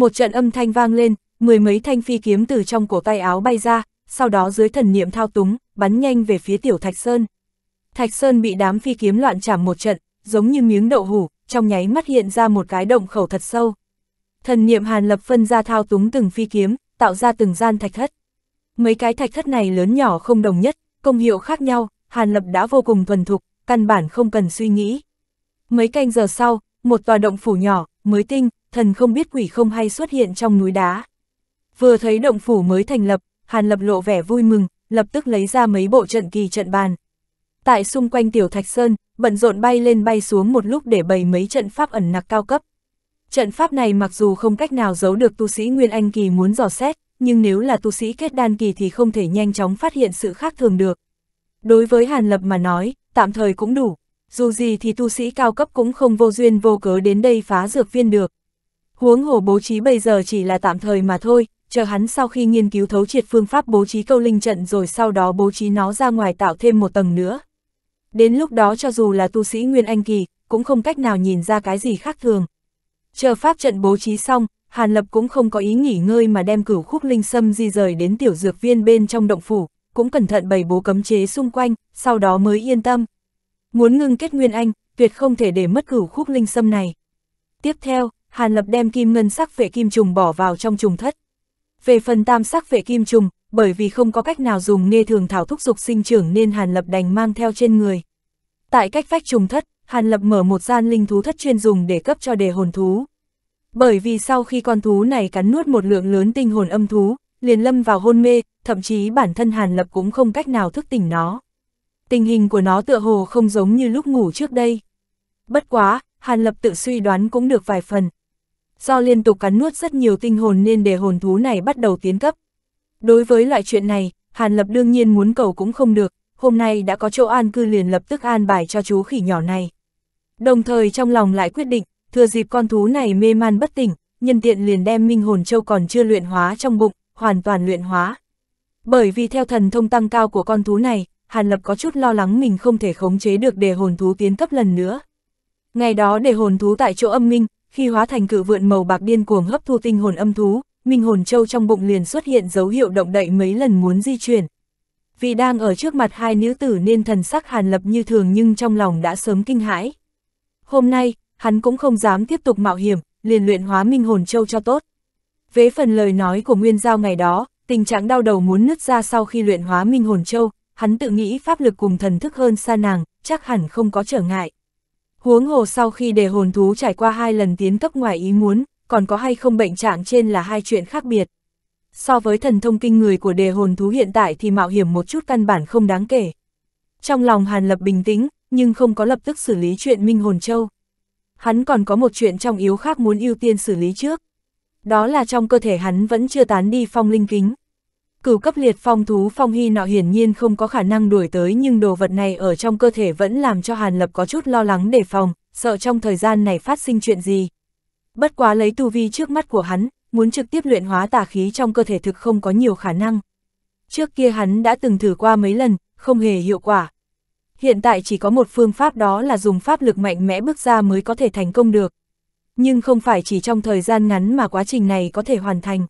Một trận âm thanh vang lên, mười mấy thanh phi kiếm từ trong cổ tay áo bay ra, sau đó dưới thần niệm thao túng, bắn nhanh về phía tiểu Thạch Sơn. Thạch Sơn bị đám phi kiếm loạn chạm một trận, giống như miếng đậu hủ, trong nháy mắt hiện ra một cái động khẩu thật sâu. Thần niệm Hàn Lập phân ra thao túng từng phi kiếm, tạo ra từng gian thạch thất. Mấy cái thạch thất này lớn nhỏ không đồng nhất, công hiệu khác nhau, Hàn Lập đã vô cùng thuần thục, căn bản không cần suy nghĩ. Mấy canh giờ sau, một tòa động phủ nhỏ, mới tinh, thần không biết quỷ không hay xuất hiện trong núi đá. Vừa thấy động phủ mới thành lập, Hàn Lập lộ vẻ vui mừng, lập tức lấy ra mấy bộ trận kỳ trận bàn. Tại xung quanh Tiểu Thạch Sơn, bận rộn bay lên bay xuống một lúc để bày mấy trận pháp ẩn nặc cao cấp. Trận pháp này mặc dù không cách nào giấu được tu sĩ Nguyên Anh Kỳ muốn dò xét, nhưng nếu là tu sĩ kết đan kỳ thì không thể nhanh chóng phát hiện sự khác thường được. Đối với Hàn Lập mà nói, tạm thời cũng đủ, dù gì thì tu sĩ cao cấp cũng không vô duyên vô cớ đến đây phá dược viên được. Huống hồ bố trí bây giờ chỉ là tạm thời mà thôi, chờ hắn sau khi nghiên cứu thấu triệt phương pháp bố trí câu linh trận rồi sau đó bố trí nó ra ngoài tạo thêm một tầng nữa. Đến lúc đó cho dù là tu sĩ Nguyên Anh Kỳ, cũng không cách nào nhìn ra cái gì khác thường. Chờ pháp trận bố trí xong, Hàn Lập cũng không có ý nghỉ ngơi mà đem cửu khúc linh sâm di rời đến tiểu dược viên bên trong động phủ, cũng cẩn thận bày bố cấm chế xung quanh, sau đó mới yên tâm. Muốn ngưng kết Nguyên Anh, tuyệt không thể để mất cửu khúc linh sâm này. Tiếp theo, Hàn Lập đem kim ngân sắc vệ kim trùng bỏ vào trong trùng thất. Về phần tam sắc vệ kim trùng, bởi vì không có cách nào dùng nghe thường thảo thúc dục sinh trưởng nên Hàn Lập đành mang theo trên người. Tại cách vách trùng thất, Hàn Lập mở một gian linh thú thất chuyên dùng để cấp cho đề hồn thú. Bởi vì sau khi con thú này cắn nuốt một lượng lớn tinh hồn âm thú, liền lâm vào hôn mê, thậm chí bản thân Hàn Lập cũng không cách nào thức tỉnh nó. Tình hình của nó tựa hồ không giống như lúc ngủ trước đây. Bất quá, Hàn Lập tự suy đoán cũng được vài phần, do liên tục cắn nuốt rất nhiều tinh hồn nên để hồn thú này bắt đầu tiến cấp. Đối với loại chuyện này, Hàn Lập đương nhiên muốn cầu cũng không được, hôm nay đã có chỗ an cư liền lập tức an bài cho chú khỉ nhỏ này. Đồng thời trong lòng lại quyết định, thừa dịp con thú này mê man bất tỉnh, nhân tiện liền đem minh hồn châu còn chưa luyện hóa trong bụng, hoàn toàn luyện hóa. Bởi vì theo thần thông tăng cao của con thú này, Hàn Lập có chút lo lắng mình không thể khống chế được để hồn thú tiến cấp lần nữa. Ngày đó để hồn thú tại chỗ âm minh, khi hóa thành cự vượn màu bạc điên cuồng hấp thu tinh hồn âm thú, minh hồn châu trong bụng liền xuất hiện dấu hiệu động đậy mấy lần muốn di chuyển. Vì đang ở trước mặt hai nữ tử nên thần sắc hàn lập như thường nhưng trong lòng đã sớm kinh hãi. Hôm nay, hắn cũng không dám tiếp tục mạo hiểm, liền luyện hóa minh hồn châu cho tốt. Vế phần lời nói của Nguyên Giao ngày đó, tình trạng đau đầu muốn nứt ra sau khi luyện hóa minh hồn châu, hắn tự nghĩ pháp lực cùng thần thức hơn xa nàng, chắc hẳn không có trở ngại. Huống hồ sau khi đề hồn thú trải qua hai lần tiến cấp ngoài ý muốn, còn có hay không bệnh trạng trên là hai chuyện khác biệt. So với thần thông kinh người của đề hồn thú hiện tại thì mạo hiểm một chút căn bản không đáng kể. Trong lòng Hàn Lập bình tĩnh, nhưng không có lập tức xử lý chuyện Minh Hồn Châu. Hắn còn có một chuyện trong yếu khác muốn ưu tiên xử lý trước. Đó là trong cơ thể hắn vẫn chưa tán đi phong linh kính, Cửu cấp liệt phong thú phong hy nọ hiển nhiên không có khả năng đuổi tới nhưng đồ vật này ở trong cơ thể vẫn làm cho Hàn Lập có chút lo lắng đề phòng, sợ trong thời gian này phát sinh chuyện gì. Bất quá lấy tu vi trước mắt của hắn, muốn trực tiếp luyện hóa tà khí trong cơ thể thực không có nhiều khả năng. Trước kia hắn đã từng thử qua mấy lần, không hề hiệu quả. Hiện tại chỉ có một phương pháp đó là dùng pháp lực mạnh mẽ bước ra mới có thể thành công được. Nhưng không phải chỉ trong thời gian ngắn mà quá trình này có thể hoàn thành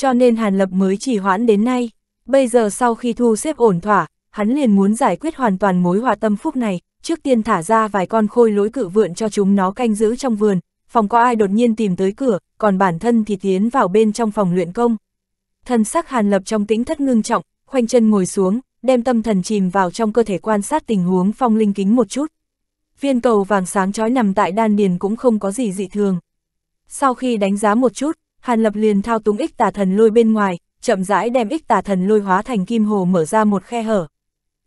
cho nên Hàn Lập mới chỉ hoãn đến nay. Bây giờ sau khi thu xếp ổn thỏa, hắn liền muốn giải quyết hoàn toàn mối hòa tâm phúc này, trước tiên thả ra vài con khôi lối cự vượn cho chúng nó canh giữ trong vườn, phòng có ai đột nhiên tìm tới cửa, còn bản thân thì tiến vào bên trong phòng luyện công. Thần sắc Hàn Lập trong tĩnh thất ngưng trọng, khoanh chân ngồi xuống, đem tâm thần chìm vào trong cơ thể quan sát tình huống phong linh kính một chút. Viên cầu vàng sáng chói nằm tại đan điền cũng không có gì dị thường. Sau khi đánh giá một chút, Hàn Lập liền thao túng ích tà thần lôi bên ngoài, chậm rãi đem ích tà thần lôi hóa thành kim hồ mở ra một khe hở.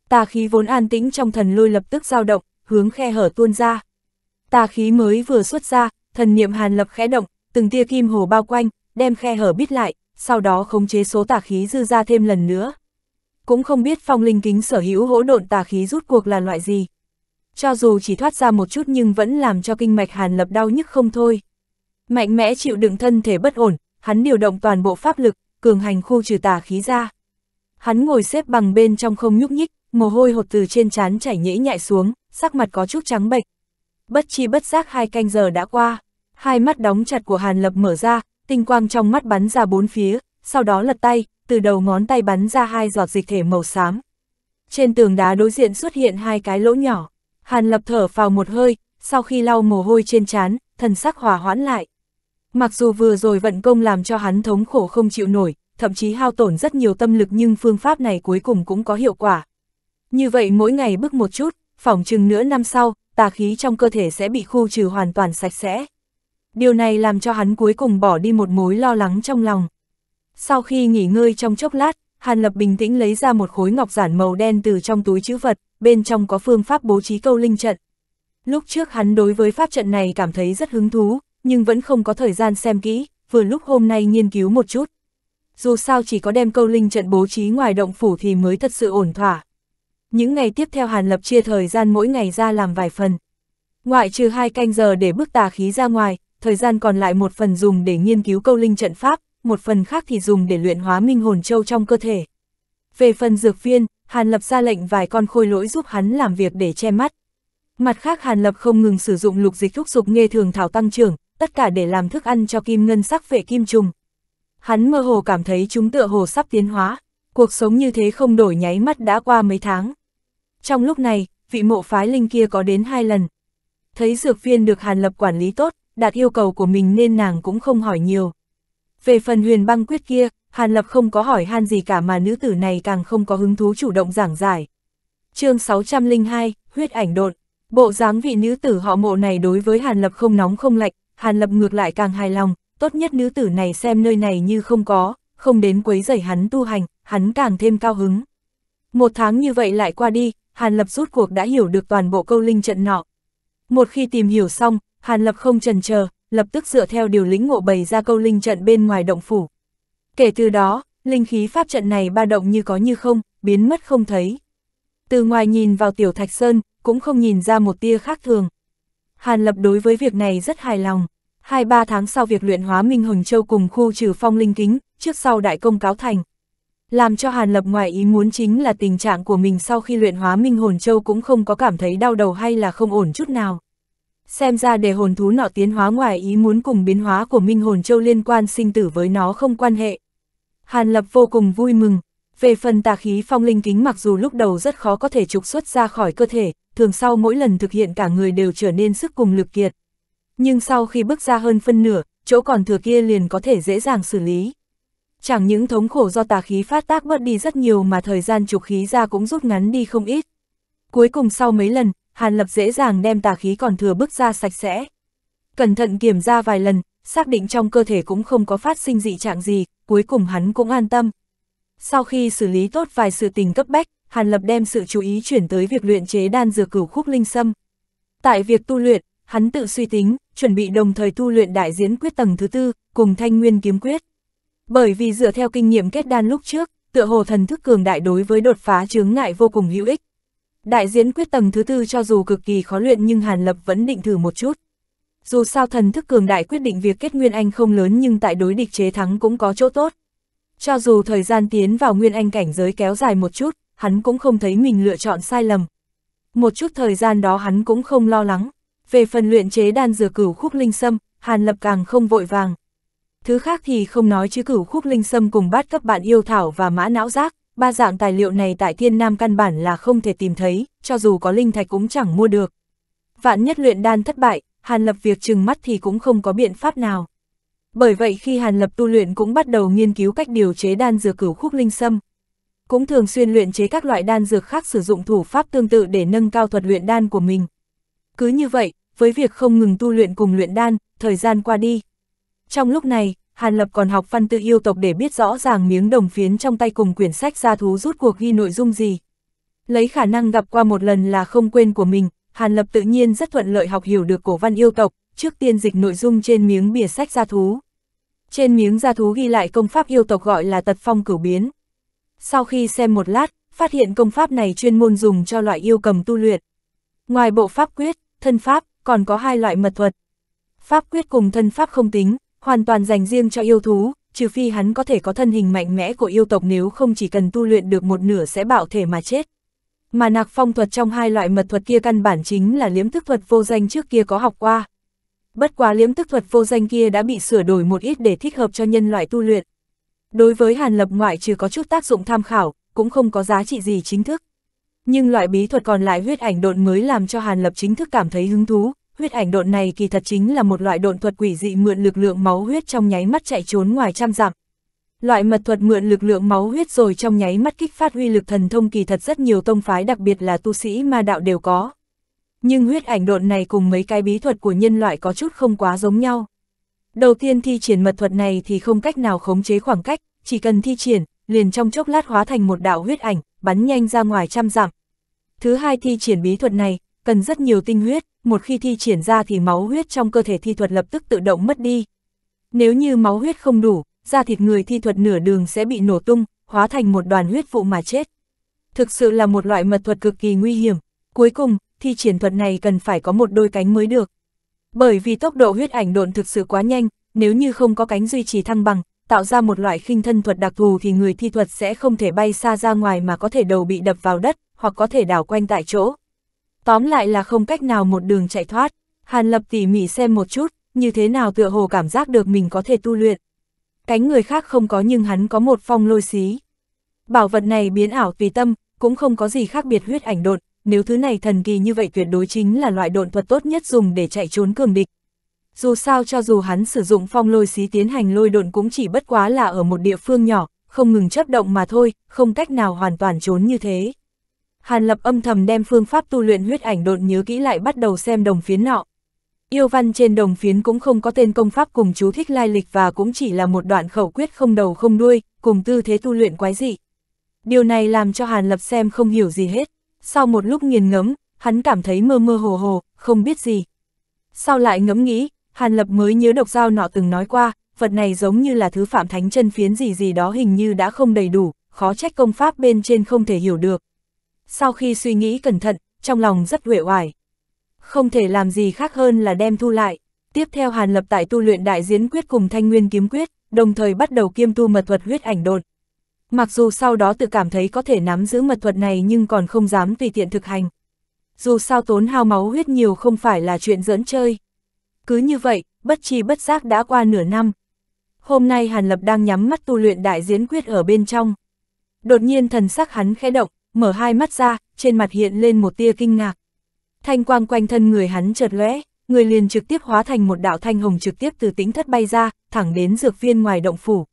Tà khí vốn an tĩnh trong thần lôi lập tức dao động, hướng khe hở tuôn ra. Tà khí mới vừa xuất ra, thần niệm Hàn Lập khẽ động, từng tia kim hồ bao quanh, đem khe hở bít lại, sau đó khống chế số tà khí dư ra thêm lần nữa. Cũng không biết phong linh kính sở hữu hỗn độn tà khí rút cuộc là loại gì. Cho dù chỉ thoát ra một chút nhưng vẫn làm cho kinh mạch Hàn Lập đau nhức không thôi. Mạnh mẽ chịu đựng thân thể bất ổn, hắn điều động toàn bộ pháp lực, cường hành khu trừ tà khí ra. Hắn ngồi xếp bằng bên trong không nhúc nhích, mồ hôi hột từ trên trán chảy nhễ nhại xuống, sắc mặt có chút trắng bệch. Bất chi bất giác hai canh giờ đã qua, hai mắt đóng chặt của Hàn Lập mở ra, tinh quang trong mắt bắn ra bốn phía, sau đó lật tay, từ đầu ngón tay bắn ra hai giọt dịch thể màu xám. Trên tường đá đối diện xuất hiện hai cái lỗ nhỏ, Hàn Lập thở vào một hơi, sau khi lau mồ hôi trên trán, thần sắc hòa hoãn lại. Mặc dù vừa rồi vận công làm cho hắn thống khổ không chịu nổi, thậm chí hao tổn rất nhiều tâm lực nhưng phương pháp này cuối cùng cũng có hiệu quả. Như vậy mỗi ngày bước một chút, phỏng chừng nửa năm sau, tà khí trong cơ thể sẽ bị khu trừ hoàn toàn sạch sẽ. Điều này làm cho hắn cuối cùng bỏ đi một mối lo lắng trong lòng. Sau khi nghỉ ngơi trong chốc lát, Hàn Lập bình tĩnh lấy ra một khối ngọc giản màu đen từ trong túi chữ vật, bên trong có phương pháp bố trí câu linh trận. Lúc trước hắn đối với pháp trận này cảm thấy rất hứng thú, nhưng vẫn không có thời gian xem kỹ, vừa lúc hôm nay nghiên cứu một chút. Dù sao chỉ có đem câu linh trận bố trí ngoài động phủ thì mới thật sự ổn thỏa. Những ngày tiếp theo Hàn Lập chia thời gian mỗi ngày ra làm vài phần. Ngoại trừ hai canh giờ để bước tà khí ra ngoài, thời gian còn lại một phần dùng để nghiên cứu câu linh trận pháp, một phần khác thì dùng để luyện hóa minh hồn châu trong cơ thể. Về phần dược viên, Hàn Lập ra lệnh vài con khôi lỗi giúp hắn làm việc để che mắt. Mặt khác Hàn Lập không ngừng sử dụng lục dịch thúc dục nghe thường thảo tăng trưởng, tất cả để làm thức ăn cho kim ngân sắc vệ kim trùng. Hắn mơ hồ cảm thấy chúng tựa hồ sắp tiến hóa, cuộc sống như thế không đổi nháy mắt đã qua mấy tháng. Trong lúc này, vị mộ phái linh kia có đến hai lần. Thấy dược viên được Hàn Lập quản lý tốt, đạt yêu cầu của mình nên nàng cũng không hỏi nhiều. Về phần huyền băng quyết kia, Hàn Lập không có hỏi han gì cả mà nữ tử này càng không có hứng thú chủ động giảng giải. chương 602, huyết ảnh đột. Bộ dáng vị nữ tử họ mộ này đối với Hàn Lập không nóng không lạnh, Hàn Lập ngược lại càng hài lòng, tốt nhất nữ tử này xem nơi này như không có, không đến quấy rầy hắn tu hành, hắn càng thêm cao hứng. Một tháng như vậy lại qua đi, Hàn Lập rút cuộc đã hiểu được toàn bộ câu linh trận nọ. Một khi tìm hiểu xong, Hàn Lập không trần chờ, lập tức dựa theo điều lĩnh ngộ bày ra câu linh trận bên ngoài động phủ. Kể từ đó, linh khí pháp trận này ba động như có như không, biến mất không thấy. Từ ngoài nhìn vào tiểu thạch sơn, cũng không nhìn ra một tia khác thường. Hàn Lập đối với việc này rất hài lòng hai ba tháng sau việc luyện hóa Minh Hừng Châu cùng khu trừ phong linh kính, trước sau đại công cáo thành. Làm cho Hàn Lập ngoài ý muốn chính là tình trạng của mình sau khi luyện hóa Minh Hồn Châu cũng không có cảm thấy đau đầu hay là không ổn chút nào. Xem ra để hồn thú nọ tiến hóa ngoài ý muốn cùng biến hóa của Minh Hồn Châu liên quan sinh tử với nó không quan hệ. Hàn Lập vô cùng vui mừng. Về phần tà khí phong linh kính mặc dù lúc đầu rất khó có thể trục xuất ra khỏi cơ thể, thường sau mỗi lần thực hiện cả người đều trở nên sức cùng lực kiệt nhưng sau khi bước ra hơn phân nửa, chỗ còn thừa kia liền có thể dễ dàng xử lý. Chẳng những thống khổ do tà khí phát tác bớt đi rất nhiều mà thời gian trục khí ra cũng rút ngắn đi không ít. Cuối cùng sau mấy lần, Hàn Lập dễ dàng đem tà khí còn thừa bước ra sạch sẽ. Cẩn thận kiểm tra vài lần, xác định trong cơ thể cũng không có phát sinh dị trạng gì, cuối cùng hắn cũng an tâm. Sau khi xử lý tốt vài sự tình cấp bách, Hàn Lập đem sự chú ý chuyển tới việc luyện chế đan dược cửu khúc linh sâm. Tại việc tu luyện, Hắn tự suy tính, chuẩn bị đồng thời tu luyện đại diễn quyết tầng thứ tư, cùng thanh nguyên kiếm quyết. Bởi vì dựa theo kinh nghiệm kết đan lúc trước, tựa hồ thần thức cường đại đối với đột phá chướng ngại vô cùng hữu ích. Đại diễn quyết tầng thứ tư cho dù cực kỳ khó luyện nhưng Hàn Lập vẫn định thử một chút. Dù sao thần thức cường đại quyết định việc kết Nguyên Anh không lớn nhưng tại đối địch chế thắng cũng có chỗ tốt. Cho dù thời gian tiến vào Nguyên Anh cảnh giới kéo dài một chút, hắn cũng không thấy mình lựa chọn sai lầm. Một chút thời gian đó hắn cũng không lo lắng. Về phần luyện chế đan dược cửu khúc linh sâm, Hàn Lập càng không vội vàng. Thứ khác thì không nói chứ cửu khúc linh sâm cùng bát cấp bạn yêu thảo và mã não giác, ba dạng tài liệu này tại thiên nam căn bản là không thể tìm thấy, cho dù có linh thạch cũng chẳng mua được. Vạn nhất luyện đan thất bại, Hàn Lập việc chừng mắt thì cũng không có biện pháp nào. Bởi vậy khi Hàn Lập tu luyện cũng bắt đầu nghiên cứu cách điều chế đan dược cửu khúc linh sâm. Cũng thường xuyên luyện chế các loại đan dược khác sử dụng thủ pháp tương tự để nâng cao thuật luyện đan của mình. Cứ như vậy, với việc không ngừng tu luyện cùng luyện đan, thời gian qua đi. Trong lúc này, Hàn Lập còn học văn tự yêu tộc để biết rõ ràng miếng đồng phiến trong tay cùng quyển sách gia thú rút cuộc ghi nội dung gì. Lấy khả năng gặp qua một lần là không quên của mình, Hàn Lập tự nhiên rất thuận lợi học hiểu được cổ văn yêu tộc, trước tiên dịch nội dung trên miếng bìa sách gia thú. Trên miếng gia thú ghi lại công pháp yêu tộc gọi là tật phong cửu biến. Sau khi xem một lát, phát hiện công pháp này chuyên môn dùng cho loại yêu cầm tu luyện. Ngoài bộ pháp quyết, thân pháp, còn có hai loại mật thuật. Pháp quyết cùng thân pháp không tính, hoàn toàn dành riêng cho yêu thú, trừ phi hắn có thể có thân hình mạnh mẽ của yêu tộc nếu không chỉ cần tu luyện được một nửa sẽ bạo thể mà chết. Mà nạc phong thuật trong hai loại mật thuật kia căn bản chính là liếm thức thuật vô danh trước kia có học qua. Bất quá liếm thức thuật vô danh kia đã bị sửa đổi một ít để thích hợp cho nhân loại tu luyện. Đối với Hàn Lập ngoại trừ có chút tác dụng tham khảo, cũng không có giá trị gì chính thức. Nhưng loại bí thuật còn lại huyết ảnh độn mới làm cho Hàn Lập chính thức cảm thấy hứng thú, huyết ảnh độn này kỳ thật chính là một loại độn thuật quỷ dị mượn lực lượng máu huyết trong nháy mắt chạy trốn ngoài trăm dặm. Loại mật thuật mượn lực lượng máu huyết rồi trong nháy mắt kích phát huy lực thần thông kỳ thật rất nhiều tông phái đặc biệt là tu sĩ ma đạo đều có. Nhưng huyết ảnh độn này cùng mấy cái bí thuật của nhân loại có chút không quá giống nhau. Đầu tiên thi triển mật thuật này thì không cách nào khống chế khoảng cách, chỉ cần thi triển, liền trong chốc lát hóa thành một đạo huyết ảnh, bắn nhanh ra ngoài trăm dặm. Thứ hai thi triển bí thuật này, cần rất nhiều tinh huyết, một khi thi triển ra thì máu huyết trong cơ thể thi thuật lập tức tự động mất đi. Nếu như máu huyết không đủ, da thịt người thi thuật nửa đường sẽ bị nổ tung, hóa thành một đoàn huyết vụ mà chết. Thực sự là một loại mật thuật cực kỳ nguy hiểm. Cuối cùng, thi triển thuật này cần phải có một đôi cánh mới được. Bởi vì tốc độ huyết ảnh độn thực sự quá nhanh, nếu như không có cánh duy trì thăng bằng, tạo ra một loại khinh thân thuật đặc thù thì người thi thuật sẽ không thể bay xa ra ngoài mà có thể đầu bị đập vào đất, hoặc có thể đảo quanh tại chỗ. Tóm lại là không cách nào một đường chạy thoát. Hàn Lập tỉ mỉ xem một chút, như thế nào tựa hồ cảm giác được mình có thể tu luyện. Cánh người khác không có nhưng hắn có một phong lôi xí. Bảo vật này biến ảo tùy tâm, cũng không có gì khác biệt huyết ảnh đột, nếu thứ này thần kỳ như vậy tuyệt đối chính là loại độn thuật tốt nhất dùng để chạy trốn cường địch, dù sao cho dù hắn sử dụng phong lôi xí tiến hành lôi độn cũng chỉ bất quá là ở một địa phương nhỏ, không ngừng chấp động mà thôi, không cách nào hoàn toàn trốn như thế. Hàn lập âm thầm đem phương pháp tu luyện huyết ảnh độn nhớ kỹ lại bắt đầu xem đồng phiến nọ. Yêu văn trên đồng phiến cũng không có tên công pháp cùng chú thích lai lịch và cũng chỉ là một đoạn khẩu quyết không đầu không đuôi, cùng tư thế tu luyện quái dị. Điều này làm cho Hàn lập xem không hiểu gì hết. Sau một lúc nghiền ngẫm, hắn cảm thấy mơ mơ hồ hồ, không biết gì. Sau lại ngẫm nghĩ, Hàn Lập mới nhớ độc dao nọ từng nói qua, vật này giống như là thứ phạm thánh chân phiến gì gì đó hình như đã không đầy đủ, khó trách công pháp bên trên không thể hiểu được. Sau khi suy nghĩ cẩn thận, trong lòng rất uể oải. Không thể làm gì khác hơn là đem thu lại. Tiếp theo Hàn Lập tại tu luyện đại diễn quyết cùng thanh nguyên kiếm quyết, đồng thời bắt đầu kiêm tu mật thuật huyết ảnh đột. Mặc dù sau đó tự cảm thấy có thể nắm giữ mật thuật này nhưng còn không dám tùy tiện thực hành. Dù sao tốn hao máu huyết nhiều không phải là chuyện dẫn chơi cứ như vậy, bất chi bất giác đã qua nửa năm. Hôm nay Hàn Lập đang nhắm mắt tu luyện đại diễn quyết ở bên trong. Đột nhiên thần sắc hắn khẽ động, mở hai mắt ra, trên mặt hiện lên một tia kinh ngạc. Thanh quang quanh thân người hắn chợt lóe, người liền trực tiếp hóa thành một đạo thanh hồng trực tiếp từ tính thất bay ra, thẳng đến dược viên ngoài động phủ.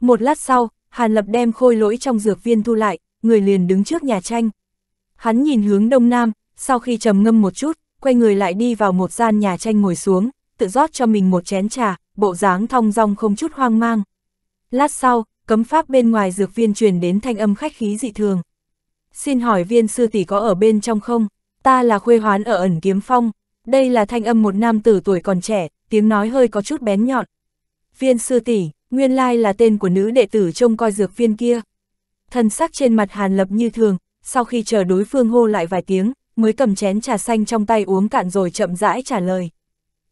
Một lát sau, Hàn Lập đem khôi lỗi trong dược viên thu lại, người liền đứng trước nhà tranh. Hắn nhìn hướng đông nam, sau khi trầm ngâm một chút, quay người lại đi vào một gian nhà tranh ngồi xuống, tự rót cho mình một chén trà, bộ dáng thong dong không chút hoang mang. Lát sau, cấm pháp bên ngoài dược viên truyền đến thanh âm khách khí dị thường. Xin hỏi viên sư tỷ có ở bên trong không? Ta là khuê hoán ở ẩn kiếm phong. Đây là thanh âm một nam tử tuổi còn trẻ, tiếng nói hơi có chút bén nhọn. Viên sư tỷ, nguyên lai là tên của nữ đệ tử trông coi dược viên kia. Thần sắc trên mặt Hàn Lập như thường, sau khi chờ đối phương hô lại vài tiếng, mới cầm chén trà xanh trong tay uống cạn rồi chậm rãi trả lời.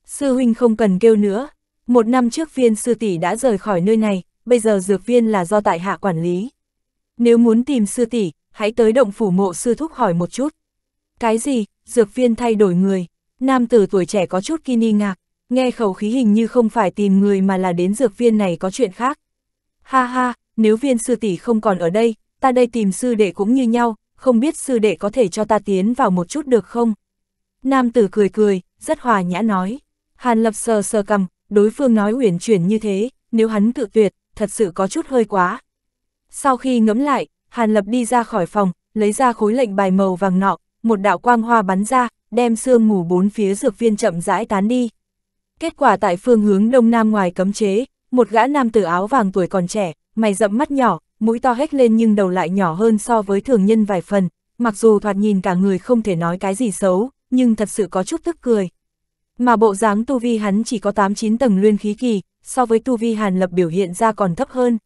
Sư huynh không cần kêu nữa, một năm trước viên sư tỷ đã rời khỏi nơi này, bây giờ dược viên là do tại hạ quản lý. Nếu muốn tìm sư tỷ, hãy tới động phủ mộ sư thúc hỏi một chút. Cái gì, dược viên thay đổi người, nam tử tuổi trẻ có chút kini ngạc, nghe khẩu khí hình như không phải tìm người mà là đến dược viên này có chuyện khác. Ha ha, nếu viên sư tỷ không còn ở đây, ta đây tìm sư đệ cũng như nhau, không biết sư đệ có thể cho ta tiến vào một chút được không? Nam tử cười cười, rất hòa nhã nói. Hàn lập sờ sờ cầm, đối phương nói uyển chuyển như thế, nếu hắn cự tuyệt, thật sự có chút hơi quá. Sau khi ngẫm lại, Hàn lập đi ra khỏi phòng, lấy ra khối lệnh bài màu vàng nọ, một đạo quang hoa bắn ra, đem sương mù bốn phía dược viên chậm rãi tán đi. Kết quả tại phương hướng đông nam ngoài cấm chế, một gã nam tử áo vàng tuổi còn trẻ, mày rậm mắt nhỏ, mũi to hét lên nhưng đầu lại nhỏ hơn so với thường nhân vài phần, mặc dù thoạt nhìn cả người không thể nói cái gì xấu, nhưng thật sự có chút tức cười. Mà bộ dáng tu vi hắn chỉ có 8-9 tầng luyên khí kỳ, so với tu vi hàn lập biểu hiện ra còn thấp hơn.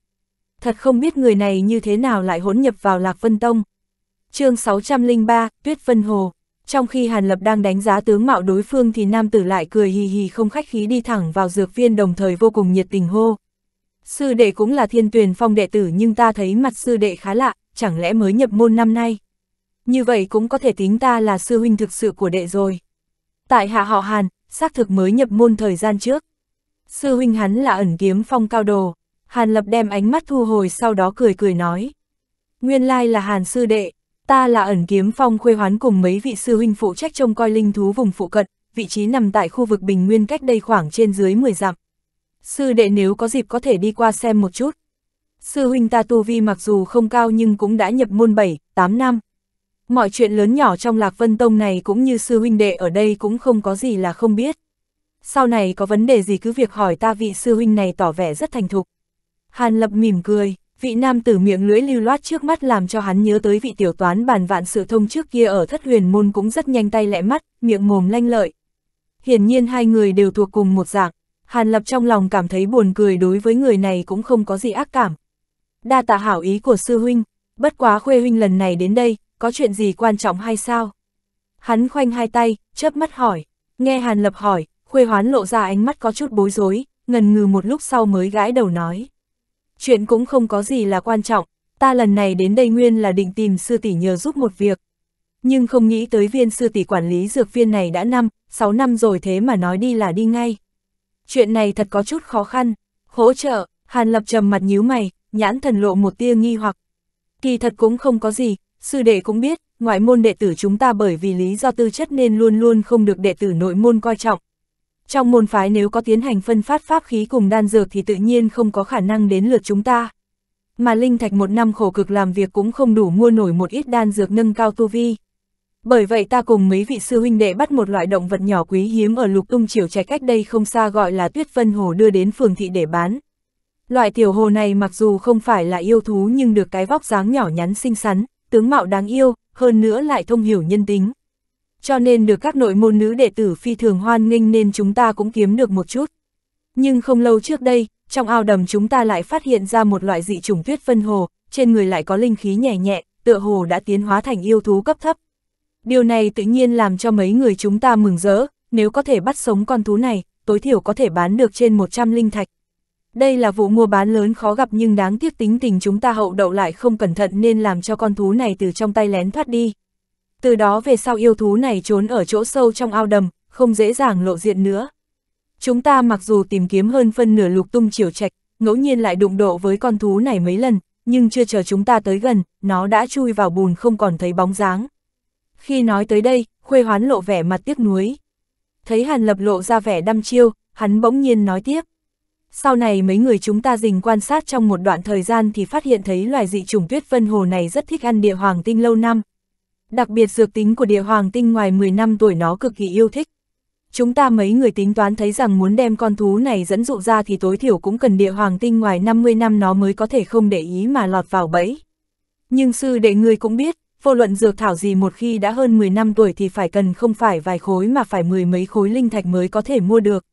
Thật không biết người này như thế nào lại hỗn nhập vào Lạc Vân Tông. chương 603, Tuyết Vân Hồ. Trong khi Hàn Lập đang đánh giá tướng mạo đối phương thì nam tử lại cười hì hì không khách khí đi thẳng vào dược viên đồng thời vô cùng nhiệt tình hô. Sư đệ cũng là thiên tuyền phong đệ tử nhưng ta thấy mặt sư đệ khá lạ, chẳng lẽ mới nhập môn năm nay. Như vậy cũng có thể tính ta là sư huynh thực sự của đệ rồi. Tại hạ họ Hàn, xác thực mới nhập môn thời gian trước. Sư huynh hắn là ẩn kiếm phong cao đồ. Hàn lập đem ánh mắt thu hồi sau đó cười cười nói. Nguyên lai là Hàn sư đệ, ta là ẩn kiếm phong khuê hoán cùng mấy vị sư huynh phụ trách trông coi linh thú vùng phụ cận, vị trí nằm tại khu vực bình nguyên cách đây khoảng trên dưới 10 dặm sư đệ nếu có dịp có thể đi qua xem một chút. Sư huynh ta tu vi mặc dù không cao nhưng cũng đã nhập môn 7, 8 năm. Mọi chuyện lớn nhỏ trong Lạc Vân Tông này cũng như sư huynh đệ ở đây cũng không có gì là không biết. Sau này có vấn đề gì cứ việc hỏi ta vị sư huynh này tỏ vẻ rất thành thục. Hàn Lập mỉm cười, vị nam tử miệng lưỡi lưu loát trước mắt làm cho hắn nhớ tới vị tiểu toán bàn vạn sự thông trước kia ở thất huyền môn cũng rất nhanh tay lẹ mắt, miệng mồm lanh lợi. Hiển nhiên hai người đều thuộc cùng một dạng. Hàn Lập trong lòng cảm thấy buồn cười đối với người này cũng không có gì ác cảm. Đa tạ hảo ý của sư huynh, bất quá khuê huynh lần này đến đây, có chuyện gì quan trọng hay sao? Hắn khoanh hai tay, chớp mắt hỏi, nghe Hàn Lập hỏi, khuê hoán lộ ra ánh mắt có chút bối rối, ngần ngừ một lúc sau mới gãi đầu nói. Chuyện cũng không có gì là quan trọng, ta lần này đến đây nguyên là định tìm sư tỷ nhờ giúp một việc. Nhưng không nghĩ tới viên sư tỷ quản lý dược viên này đã năm, 6 năm rồi thế mà nói đi là đi ngay chuyện này thật có chút khó khăn, hỗ trợ, Hàn Lập trầm mặt nhíu mày, nhãn thần lộ một tia nghi hoặc. Kỳ thật cũng không có gì, sư đệ cũng biết, ngoại môn đệ tử chúng ta bởi vì lý do tư chất nên luôn luôn không được đệ tử nội môn coi trọng. Trong môn phái nếu có tiến hành phân phát pháp khí cùng đan dược thì tự nhiên không có khả năng đến lượt chúng ta. Mà Linh Thạch một năm khổ cực làm việc cũng không đủ mua nổi một ít đan dược nâng cao tu vi. Bởi vậy ta cùng mấy vị sư huynh đệ bắt một loại động vật nhỏ quý hiếm ở lục tung chiều trái cách đây không xa gọi là tuyết vân hồ đưa đến phường thị để bán. Loại tiểu hồ này mặc dù không phải là yêu thú nhưng được cái vóc dáng nhỏ nhắn xinh xắn, tướng mạo đáng yêu, hơn nữa lại thông hiểu nhân tính. Cho nên được các nội môn nữ đệ tử phi thường hoan nghênh nên chúng ta cũng kiếm được một chút. Nhưng không lâu trước đây, trong ao đầm chúng ta lại phát hiện ra một loại dị trùng tuyết vân hồ, trên người lại có linh khí nhẹ nhẹ, tựa hồ đã tiến hóa thành yêu thú cấp thấp. Điều này tự nhiên làm cho mấy người chúng ta mừng rỡ, nếu có thể bắt sống con thú này, tối thiểu có thể bán được trên 100 linh thạch. Đây là vụ mua bán lớn khó gặp nhưng đáng tiếc tính tình chúng ta hậu đậu lại không cẩn thận nên làm cho con thú này từ trong tay lén thoát đi. Từ đó về sau yêu thú này trốn ở chỗ sâu trong ao đầm, không dễ dàng lộ diện nữa. Chúng ta mặc dù tìm kiếm hơn phân nửa lục tung chiều trạch, ngẫu nhiên lại đụng độ với con thú này mấy lần, nhưng chưa chờ chúng ta tới gần, nó đã chui vào bùn không còn thấy bóng dáng. Khi nói tới đây, Khuê Hoán lộ vẻ mặt tiếc nuối. Thấy Hàn Lập lộ ra vẻ đăm chiêu, hắn bỗng nhiên nói tiếp. Sau này mấy người chúng ta dình quan sát trong một đoạn thời gian thì phát hiện thấy loài dị trùng tuyết vân hồ này rất thích ăn địa hoàng tinh lâu năm. Đặc biệt dược tính của địa hoàng tinh ngoài 10 năm tuổi nó cực kỳ yêu thích. Chúng ta mấy người tính toán thấy rằng muốn đem con thú này dẫn dụ ra thì tối thiểu cũng cần địa hoàng tinh ngoài 50 năm nó mới có thể không để ý mà lọt vào bẫy. Nhưng sư đệ người cũng biết, vô luận dược thảo gì một khi đã hơn 10 năm tuổi thì phải cần không phải vài khối mà phải mười mấy khối linh thạch mới có thể mua được.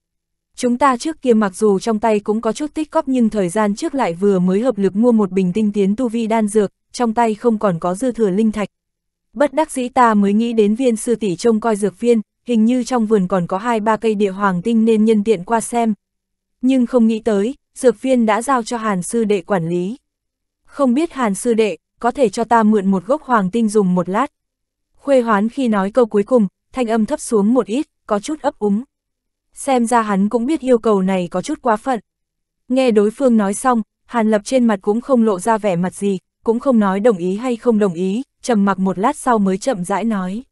Chúng ta trước kia mặc dù trong tay cũng có chút tích góp nhưng thời gian trước lại vừa mới hợp lực mua một bình tinh tiến tu vi đan dược, trong tay không còn có dư thừa linh thạch. Bất đắc dĩ ta mới nghĩ đến viên sư tỷ trông coi dược viên, hình như trong vườn còn có hai ba cây địa hoàng tinh nên nhân tiện qua xem. Nhưng không nghĩ tới, dược viên đã giao cho Hàn sư đệ quản lý. Không biết Hàn sư đệ có thể cho ta mượn một gốc hoàng tinh dùng một lát. Khuê hoán khi nói câu cuối cùng, thanh âm thấp xuống một ít, có chút ấp úng. Xem ra hắn cũng biết yêu cầu này có chút quá phận. Nghe đối phương nói xong, Hàn Lập trên mặt cũng không lộ ra vẻ mặt gì, cũng không nói đồng ý hay không đồng ý, trầm mặc một lát sau mới chậm rãi nói.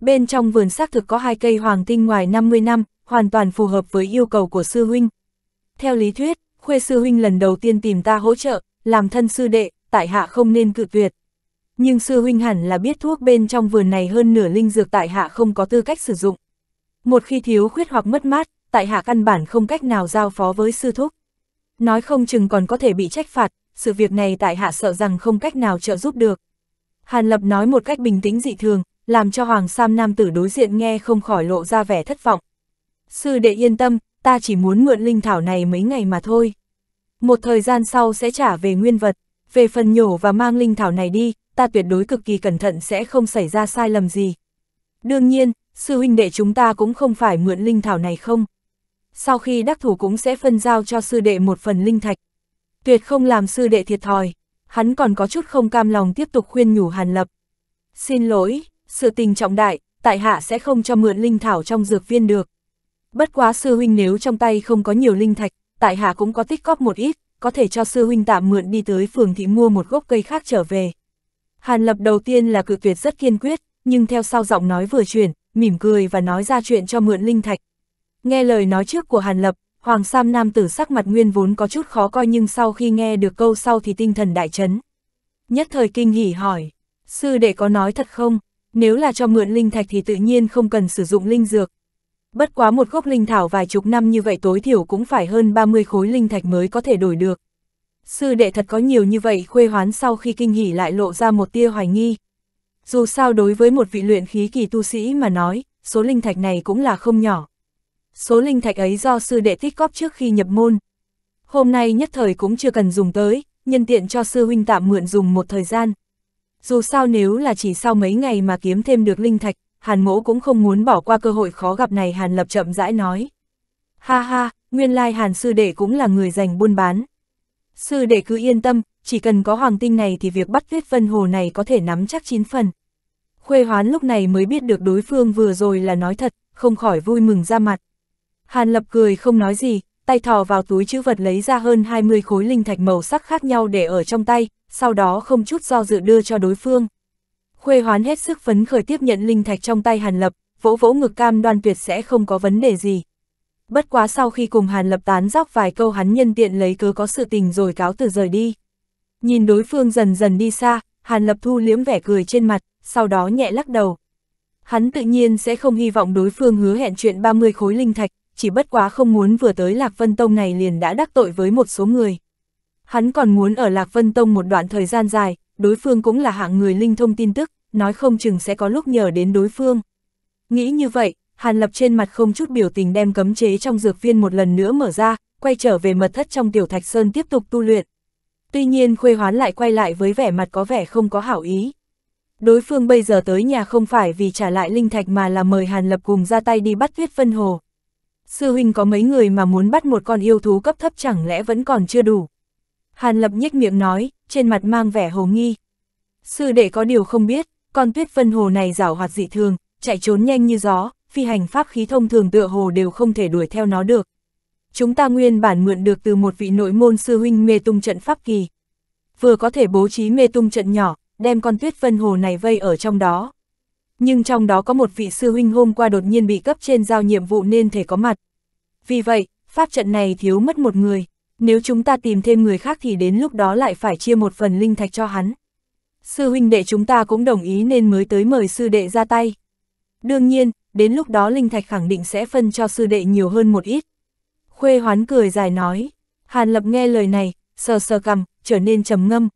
Bên trong vườn xác thực có hai cây hoàng tinh ngoài 50 năm, hoàn toàn phù hợp với yêu cầu của sư huynh. Theo lý thuyết, khuê sư huynh lần đầu tiên tìm ta hỗ trợ, làm thân sư đệ, tại hạ không nên cự tuyệt. Nhưng sư huynh hẳn là biết thuốc bên trong vườn này hơn nửa linh dược tại hạ không có tư cách sử dụng. Một khi thiếu khuyết hoặc mất mát, tại hạ căn bản không cách nào giao phó với sư thúc. Nói không chừng còn có thể bị trách phạt, sự việc này tại hạ sợ rằng không cách nào trợ giúp được. Hàn Lập nói một cách bình tĩnh dị thường, làm cho Hoàng Sam Nam tử đối diện nghe không khỏi lộ ra vẻ thất vọng. Sư đệ yên tâm, ta chỉ muốn mượn linh thảo này mấy ngày mà thôi. Một thời gian sau sẽ trả về nguyên vật về phần nhổ và mang linh thảo này đi, ta tuyệt đối cực kỳ cẩn thận sẽ không xảy ra sai lầm gì. Đương nhiên, sư huynh đệ chúng ta cũng không phải mượn linh thảo này không. Sau khi đắc thủ cũng sẽ phân giao cho sư đệ một phần linh thạch. Tuyệt không làm sư đệ thiệt thòi, hắn còn có chút không cam lòng tiếp tục khuyên nhủ Hàn Lập. Xin lỗi, sự tình trọng đại, tại hạ sẽ không cho mượn linh thảo trong dược viên được. Bất quá sư huynh nếu trong tay không có nhiều linh thạch, tại hạ cũng có tích góp một ít, có thể cho sư huynh tạm mượn đi tới phường thị mua một gốc cây khác trở về. Hàn Lập đầu tiên là cự tuyệt rất kiên quyết, nhưng theo sau giọng nói vừa chuyển, mỉm cười và nói ra chuyện cho mượn linh thạch. Nghe lời nói trước của Hàn Lập, Hoàng Sam nam tử sắc mặt nguyên vốn có chút khó coi nhưng sau khi nghe được câu sau thì tinh thần đại chấn. Nhất thời kinh hỉ hỏi, sư đệ có nói thật không? Nếu là cho mượn linh thạch thì tự nhiên không cần sử dụng linh dược, Bất quá một gốc linh thảo vài chục năm như vậy tối thiểu cũng phải hơn 30 khối linh thạch mới có thể đổi được. Sư đệ thật có nhiều như vậy khuê hoán sau khi kinh hỉ lại lộ ra một tia hoài nghi. Dù sao đối với một vị luyện khí kỳ tu sĩ mà nói, số linh thạch này cũng là không nhỏ. Số linh thạch ấy do sư đệ tích góp trước khi nhập môn. Hôm nay nhất thời cũng chưa cần dùng tới, nhân tiện cho sư huynh tạm mượn dùng một thời gian. Dù sao nếu là chỉ sau mấy ngày mà kiếm thêm được linh thạch, Hàn Mỗ cũng không muốn bỏ qua cơ hội khó gặp này Hàn Lập chậm rãi nói. Ha ha, nguyên lai Hàn Sư Đệ cũng là người dành buôn bán. Sư Đệ cứ yên tâm, chỉ cần có hoàng tinh này thì việc bắt tuyết vân hồ này có thể nắm chắc chín phần. Khuê hoán lúc này mới biết được đối phương vừa rồi là nói thật, không khỏi vui mừng ra mặt. Hàn Lập cười không nói gì, tay thò vào túi chữ vật lấy ra hơn 20 khối linh thạch màu sắc khác nhau để ở trong tay, sau đó không chút do dự đưa cho đối phương. Khuê hoán hết sức phấn khởi tiếp nhận linh thạch trong tay Hàn Lập, vỗ vỗ ngực cam đoan tuyệt sẽ không có vấn đề gì. Bất quá sau khi cùng Hàn Lập tán dóc vài câu hắn nhân tiện lấy cớ có sự tình rồi cáo từ rời đi. Nhìn đối phương dần dần đi xa, Hàn Lập thu liếm vẻ cười trên mặt, sau đó nhẹ lắc đầu. Hắn tự nhiên sẽ không hy vọng đối phương hứa hẹn chuyện 30 khối linh thạch, chỉ bất quá không muốn vừa tới Lạc Vân Tông này liền đã đắc tội với một số người. Hắn còn muốn ở Lạc Vân Tông một đoạn thời gian dài, đối phương cũng là hạng người linh thông tin tức, nói không chừng sẽ có lúc nhờ đến đối phương. Nghĩ như vậy, Hàn Lập trên mặt không chút biểu tình đem cấm chế trong dược viên một lần nữa mở ra, quay trở về mật thất trong tiểu thạch sơn tiếp tục tu luyện. Tuy nhiên khuê hoán lại quay lại với vẻ mặt có vẻ không có hảo ý. Đối phương bây giờ tới nhà không phải vì trả lại linh thạch mà là mời Hàn Lập cùng ra tay đi bắt tuyết phân hồ. Sư huynh có mấy người mà muốn bắt một con yêu thú cấp thấp chẳng lẽ vẫn còn chưa đủ. Hàn Lập nhếch miệng nói, trên mặt mang vẻ hồ nghi. Sư đệ có điều không biết, con tuyết vân hồ này rảo hoạt dị thường, chạy trốn nhanh như gió, phi hành pháp khí thông thường tựa hồ đều không thể đuổi theo nó được. Chúng ta nguyên bản mượn được từ một vị nội môn sư huynh mê tung trận pháp kỳ. Vừa có thể bố trí mê tung trận nhỏ, đem con tuyết vân hồ này vây ở trong đó. Nhưng trong đó có một vị sư huynh hôm qua đột nhiên bị cấp trên giao nhiệm vụ nên thể có mặt. Vì vậy, pháp trận này thiếu mất một người. Nếu chúng ta tìm thêm người khác thì đến lúc đó lại phải chia một phần linh thạch cho hắn sư huynh đệ chúng ta cũng đồng ý nên mới tới mời sư đệ ra tay. Đương nhiên, đến lúc đó Linh Thạch khẳng định sẽ phân cho sư đệ nhiều hơn một ít. Khuê hoán cười dài nói, Hàn Lập nghe lời này, sờ sờ cằm, trở nên trầm ngâm.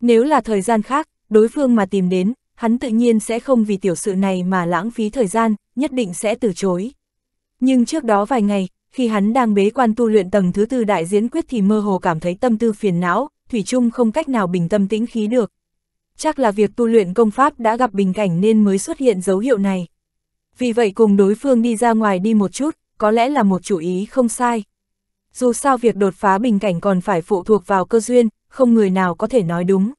Nếu là thời gian khác, đối phương mà tìm đến, hắn tự nhiên sẽ không vì tiểu sự này mà lãng phí thời gian, nhất định sẽ từ chối. Nhưng trước đó vài ngày, khi hắn đang bế quan tu luyện tầng thứ tư đại diễn quyết thì mơ hồ cảm thấy tâm tư phiền não, Thủy chung không cách nào bình tâm tĩnh khí được chắc là việc tu luyện công pháp đã gặp bình cảnh nên mới xuất hiện dấu hiệu này. Vì vậy cùng đối phương đi ra ngoài đi một chút, có lẽ là một chủ ý không sai. Dù sao việc đột phá bình cảnh còn phải phụ thuộc vào cơ duyên, không người nào có thể nói đúng.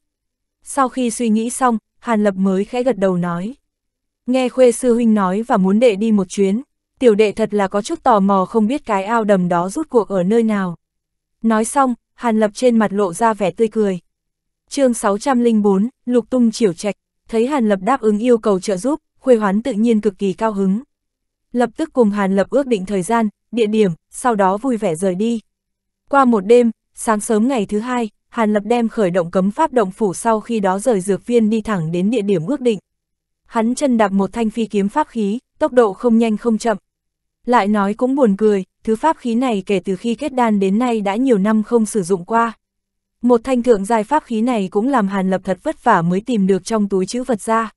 Sau khi suy nghĩ xong, Hàn Lập mới khẽ gật đầu nói. Nghe Khuê Sư Huynh nói và muốn đệ đi một chuyến, tiểu đệ thật là có chút tò mò không biết cái ao đầm đó rút cuộc ở nơi nào. Nói xong, Hàn Lập trên mặt lộ ra vẻ tươi cười chương 604, Lục Tung chiểu trạch, thấy Hàn Lập đáp ứng yêu cầu trợ giúp, Khuê Hoán tự nhiên cực kỳ cao hứng. Lập tức cùng Hàn Lập ước định thời gian, địa điểm, sau đó vui vẻ rời đi. Qua một đêm, sáng sớm ngày thứ hai, Hàn Lập đem khởi động cấm pháp động phủ sau khi đó rời dược viên đi thẳng đến địa điểm ước định. Hắn chân đạp một thanh phi kiếm pháp khí, tốc độ không nhanh không chậm. Lại nói cũng buồn cười, thứ pháp khí này kể từ khi kết đan đến nay đã nhiều năm không sử dụng qua. Một thanh thượng giai pháp khí này cũng làm Hàn Lập thật vất vả mới tìm được trong túi chữ vật ra.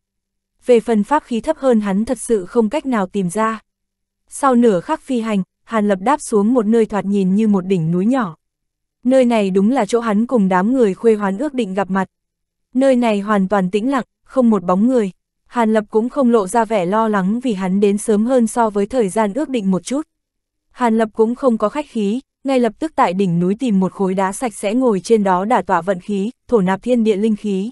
Về phần pháp khí thấp hơn hắn thật sự không cách nào tìm ra. Sau nửa khắc phi hành, Hàn Lập đáp xuống một nơi thoạt nhìn như một đỉnh núi nhỏ. Nơi này đúng là chỗ hắn cùng đám người khuê hoán ước định gặp mặt. Nơi này hoàn toàn tĩnh lặng, không một bóng người. Hàn Lập cũng không lộ ra vẻ lo lắng vì hắn đến sớm hơn so với thời gian ước định một chút. Hàn Lập cũng không có khách khí, ngay lập tức tại đỉnh núi tìm một khối đá sạch sẽ ngồi trên đó đả tỏa vận khí, thổ nạp thiên địa linh khí.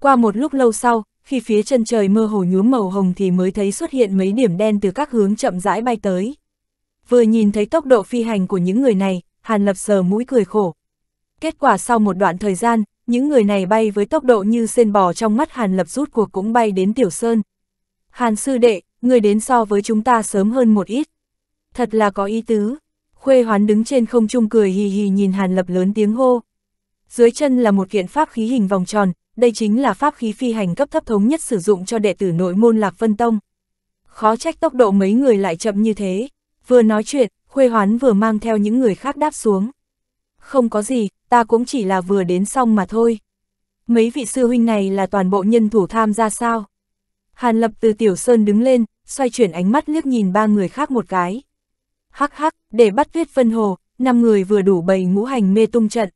Qua một lúc lâu sau, khi phía chân trời mơ hồ nhuốm màu hồng thì mới thấy xuất hiện mấy điểm đen từ các hướng chậm rãi bay tới. Vừa nhìn thấy tốc độ phi hành của những người này, Hàn Lập sờ mũi cười khổ. Kết quả sau một đoạn thời gian, những người này bay với tốc độ như sen bò trong mắt Hàn Lập rút cuộc cũng bay đến Tiểu Sơn. Hàn sư đệ, người đến so với chúng ta sớm hơn một ít. Thật là có ý tứ, Khuê hoán đứng trên không trung cười hì hì nhìn Hàn Lập lớn tiếng hô. Dưới chân là một kiện pháp khí hình vòng tròn, đây chính là pháp khí phi hành cấp thấp thống nhất sử dụng cho đệ tử nội môn Lạc Vân Tông. Khó trách tốc độ mấy người lại chậm như thế. Vừa nói chuyện, Khuê hoán vừa mang theo những người khác đáp xuống. Không có gì, ta cũng chỉ là vừa đến xong mà thôi. Mấy vị sư huynh này là toàn bộ nhân thủ tham gia sao? Hàn Lập từ Tiểu Sơn đứng lên, xoay chuyển ánh mắt liếc nhìn ba người khác một cái hắc hắc, để bắt viết vân hồ, 5 người vừa đủ bầy ngũ hành mê tung trận.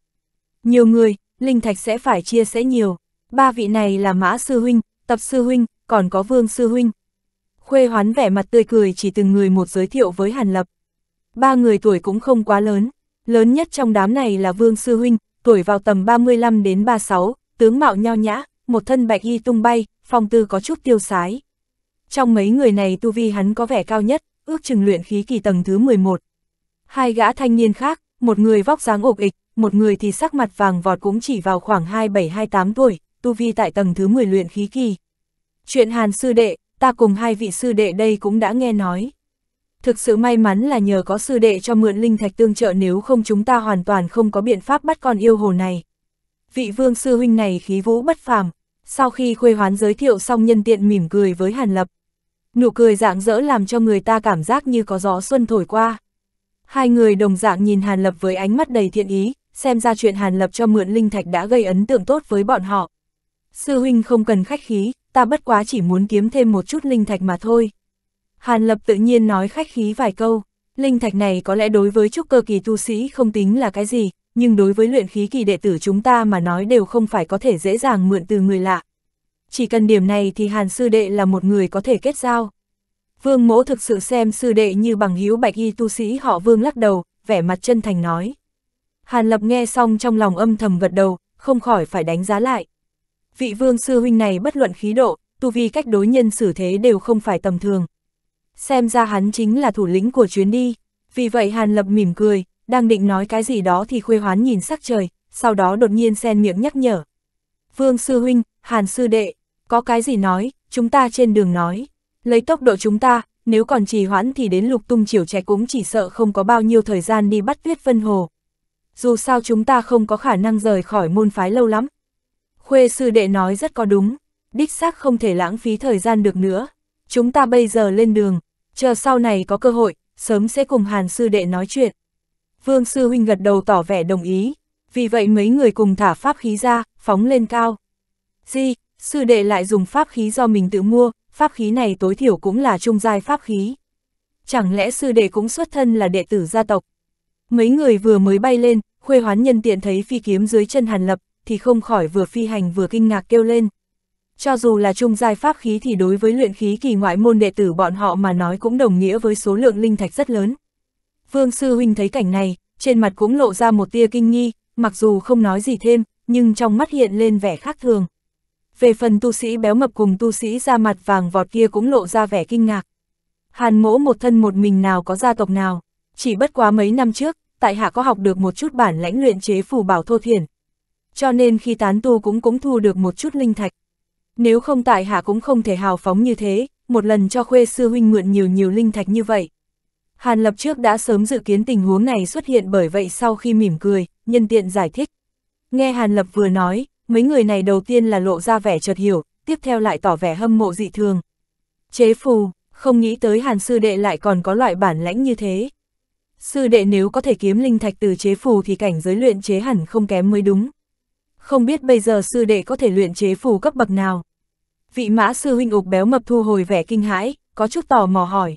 Nhiều người, linh thạch sẽ phải chia sẽ nhiều. Ba vị này là Mã Sư Huynh, Tập Sư Huynh, còn có Vương Sư Huynh. Khuê hoán vẻ mặt tươi cười chỉ từng người một giới thiệu với Hàn Lập. Ba người tuổi cũng không quá lớn, lớn nhất trong đám này là Vương Sư Huynh, tuổi vào tầm 35 đến 36, tướng mạo nho nhã, một thân bạch y tung bay, phong tư có chút tiêu sái. Trong mấy người này tu vi hắn có vẻ cao nhất, ước chừng luyện khí kỳ tầng thứ 11. Hai gã thanh niên khác, một người vóc dáng ục ịch, một người thì sắc mặt vàng vọt cũng chỉ vào khoảng 27-28 tuổi, tu vi tại tầng thứ 10 luyện khí kỳ. Chuyện Hàn sư đệ, ta cùng hai vị sư đệ đây cũng đã nghe nói. Thực sự may mắn là nhờ có sư đệ cho mượn linh thạch tương trợ nếu không chúng ta hoàn toàn không có biện pháp bắt con yêu hồ này. Vị vương sư huynh này khí vũ bất phàm, sau khi khuê hoán giới thiệu xong nhân tiện mỉm cười với Hàn Lập nụ cười dạng dỡ làm cho người ta cảm giác như có gió xuân thổi qua. Hai người đồng dạng nhìn Hàn Lập với ánh mắt đầy thiện ý, xem ra chuyện Hàn Lập cho mượn linh thạch đã gây ấn tượng tốt với bọn họ. Sư huynh không cần khách khí, ta bất quá chỉ muốn kiếm thêm một chút linh thạch mà thôi. Hàn Lập tự nhiên nói khách khí vài câu, linh thạch này có lẽ đối với trúc cơ kỳ tu sĩ không tính là cái gì, nhưng đối với luyện khí kỳ đệ tử chúng ta mà nói đều không phải có thể dễ dàng mượn từ người lạ chỉ cần điểm này thì Hàn sư đệ là một người có thể kết giao. Vương mỗ thực sự xem sư đệ như bằng hữu bạch y tu sĩ họ Vương lắc đầu, vẻ mặt chân thành nói. Hàn lập nghe xong trong lòng âm thầm gật đầu, không khỏi phải đánh giá lại. Vị vương sư huynh này bất luận khí độ, tu vi cách đối nhân xử thế đều không phải tầm thường. Xem ra hắn chính là thủ lĩnh của chuyến đi, vì vậy Hàn lập mỉm cười, đang định nói cái gì đó thì khuê hoán nhìn sắc trời, sau đó đột nhiên sen miệng nhắc nhở. Vương sư huynh, Hàn sư đệ, có cái gì nói, chúng ta trên đường nói. Lấy tốc độ chúng ta, nếu còn trì hoãn thì đến lục tung chiều trẻ cũng chỉ sợ không có bao nhiêu thời gian đi bắt tuyết vân hồ. Dù sao chúng ta không có khả năng rời khỏi môn phái lâu lắm. Khuê sư đệ nói rất có đúng, đích xác không thể lãng phí thời gian được nữa. Chúng ta bây giờ lên đường, chờ sau này có cơ hội, sớm sẽ cùng hàn sư đệ nói chuyện. Vương sư huynh gật đầu tỏ vẻ đồng ý, vì vậy mấy người cùng thả pháp khí ra, phóng lên cao. Di, Sư đệ lại dùng pháp khí do mình tự mua, pháp khí này tối thiểu cũng là trung giai pháp khí. Chẳng lẽ sư đệ cũng xuất thân là đệ tử gia tộc? Mấy người vừa mới bay lên, khuê hoán nhân tiện thấy phi kiếm dưới chân hàn lập, thì không khỏi vừa phi hành vừa kinh ngạc kêu lên. Cho dù là trung giai pháp khí thì đối với luyện khí kỳ ngoại môn đệ tử bọn họ mà nói cũng đồng nghĩa với số lượng linh thạch rất lớn. Vương Sư Huynh thấy cảnh này, trên mặt cũng lộ ra một tia kinh nghi, mặc dù không nói gì thêm, nhưng trong mắt hiện lên vẻ khác thường. Về phần tu sĩ béo mập cùng tu sĩ da mặt vàng vọt kia cũng lộ ra vẻ kinh ngạc. Hàn mỗ một thân một mình nào có gia tộc nào, chỉ bất quá mấy năm trước, tại hạ có học được một chút bản lãnh luyện chế phù bảo thô thiển. Cho nên khi tán tu cũng cũng thu được một chút linh thạch. Nếu không tại hạ cũng không thể hào phóng như thế, một lần cho khuê sư huynh mượn nhiều nhiều linh thạch như vậy. Hàn lập trước đã sớm dự kiến tình huống này xuất hiện bởi vậy sau khi mỉm cười, nhân tiện giải thích. Nghe Hàn lập vừa nói, mấy người này đầu tiên là lộ ra vẻ chợt hiểu, tiếp theo lại tỏ vẻ hâm mộ dị thường. Chế phù, không nghĩ tới hàn sư đệ lại còn có loại bản lãnh như thế. Sư đệ nếu có thể kiếm linh thạch từ chế phù thì cảnh giới luyện chế hẳn không kém mới đúng. Không biết bây giờ sư đệ có thể luyện chế phù cấp bậc nào. Vị mã sư huynh ục béo mập thu hồi vẻ kinh hãi, có chút tò mò hỏi.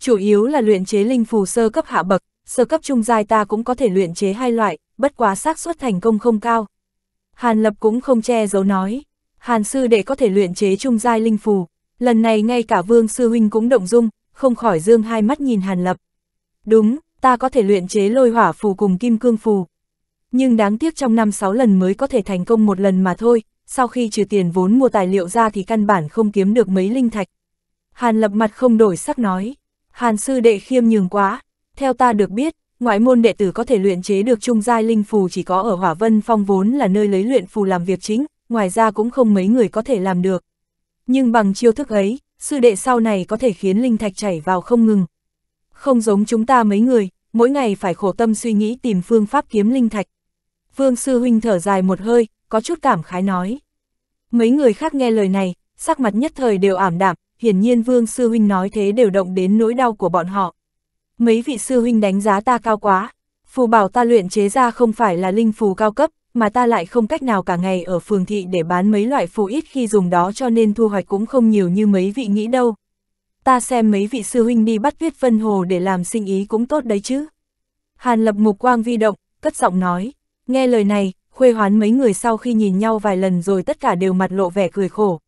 Chủ yếu là luyện chế linh phù sơ cấp hạ bậc, sơ cấp trung giai ta cũng có thể luyện chế hai loại, bất quá xác suất thành công không cao, Hàn Lập cũng không che giấu nói, Hàn sư để có thể luyện chế trung giai linh phù, lần này ngay cả Vương sư huynh cũng động dung, không khỏi dương hai mắt nhìn Hàn Lập. Đúng, ta có thể luyện chế lôi hỏa phù cùng kim cương phù. Nhưng đáng tiếc trong năm sáu lần mới có thể thành công một lần mà thôi, sau khi trừ tiền vốn mua tài liệu ra thì căn bản không kiếm được mấy linh thạch. Hàn Lập mặt không đổi sắc nói, Hàn sư đệ khiêm nhường quá, theo ta được biết, ngoại môn đệ tử có thể luyện chế được trung giai linh phù chỉ có ở Hỏa Vân Phong vốn là nơi lấy luyện phù làm việc chính, ngoài ra cũng không mấy người có thể làm được. Nhưng bằng chiêu thức ấy, sư đệ sau này có thể khiến linh thạch chảy vào không ngừng. Không giống chúng ta mấy người, mỗi ngày phải khổ tâm suy nghĩ tìm phương pháp kiếm linh thạch. Vương sư huynh thở dài một hơi, có chút cảm khái nói. Mấy người khác nghe lời này, sắc mặt nhất thời đều ảm đạm, hiển nhiên Vương sư huynh nói thế đều động đến nỗi đau của bọn họ mấy vị sư huynh đánh giá ta cao quá, phù bảo ta luyện chế ra không phải là linh phù cao cấp, mà ta lại không cách nào cả ngày ở phường thị để bán mấy loại phù ít khi dùng đó cho nên thu hoạch cũng không nhiều như mấy vị nghĩ đâu. Ta xem mấy vị sư huynh đi bắt viết vân hồ để làm sinh ý cũng tốt đấy chứ. Hàn lập mục quang vi động, cất giọng nói, nghe lời này, khuê hoán mấy người sau khi nhìn nhau vài lần rồi tất cả đều mặt lộ vẻ cười khổ.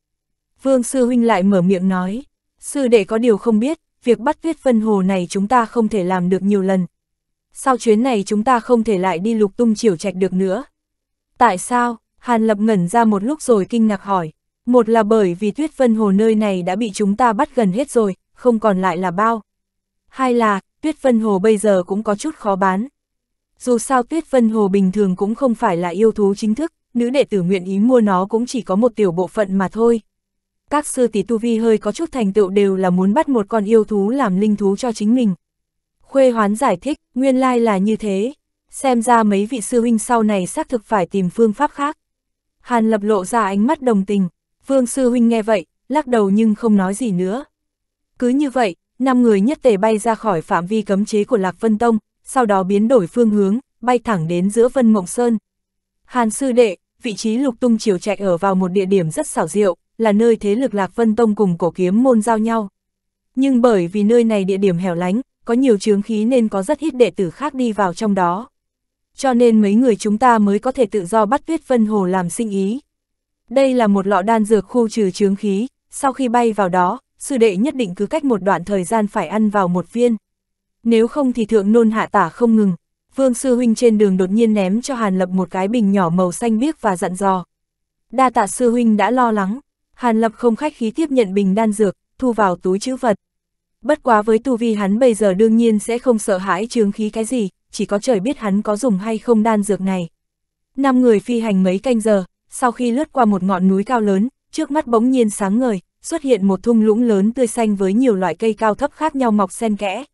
Vương sư huynh lại mở miệng nói, sư đệ có điều không biết, việc bắt tuyết vân hồ này chúng ta không thể làm được nhiều lần. Sau chuyến này chúng ta không thể lại đi lục tung chiều trạch được nữa. Tại sao? Hàn Lập ngẩn ra một lúc rồi kinh ngạc hỏi. Một là bởi vì tuyết vân hồ nơi này đã bị chúng ta bắt gần hết rồi, không còn lại là bao. Hai là, tuyết vân hồ bây giờ cũng có chút khó bán. Dù sao tuyết vân hồ bình thường cũng không phải là yêu thú chính thức, nữ đệ tử nguyện ý mua nó cũng chỉ có một tiểu bộ phận mà thôi các sư tỷ tu vi hơi có chút thành tựu đều là muốn bắt một con yêu thú làm linh thú cho chính mình. Khuê hoán giải thích, nguyên lai là như thế, xem ra mấy vị sư huynh sau này xác thực phải tìm phương pháp khác. Hàn lập lộ ra ánh mắt đồng tình, vương sư huynh nghe vậy, lắc đầu nhưng không nói gì nữa. Cứ như vậy, năm người nhất tề bay ra khỏi phạm vi cấm chế của Lạc Vân Tông, sau đó biến đổi phương hướng, bay thẳng đến giữa Vân Mộng Sơn. Hàn sư đệ, vị trí lục tung chiều chạy ở vào một địa điểm rất xảo diệu, là nơi thế lực Lạc Vân Tông cùng cổ kiếm môn giao nhau. Nhưng bởi vì nơi này địa điểm hẻo lánh, có nhiều chướng khí nên có rất ít đệ tử khác đi vào trong đó. Cho nên mấy người chúng ta mới có thể tự do bắt tuyết vân hồ làm sinh ý. Đây là một lọ đan dược khu trừ chướng khí, sau khi bay vào đó, sư đệ nhất định cứ cách một đoạn thời gian phải ăn vào một viên. Nếu không thì thượng nôn hạ tả không ngừng, vương sư huynh trên đường đột nhiên ném cho Hàn Lập một cái bình nhỏ màu xanh biếc và dặn dò. Đa tạ sư huynh đã lo lắng. Hàn Lập không khách khí tiếp nhận bình đan dược, thu vào túi chữ vật. Bất quá với tu vi hắn bây giờ đương nhiên sẽ không sợ hãi trường khí cái gì, chỉ có trời biết hắn có dùng hay không đan dược này. Năm người phi hành mấy canh giờ, sau khi lướt qua một ngọn núi cao lớn, trước mắt bỗng nhiên sáng ngời, xuất hiện một thung lũng lớn tươi xanh với nhiều loại cây cao thấp khác nhau mọc xen kẽ.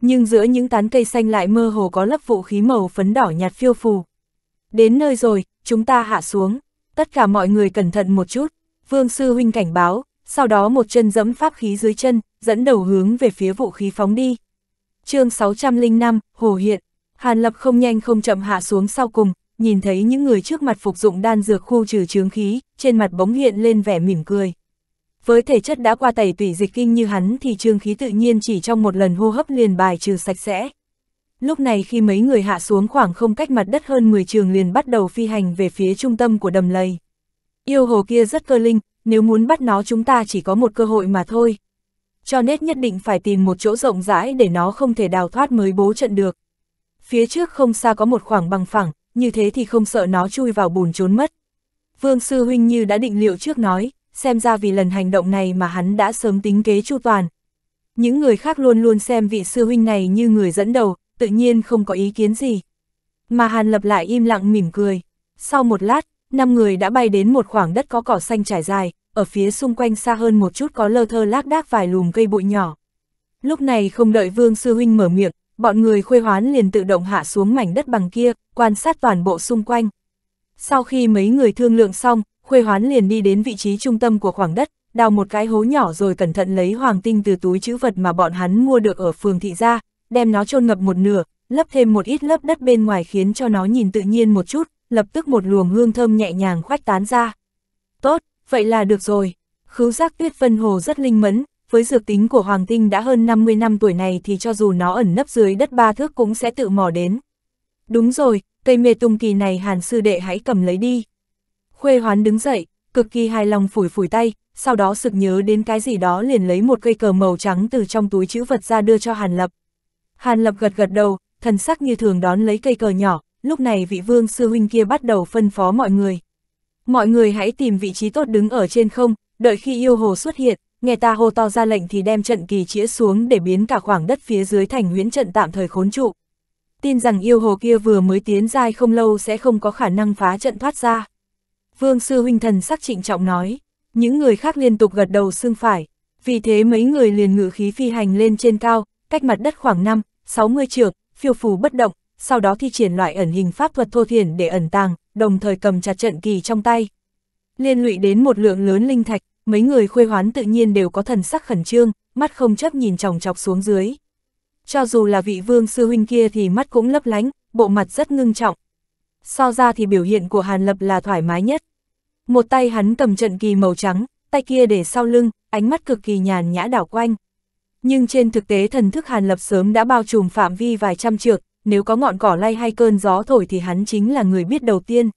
Nhưng giữa những tán cây xanh lại mơ hồ có lớp vũ khí màu phấn đỏ nhạt phiêu phù. Đến nơi rồi, chúng ta hạ xuống, tất cả mọi người cẩn thận một chút. Vương Sư Huynh cảnh báo, sau đó một chân dẫm pháp khí dưới chân, dẫn đầu hướng về phía vũ khí phóng đi. chương 605, Hồ Hiện, Hàn Lập không nhanh không chậm hạ xuống sau cùng, nhìn thấy những người trước mặt phục dụng đan dược khu trừ chướng khí, trên mặt bóng hiện lên vẻ mỉm cười. Với thể chất đã qua tẩy tủy dịch kinh như hắn thì trương khí tự nhiên chỉ trong một lần hô hấp liền bài trừ sạch sẽ. Lúc này khi mấy người hạ xuống khoảng không cách mặt đất hơn 10 trường liền bắt đầu phi hành về phía trung tâm của đầm lầy yêu hồ kia rất cơ linh, nếu muốn bắt nó chúng ta chỉ có một cơ hội mà thôi. Cho nên nhất định phải tìm một chỗ rộng rãi để nó không thể đào thoát mới bố trận được. Phía trước không xa có một khoảng bằng phẳng, như thế thì không sợ nó chui vào bùn trốn mất. Vương Sư Huynh như đã định liệu trước nói, xem ra vì lần hành động này mà hắn đã sớm tính kế chu toàn. Những người khác luôn luôn xem vị Sư Huynh này như người dẫn đầu, tự nhiên không có ý kiến gì. Mà Hàn Lập lại im lặng mỉm cười. Sau một lát, năm người đã bay đến một khoảng đất có cỏ xanh trải dài, ở phía xung quanh xa hơn một chút có lơ thơ lác đác vài lùm cây bụi nhỏ. Lúc này không đợi Vương Sư Huynh mở miệng, bọn người khuê hoán liền tự động hạ xuống mảnh đất bằng kia, quan sát toàn bộ xung quanh. Sau khi mấy người thương lượng xong, khuê hoán liền đi đến vị trí trung tâm của khoảng đất, đào một cái hố nhỏ rồi cẩn thận lấy hoàng tinh từ túi chữ vật mà bọn hắn mua được ở phường thị ra, đem nó chôn ngập một nửa, lấp thêm một ít lớp đất bên ngoài khiến cho nó nhìn tự nhiên một chút, lập tức một luồng hương thơm nhẹ nhàng khoách tán ra. Tốt, vậy là được rồi. Khứu giác tuyết vân hồ rất linh mẫn, với dược tính của Hoàng Tinh đã hơn 50 năm tuổi này thì cho dù nó ẩn nấp dưới đất ba thước cũng sẽ tự mò đến. Đúng rồi, cây mê tung kỳ này hàn sư đệ hãy cầm lấy đi. Khuê hoán đứng dậy, cực kỳ hài lòng phủi phủi tay, sau đó sực nhớ đến cái gì đó liền lấy một cây cờ màu trắng từ trong túi chữ vật ra đưa cho Hàn Lập. Hàn Lập gật gật đầu, thần sắc như thường đón lấy cây cờ nhỏ, lúc này vị vương sư huynh kia bắt đầu phân phó mọi người. Mọi người hãy tìm vị trí tốt đứng ở trên không, đợi khi yêu hồ xuất hiện, nghe ta hô to ra lệnh thì đem trận kỳ chĩa xuống để biến cả khoảng đất phía dưới thành huyễn trận tạm thời khốn trụ. Tin rằng yêu hồ kia vừa mới tiến dai không lâu sẽ không có khả năng phá trận thoát ra. Vương sư huynh thần sắc trịnh trọng nói, những người khác liên tục gật đầu xương phải, vì thế mấy người liền ngự khí phi hành lên trên cao, cách mặt đất khoảng 5, 60 trượng, phiêu phù bất động, sau đó thi triển loại ẩn hình pháp thuật thô thiển để ẩn tàng, đồng thời cầm chặt trận kỳ trong tay. Liên lụy đến một lượng lớn linh thạch, mấy người khuê hoán tự nhiên đều có thần sắc khẩn trương, mắt không chấp nhìn chòng chọc xuống dưới. Cho dù là vị vương sư huynh kia thì mắt cũng lấp lánh, bộ mặt rất ngưng trọng. So ra thì biểu hiện của Hàn Lập là thoải mái nhất. Một tay hắn cầm trận kỳ màu trắng, tay kia để sau lưng, ánh mắt cực kỳ nhàn nhã đảo quanh. Nhưng trên thực tế thần thức Hàn Lập sớm đã bao trùm phạm vi vài trăm trượng, nếu có ngọn cỏ lay hay cơn gió thổi thì hắn chính là người biết đầu tiên.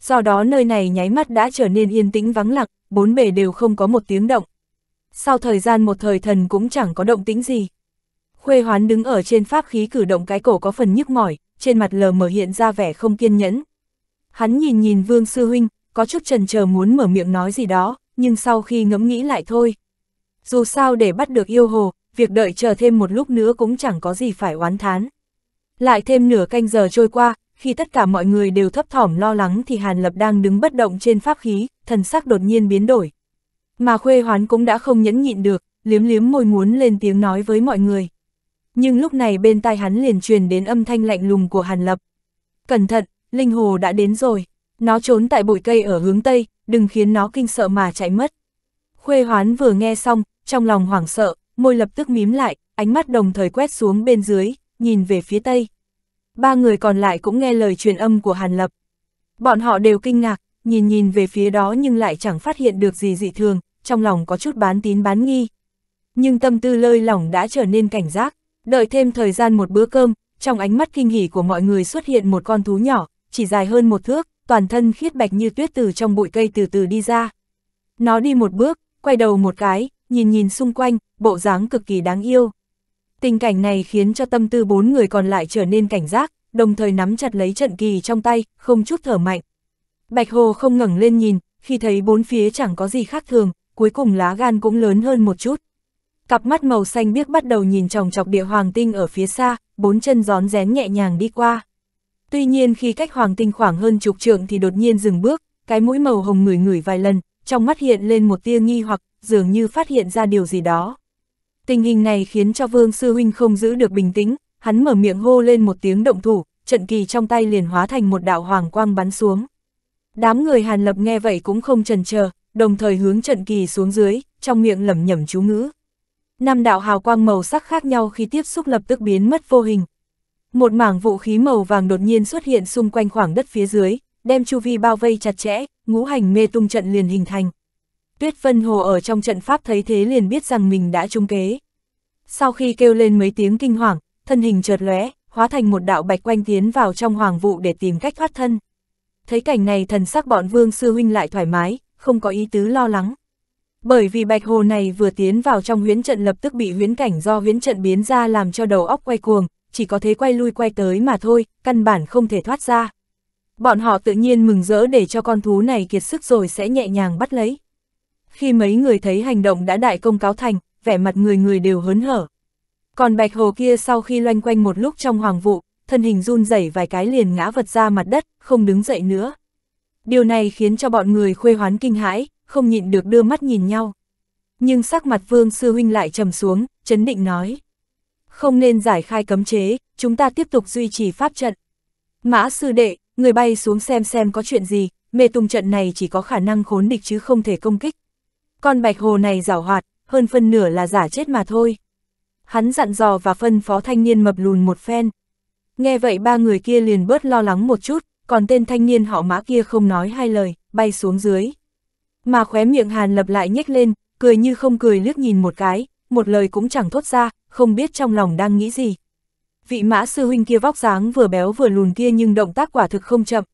Do đó nơi này nháy mắt đã trở nên yên tĩnh vắng lặng, bốn bề đều không có một tiếng động. Sau thời gian một thời thần cũng chẳng có động tĩnh gì. Khuê hoán đứng ở trên pháp khí cử động cái cổ có phần nhức mỏi, trên mặt lờ mở hiện ra vẻ không kiên nhẫn. Hắn nhìn nhìn vương sư huynh, có chút trần chờ muốn mở miệng nói gì đó, nhưng sau khi ngẫm nghĩ lại thôi. Dù sao để bắt được yêu hồ, việc đợi chờ thêm một lúc nữa cũng chẳng có gì phải oán thán. Lại thêm nửa canh giờ trôi qua, khi tất cả mọi người đều thấp thỏm lo lắng thì Hàn Lập đang đứng bất động trên pháp khí, thần sắc đột nhiên biến đổi. Mà khuê hoán cũng đã không nhẫn nhịn được, liếm liếm môi muốn lên tiếng nói với mọi người. Nhưng lúc này bên tai hắn liền truyền đến âm thanh lạnh lùng của Hàn Lập. Cẩn thận, linh hồ đã đến rồi. Nó trốn tại bụi cây ở hướng Tây, đừng khiến nó kinh sợ mà chạy mất. Khuê hoán vừa nghe xong, trong lòng hoảng sợ, môi lập tức mím lại, ánh mắt đồng thời quét xuống bên dưới, nhìn về phía tây. Ba người còn lại cũng nghe lời truyền âm của Hàn Lập. Bọn họ đều kinh ngạc, nhìn nhìn về phía đó nhưng lại chẳng phát hiện được gì dị thường, trong lòng có chút bán tín bán nghi. Nhưng tâm tư lơi lỏng đã trở nên cảnh giác, đợi thêm thời gian một bữa cơm, trong ánh mắt kinh hỉ của mọi người xuất hiện một con thú nhỏ, chỉ dài hơn một thước, toàn thân khiết bạch như tuyết từ trong bụi cây từ từ đi ra. Nó đi một bước, quay đầu một cái, nhìn nhìn xung quanh, bộ dáng cực kỳ đáng yêu. Tình cảnh này khiến cho tâm tư bốn người còn lại trở nên cảnh giác, đồng thời nắm chặt lấy trận kỳ trong tay, không chút thở mạnh. Bạch Hồ không ngẩng lên nhìn, khi thấy bốn phía chẳng có gì khác thường, cuối cùng lá gan cũng lớn hơn một chút. Cặp mắt màu xanh biếc bắt đầu nhìn tròng chọc địa hoàng tinh ở phía xa, bốn chân gión rén nhẹ nhàng đi qua. Tuy nhiên khi cách hoàng tinh khoảng hơn chục trượng thì đột nhiên dừng bước, cái mũi màu hồng ngửi ngửi vài lần, trong mắt hiện lên một tia nghi hoặc dường như phát hiện ra điều gì đó. Tình hình này khiến cho Vương Sư Huynh không giữ được bình tĩnh, hắn mở miệng hô lên một tiếng động thủ, trận kỳ trong tay liền hóa thành một đạo hoàng quang bắn xuống. Đám người Hàn Lập nghe vậy cũng không chần chờ, đồng thời hướng trận kỳ xuống dưới, trong miệng lẩm nhẩm chú ngữ. Năm đạo hào quang màu sắc khác nhau khi tiếp xúc lập tức biến mất vô hình. Một mảng vũ khí màu vàng đột nhiên xuất hiện xung quanh khoảng đất phía dưới, đem chu vi bao vây chặt chẽ, ngũ hành mê tung trận liền hình thành. Tuyết Vân Hồ ở trong trận pháp thấy thế liền biết rằng mình đã trúng kế. Sau khi kêu lên mấy tiếng kinh hoàng, thân hình chợt lóe, hóa thành một đạo bạch quanh tiến vào trong hoàng vụ để tìm cách thoát thân. Thấy cảnh này thần sắc bọn Vương Sư Huynh lại thoải mái, không có ý tứ lo lắng. Bởi vì bạch hồ này vừa tiến vào trong huyến trận lập tức bị huyến cảnh do huyến trận biến ra làm cho đầu óc quay cuồng, chỉ có thế quay lui quay tới mà thôi, căn bản không thể thoát ra. Bọn họ tự nhiên mừng rỡ để cho con thú này kiệt sức rồi sẽ nhẹ nhàng bắt lấy. Khi mấy người thấy hành động đã đại công cáo thành, vẻ mặt người người đều hớn hở. Còn bạch hồ kia sau khi loanh quanh một lúc trong hoàng vụ, thân hình run rẩy vài cái liền ngã vật ra mặt đất, không đứng dậy nữa. Điều này khiến cho bọn người khuê hoán kinh hãi, không nhịn được đưa mắt nhìn nhau. Nhưng sắc mặt vương sư huynh lại trầm xuống, chấn định nói. Không nên giải khai cấm chế, chúng ta tiếp tục duy trì pháp trận. Mã sư đệ, người bay xuống xem xem có chuyện gì, mê tung trận này chỉ có khả năng khốn địch chứ không thể công kích. Con bạch hồ này giảo hoạt, hơn phân nửa là giả chết mà thôi. Hắn dặn dò và phân phó thanh niên mập lùn một phen. Nghe vậy ba người kia liền bớt lo lắng một chút, còn tên thanh niên họ mã kia không nói hai lời, bay xuống dưới. Mà khóe miệng Hàn Lập lại nhếch lên, cười như không cười liếc nhìn một cái, một lời cũng chẳng thốt ra, không biết trong lòng đang nghĩ gì. Vị mã sư huynh kia vóc dáng vừa béo vừa lùn kia nhưng động tác quả thực không chậm.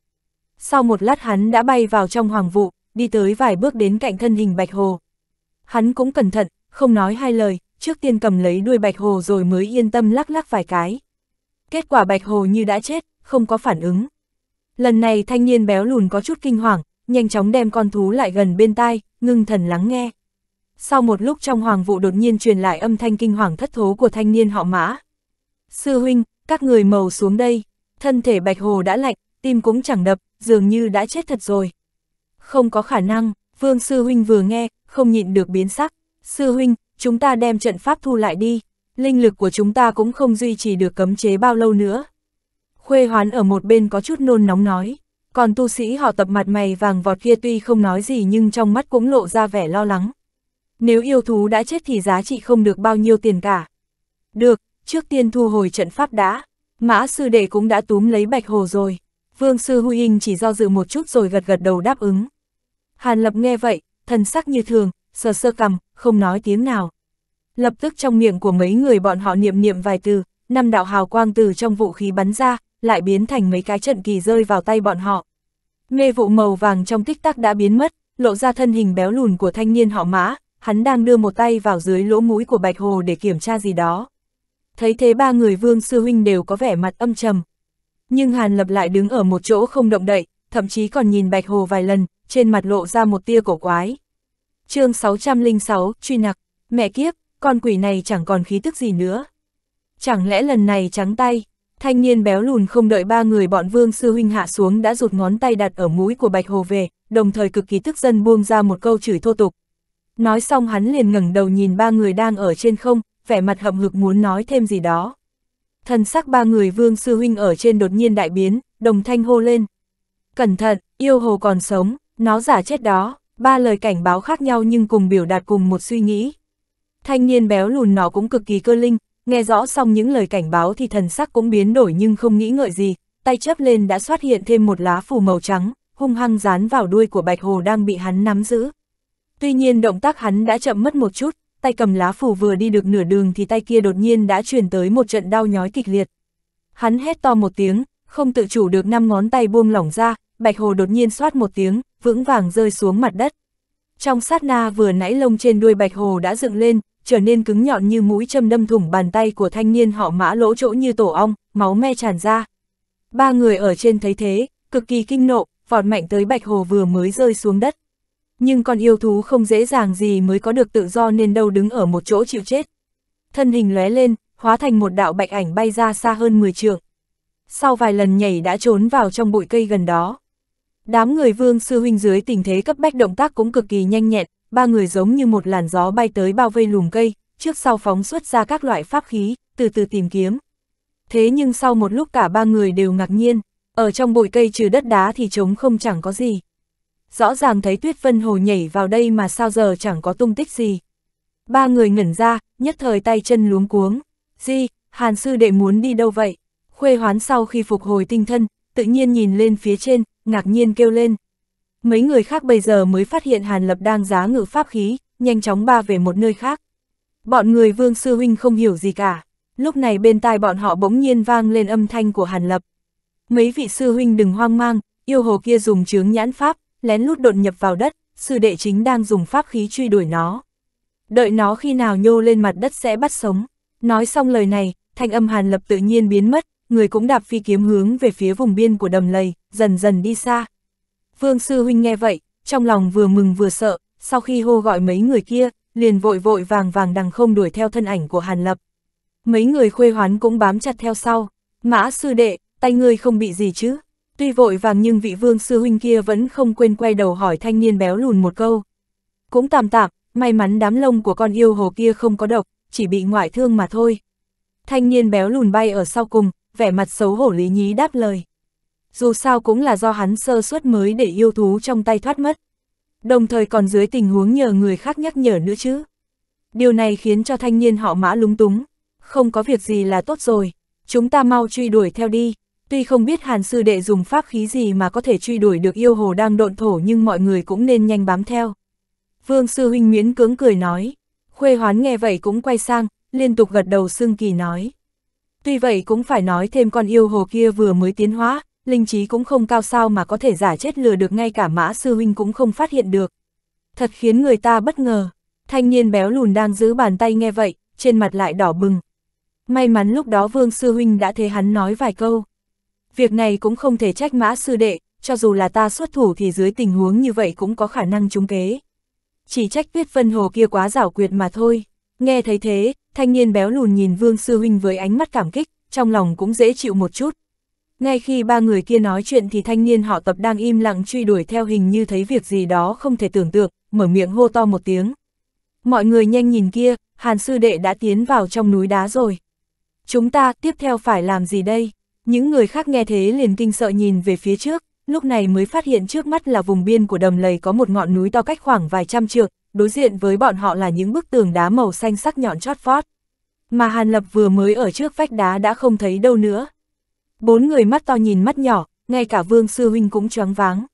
Sau một lát hắn đã bay vào trong hoàng vụ, đi tới vài bước đến cạnh thân hình Bạch Hồ. Hắn cũng cẩn thận, không nói hai lời, trước tiên cầm lấy đuôi Bạch Hồ rồi mới yên tâm lắc lắc vài cái. Kết quả Bạch Hồ như đã chết, không có phản ứng. Lần này thanh niên béo lùn có chút kinh hoàng, nhanh chóng đem con thú lại gần bên tai, ngưng thần lắng nghe. Sau một lúc trong hoàng vụ đột nhiên truyền lại âm thanh kinh hoàng thất thố của thanh niên họ mã. Sư huynh, các người màu xuống đây, thân thể bạch hồ đã lạnh, tim cũng chẳng đập, dường như đã chết thật rồi không có khả năng, Vương Sư Huynh vừa nghe, không nhịn được biến sắc. Sư Huynh, chúng ta đem trận pháp thu lại đi, linh lực của chúng ta cũng không duy trì được cấm chế bao lâu nữa. Khuê hoán ở một bên có chút nôn nóng nói, còn tu sĩ họ tập mặt mày vàng vọt kia tuy không nói gì nhưng trong mắt cũng lộ ra vẻ lo lắng. Nếu yêu thú đã chết thì giá trị không được bao nhiêu tiền cả. Được, trước tiên thu hồi trận pháp đã, mã sư đệ cũng đã túm lấy bạch hồ rồi. Vương sư Huy Hình chỉ do dự một chút rồi gật gật đầu đáp ứng. Hàn Lập nghe vậy, thần sắc như thường, sờ sơ cằm, không nói tiếng nào. Lập tức trong miệng của mấy người bọn họ niệm niệm vài từ, năm đạo hào quang từ trong vũ khí bắn ra, lại biến thành mấy cái trận kỳ rơi vào tay bọn họ. Mê vụ màu vàng trong tích tắc đã biến mất, lộ ra thân hình béo lùn của thanh niên họ mã, hắn đang đưa một tay vào dưới lỗ mũi của Bạch Hồ để kiểm tra gì đó. Thấy thế ba người vương sư huynh đều có vẻ mặt âm trầm. Nhưng Hàn Lập lại đứng ở một chỗ không động đậy, thậm chí còn nhìn Bạch Hồ vài lần, trên mặt lộ ra một tia cổ quái. chương 606, truy nặc, mẹ kiếp, con quỷ này chẳng còn khí tức gì nữa. Chẳng lẽ lần này trắng tay, thanh niên béo lùn không đợi ba người bọn vương sư huynh hạ xuống đã rụt ngón tay đặt ở mũi của bạch hồ về, đồng thời cực kỳ tức dân buông ra một câu chửi thô tục. Nói xong hắn liền ngẩng đầu nhìn ba người đang ở trên không, vẻ mặt hậm hực muốn nói thêm gì đó. Thần sắc ba người vương sư huynh ở trên đột nhiên đại biến, đồng thanh hô lên. Cẩn thận, yêu hồ còn sống, nó giả chết đó, ba lời cảnh báo khác nhau nhưng cùng biểu đạt cùng một suy nghĩ. Thanh niên béo lùn nó cũng cực kỳ cơ linh, nghe rõ xong những lời cảnh báo thì thần sắc cũng biến đổi nhưng không nghĩ ngợi gì, tay chấp lên đã xuất hiện thêm một lá phù màu trắng, hung hăng dán vào đuôi của bạch hồ đang bị hắn nắm giữ. Tuy nhiên động tác hắn đã chậm mất một chút, tay cầm lá phù vừa đi được nửa đường thì tay kia đột nhiên đã truyền tới một trận đau nhói kịch liệt. Hắn hét to một tiếng, không tự chủ được năm ngón tay buông lỏng ra, Bạch Hồ đột nhiên xoát một tiếng, vững vàng rơi xuống mặt đất. Trong sát na vừa nãy lông trên đuôi Bạch Hồ đã dựng lên, trở nên cứng nhọn như mũi châm đâm thủng bàn tay của thanh niên họ mã lỗ chỗ như tổ ong, máu me tràn ra. Ba người ở trên thấy thế, cực kỳ kinh nộ, vọt mạnh tới Bạch Hồ vừa mới rơi xuống đất. Nhưng con yêu thú không dễ dàng gì mới có được tự do nên đâu đứng ở một chỗ chịu chết. Thân hình lóe lên, hóa thành một đạo bạch ảnh bay ra xa hơn 10 trường Sau vài lần nhảy đã trốn vào trong bụi cây gần đó. Đám người vương sư huynh dưới tình thế cấp bách động tác cũng cực kỳ nhanh nhẹn, ba người giống như một làn gió bay tới bao vây lùm cây, trước sau phóng xuất ra các loại pháp khí, từ từ tìm kiếm. Thế nhưng sau một lúc cả ba người đều ngạc nhiên, ở trong bụi cây trừ đất đá thì trống không chẳng có gì. Rõ ràng thấy Tuyết Vân Hồ nhảy vào đây mà sao giờ chẳng có tung tích gì. Ba người ngẩn ra, nhất thời tay chân luống cuống. Di, Hàn Sư Đệ muốn đi đâu vậy? Khuê hoán sau khi phục hồi tinh thân, tự nhiên nhìn lên phía trên, ngạc nhiên kêu lên. Mấy người khác bây giờ mới phát hiện Hàn Lập đang giá ngự pháp khí, nhanh chóng ba về một nơi khác. Bọn người Vương Sư Huynh không hiểu gì cả. Lúc này bên tai bọn họ bỗng nhiên vang lên âm thanh của Hàn Lập. Mấy vị Sư Huynh đừng hoang mang, yêu hồ kia dùng chướng nhãn pháp, lén lút đột nhập vào đất, sư đệ chính đang dùng pháp khí truy đuổi nó. Đợi nó khi nào nhô lên mặt đất sẽ bắt sống. Nói xong lời này, thanh âm Hàn Lập tự nhiên biến mất, người cũng đạp phi kiếm hướng về phía vùng biên của đầm lầy, dần dần đi xa. Vương Sư Huynh nghe vậy, trong lòng vừa mừng vừa sợ, sau khi hô gọi mấy người kia, liền vội vội vàng vàng đằng không đuổi theo thân ảnh của Hàn Lập. Mấy người khuê hoán cũng bám chặt theo sau, mã sư đệ, tay ngươi không bị gì chứ. Tuy vội vàng nhưng vị vương sư huynh kia vẫn không quên quay đầu hỏi thanh niên béo lùn một câu. Cũng tạm tạm, may mắn đám lông của con yêu hồ kia không có độc, chỉ bị ngoại thương mà thôi. Thanh niên béo lùn bay ở sau cùng, vẻ mặt xấu hổ Lý Nhí đáp lời. Dù sao cũng là do hắn sơ suất mới để yêu thú trong tay thoát mất. Đồng thời còn dưới tình huống nhờ người khác nhắc nhở nữa chứ. Điều này khiến cho thanh niên họ mã lúng túng. Không có việc gì là tốt rồi, chúng ta mau truy đuổi theo đi. Tuy không biết Hàn Sư Đệ dùng pháp khí gì mà có thể truy đuổi được yêu hồ đang độn thổ nhưng mọi người cũng nên nhanh bám theo. Vương Sư Huynh miễn cưỡng cười nói. Khuê Hoán nghe vậy cũng quay sang, liên tục gật đầu xương kỳ nói. Tuy vậy cũng phải nói thêm con yêu hồ kia vừa mới tiến hóa, linh trí cũng không cao sao mà có thể giả chết lừa được ngay cả mã sư huynh cũng không phát hiện được. Thật khiến người ta bất ngờ, thanh niên béo lùn đang giữ bàn tay nghe vậy, trên mặt lại đỏ bừng. May mắn lúc đó vương sư huynh đã thấy hắn nói vài câu. Việc này cũng không thể trách mã sư đệ, cho dù là ta xuất thủ thì dưới tình huống như vậy cũng có khả năng trúng kế. Chỉ trách tuyết vân hồ kia quá giảo quyệt mà thôi. Nghe thấy thế, Thanh niên béo lùn nhìn Vương Sư Huynh với ánh mắt cảm kích, trong lòng cũng dễ chịu một chút. Ngay khi ba người kia nói chuyện thì thanh niên họ tập đang im lặng truy đuổi theo hình như thấy việc gì đó không thể tưởng tượng, mở miệng hô to một tiếng. Mọi người nhanh nhìn kia, Hàn Sư Đệ đã tiến vào trong núi đá rồi. Chúng ta tiếp theo phải làm gì đây? Những người khác nghe thế liền kinh sợ nhìn về phía trước, lúc này mới phát hiện trước mắt là vùng biên của đầm lầy có một ngọn núi to cách khoảng vài trăm trượng, đối diện với bọn họ là những bức tường đá màu xanh sắc nhọn chót vót. Mà Hàn Lập vừa mới ở trước vách đá đã không thấy đâu nữa. Bốn người mắt to nhìn mắt nhỏ, ngay cả Vương Sư Huynh cũng choáng váng.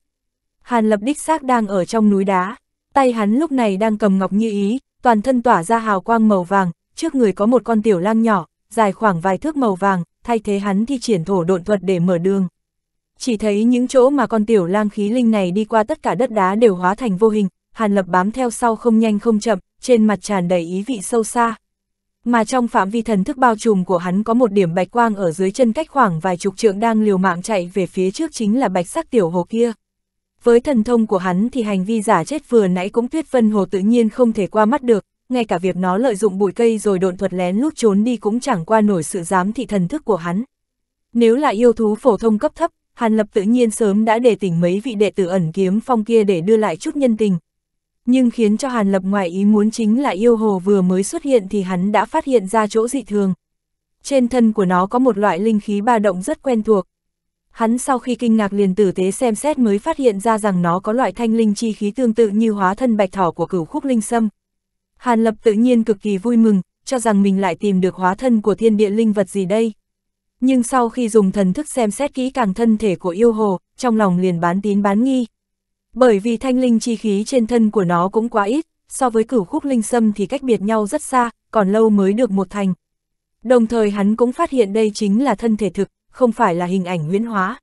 Hàn Lập đích xác đang ở trong núi đá, tay hắn lúc này đang cầm ngọc như ý, toàn thân tỏa ra hào quang màu vàng, trước người có một con tiểu lang nhỏ, dài khoảng vài thước màu vàng, thay thế hắn thi triển thổ độn thuật để mở đường. Chỉ thấy những chỗ mà con tiểu lang khí linh này đi qua tất cả đất đá đều hóa thành vô hình, Hàn Lập bám theo sau không nhanh không chậm, trên mặt tràn đầy ý vị sâu xa. Mà trong phạm vi thần thức bao trùm của hắn có một điểm bạch quang ở dưới chân cách khoảng vài chục trượng đang liều mạng chạy về phía trước chính là bạch sắc tiểu hồ kia. Với thần thông của hắn thì hành vi giả chết vừa nãy cũng tuyết vân hồ tự nhiên không thể qua mắt được, ngay cả việc nó lợi dụng bụi cây rồi độn thuật lén lút trốn đi cũng chẳng qua nổi sự dám thị thần thức của hắn. Nếu là yêu thú phổ thông cấp thấp, Hàn Lập tự nhiên sớm đã để tỉnh mấy vị đệ tử ẩn kiếm phong kia để đưa lại chút nhân tình, nhưng khiến cho Hàn Lập ngoại ý muốn chính là yêu hồ vừa mới xuất hiện thì hắn đã phát hiện ra chỗ dị thường. Trên thân của nó có một loại linh khí ba động rất quen thuộc. Hắn sau khi kinh ngạc liền tử tế xem xét mới phát hiện ra rằng nó có loại thanh linh chi khí tương tự như hóa thân bạch thỏ của cửu khúc linh sâm. Hàn Lập tự nhiên cực kỳ vui mừng, cho rằng mình lại tìm được hóa thân của thiên địa linh vật gì đây. Nhưng sau khi dùng thần thức xem xét kỹ càng thân thể của yêu hồ, trong lòng liền bán tín bán nghi, bởi vì thanh linh chi khí trên thân của nó cũng quá ít, so với cửu khúc linh sâm thì cách biệt nhau rất xa, còn lâu mới được một thành. Đồng thời hắn cũng phát hiện đây chính là thân thể thực, không phải là hình ảnh huyễn hóa.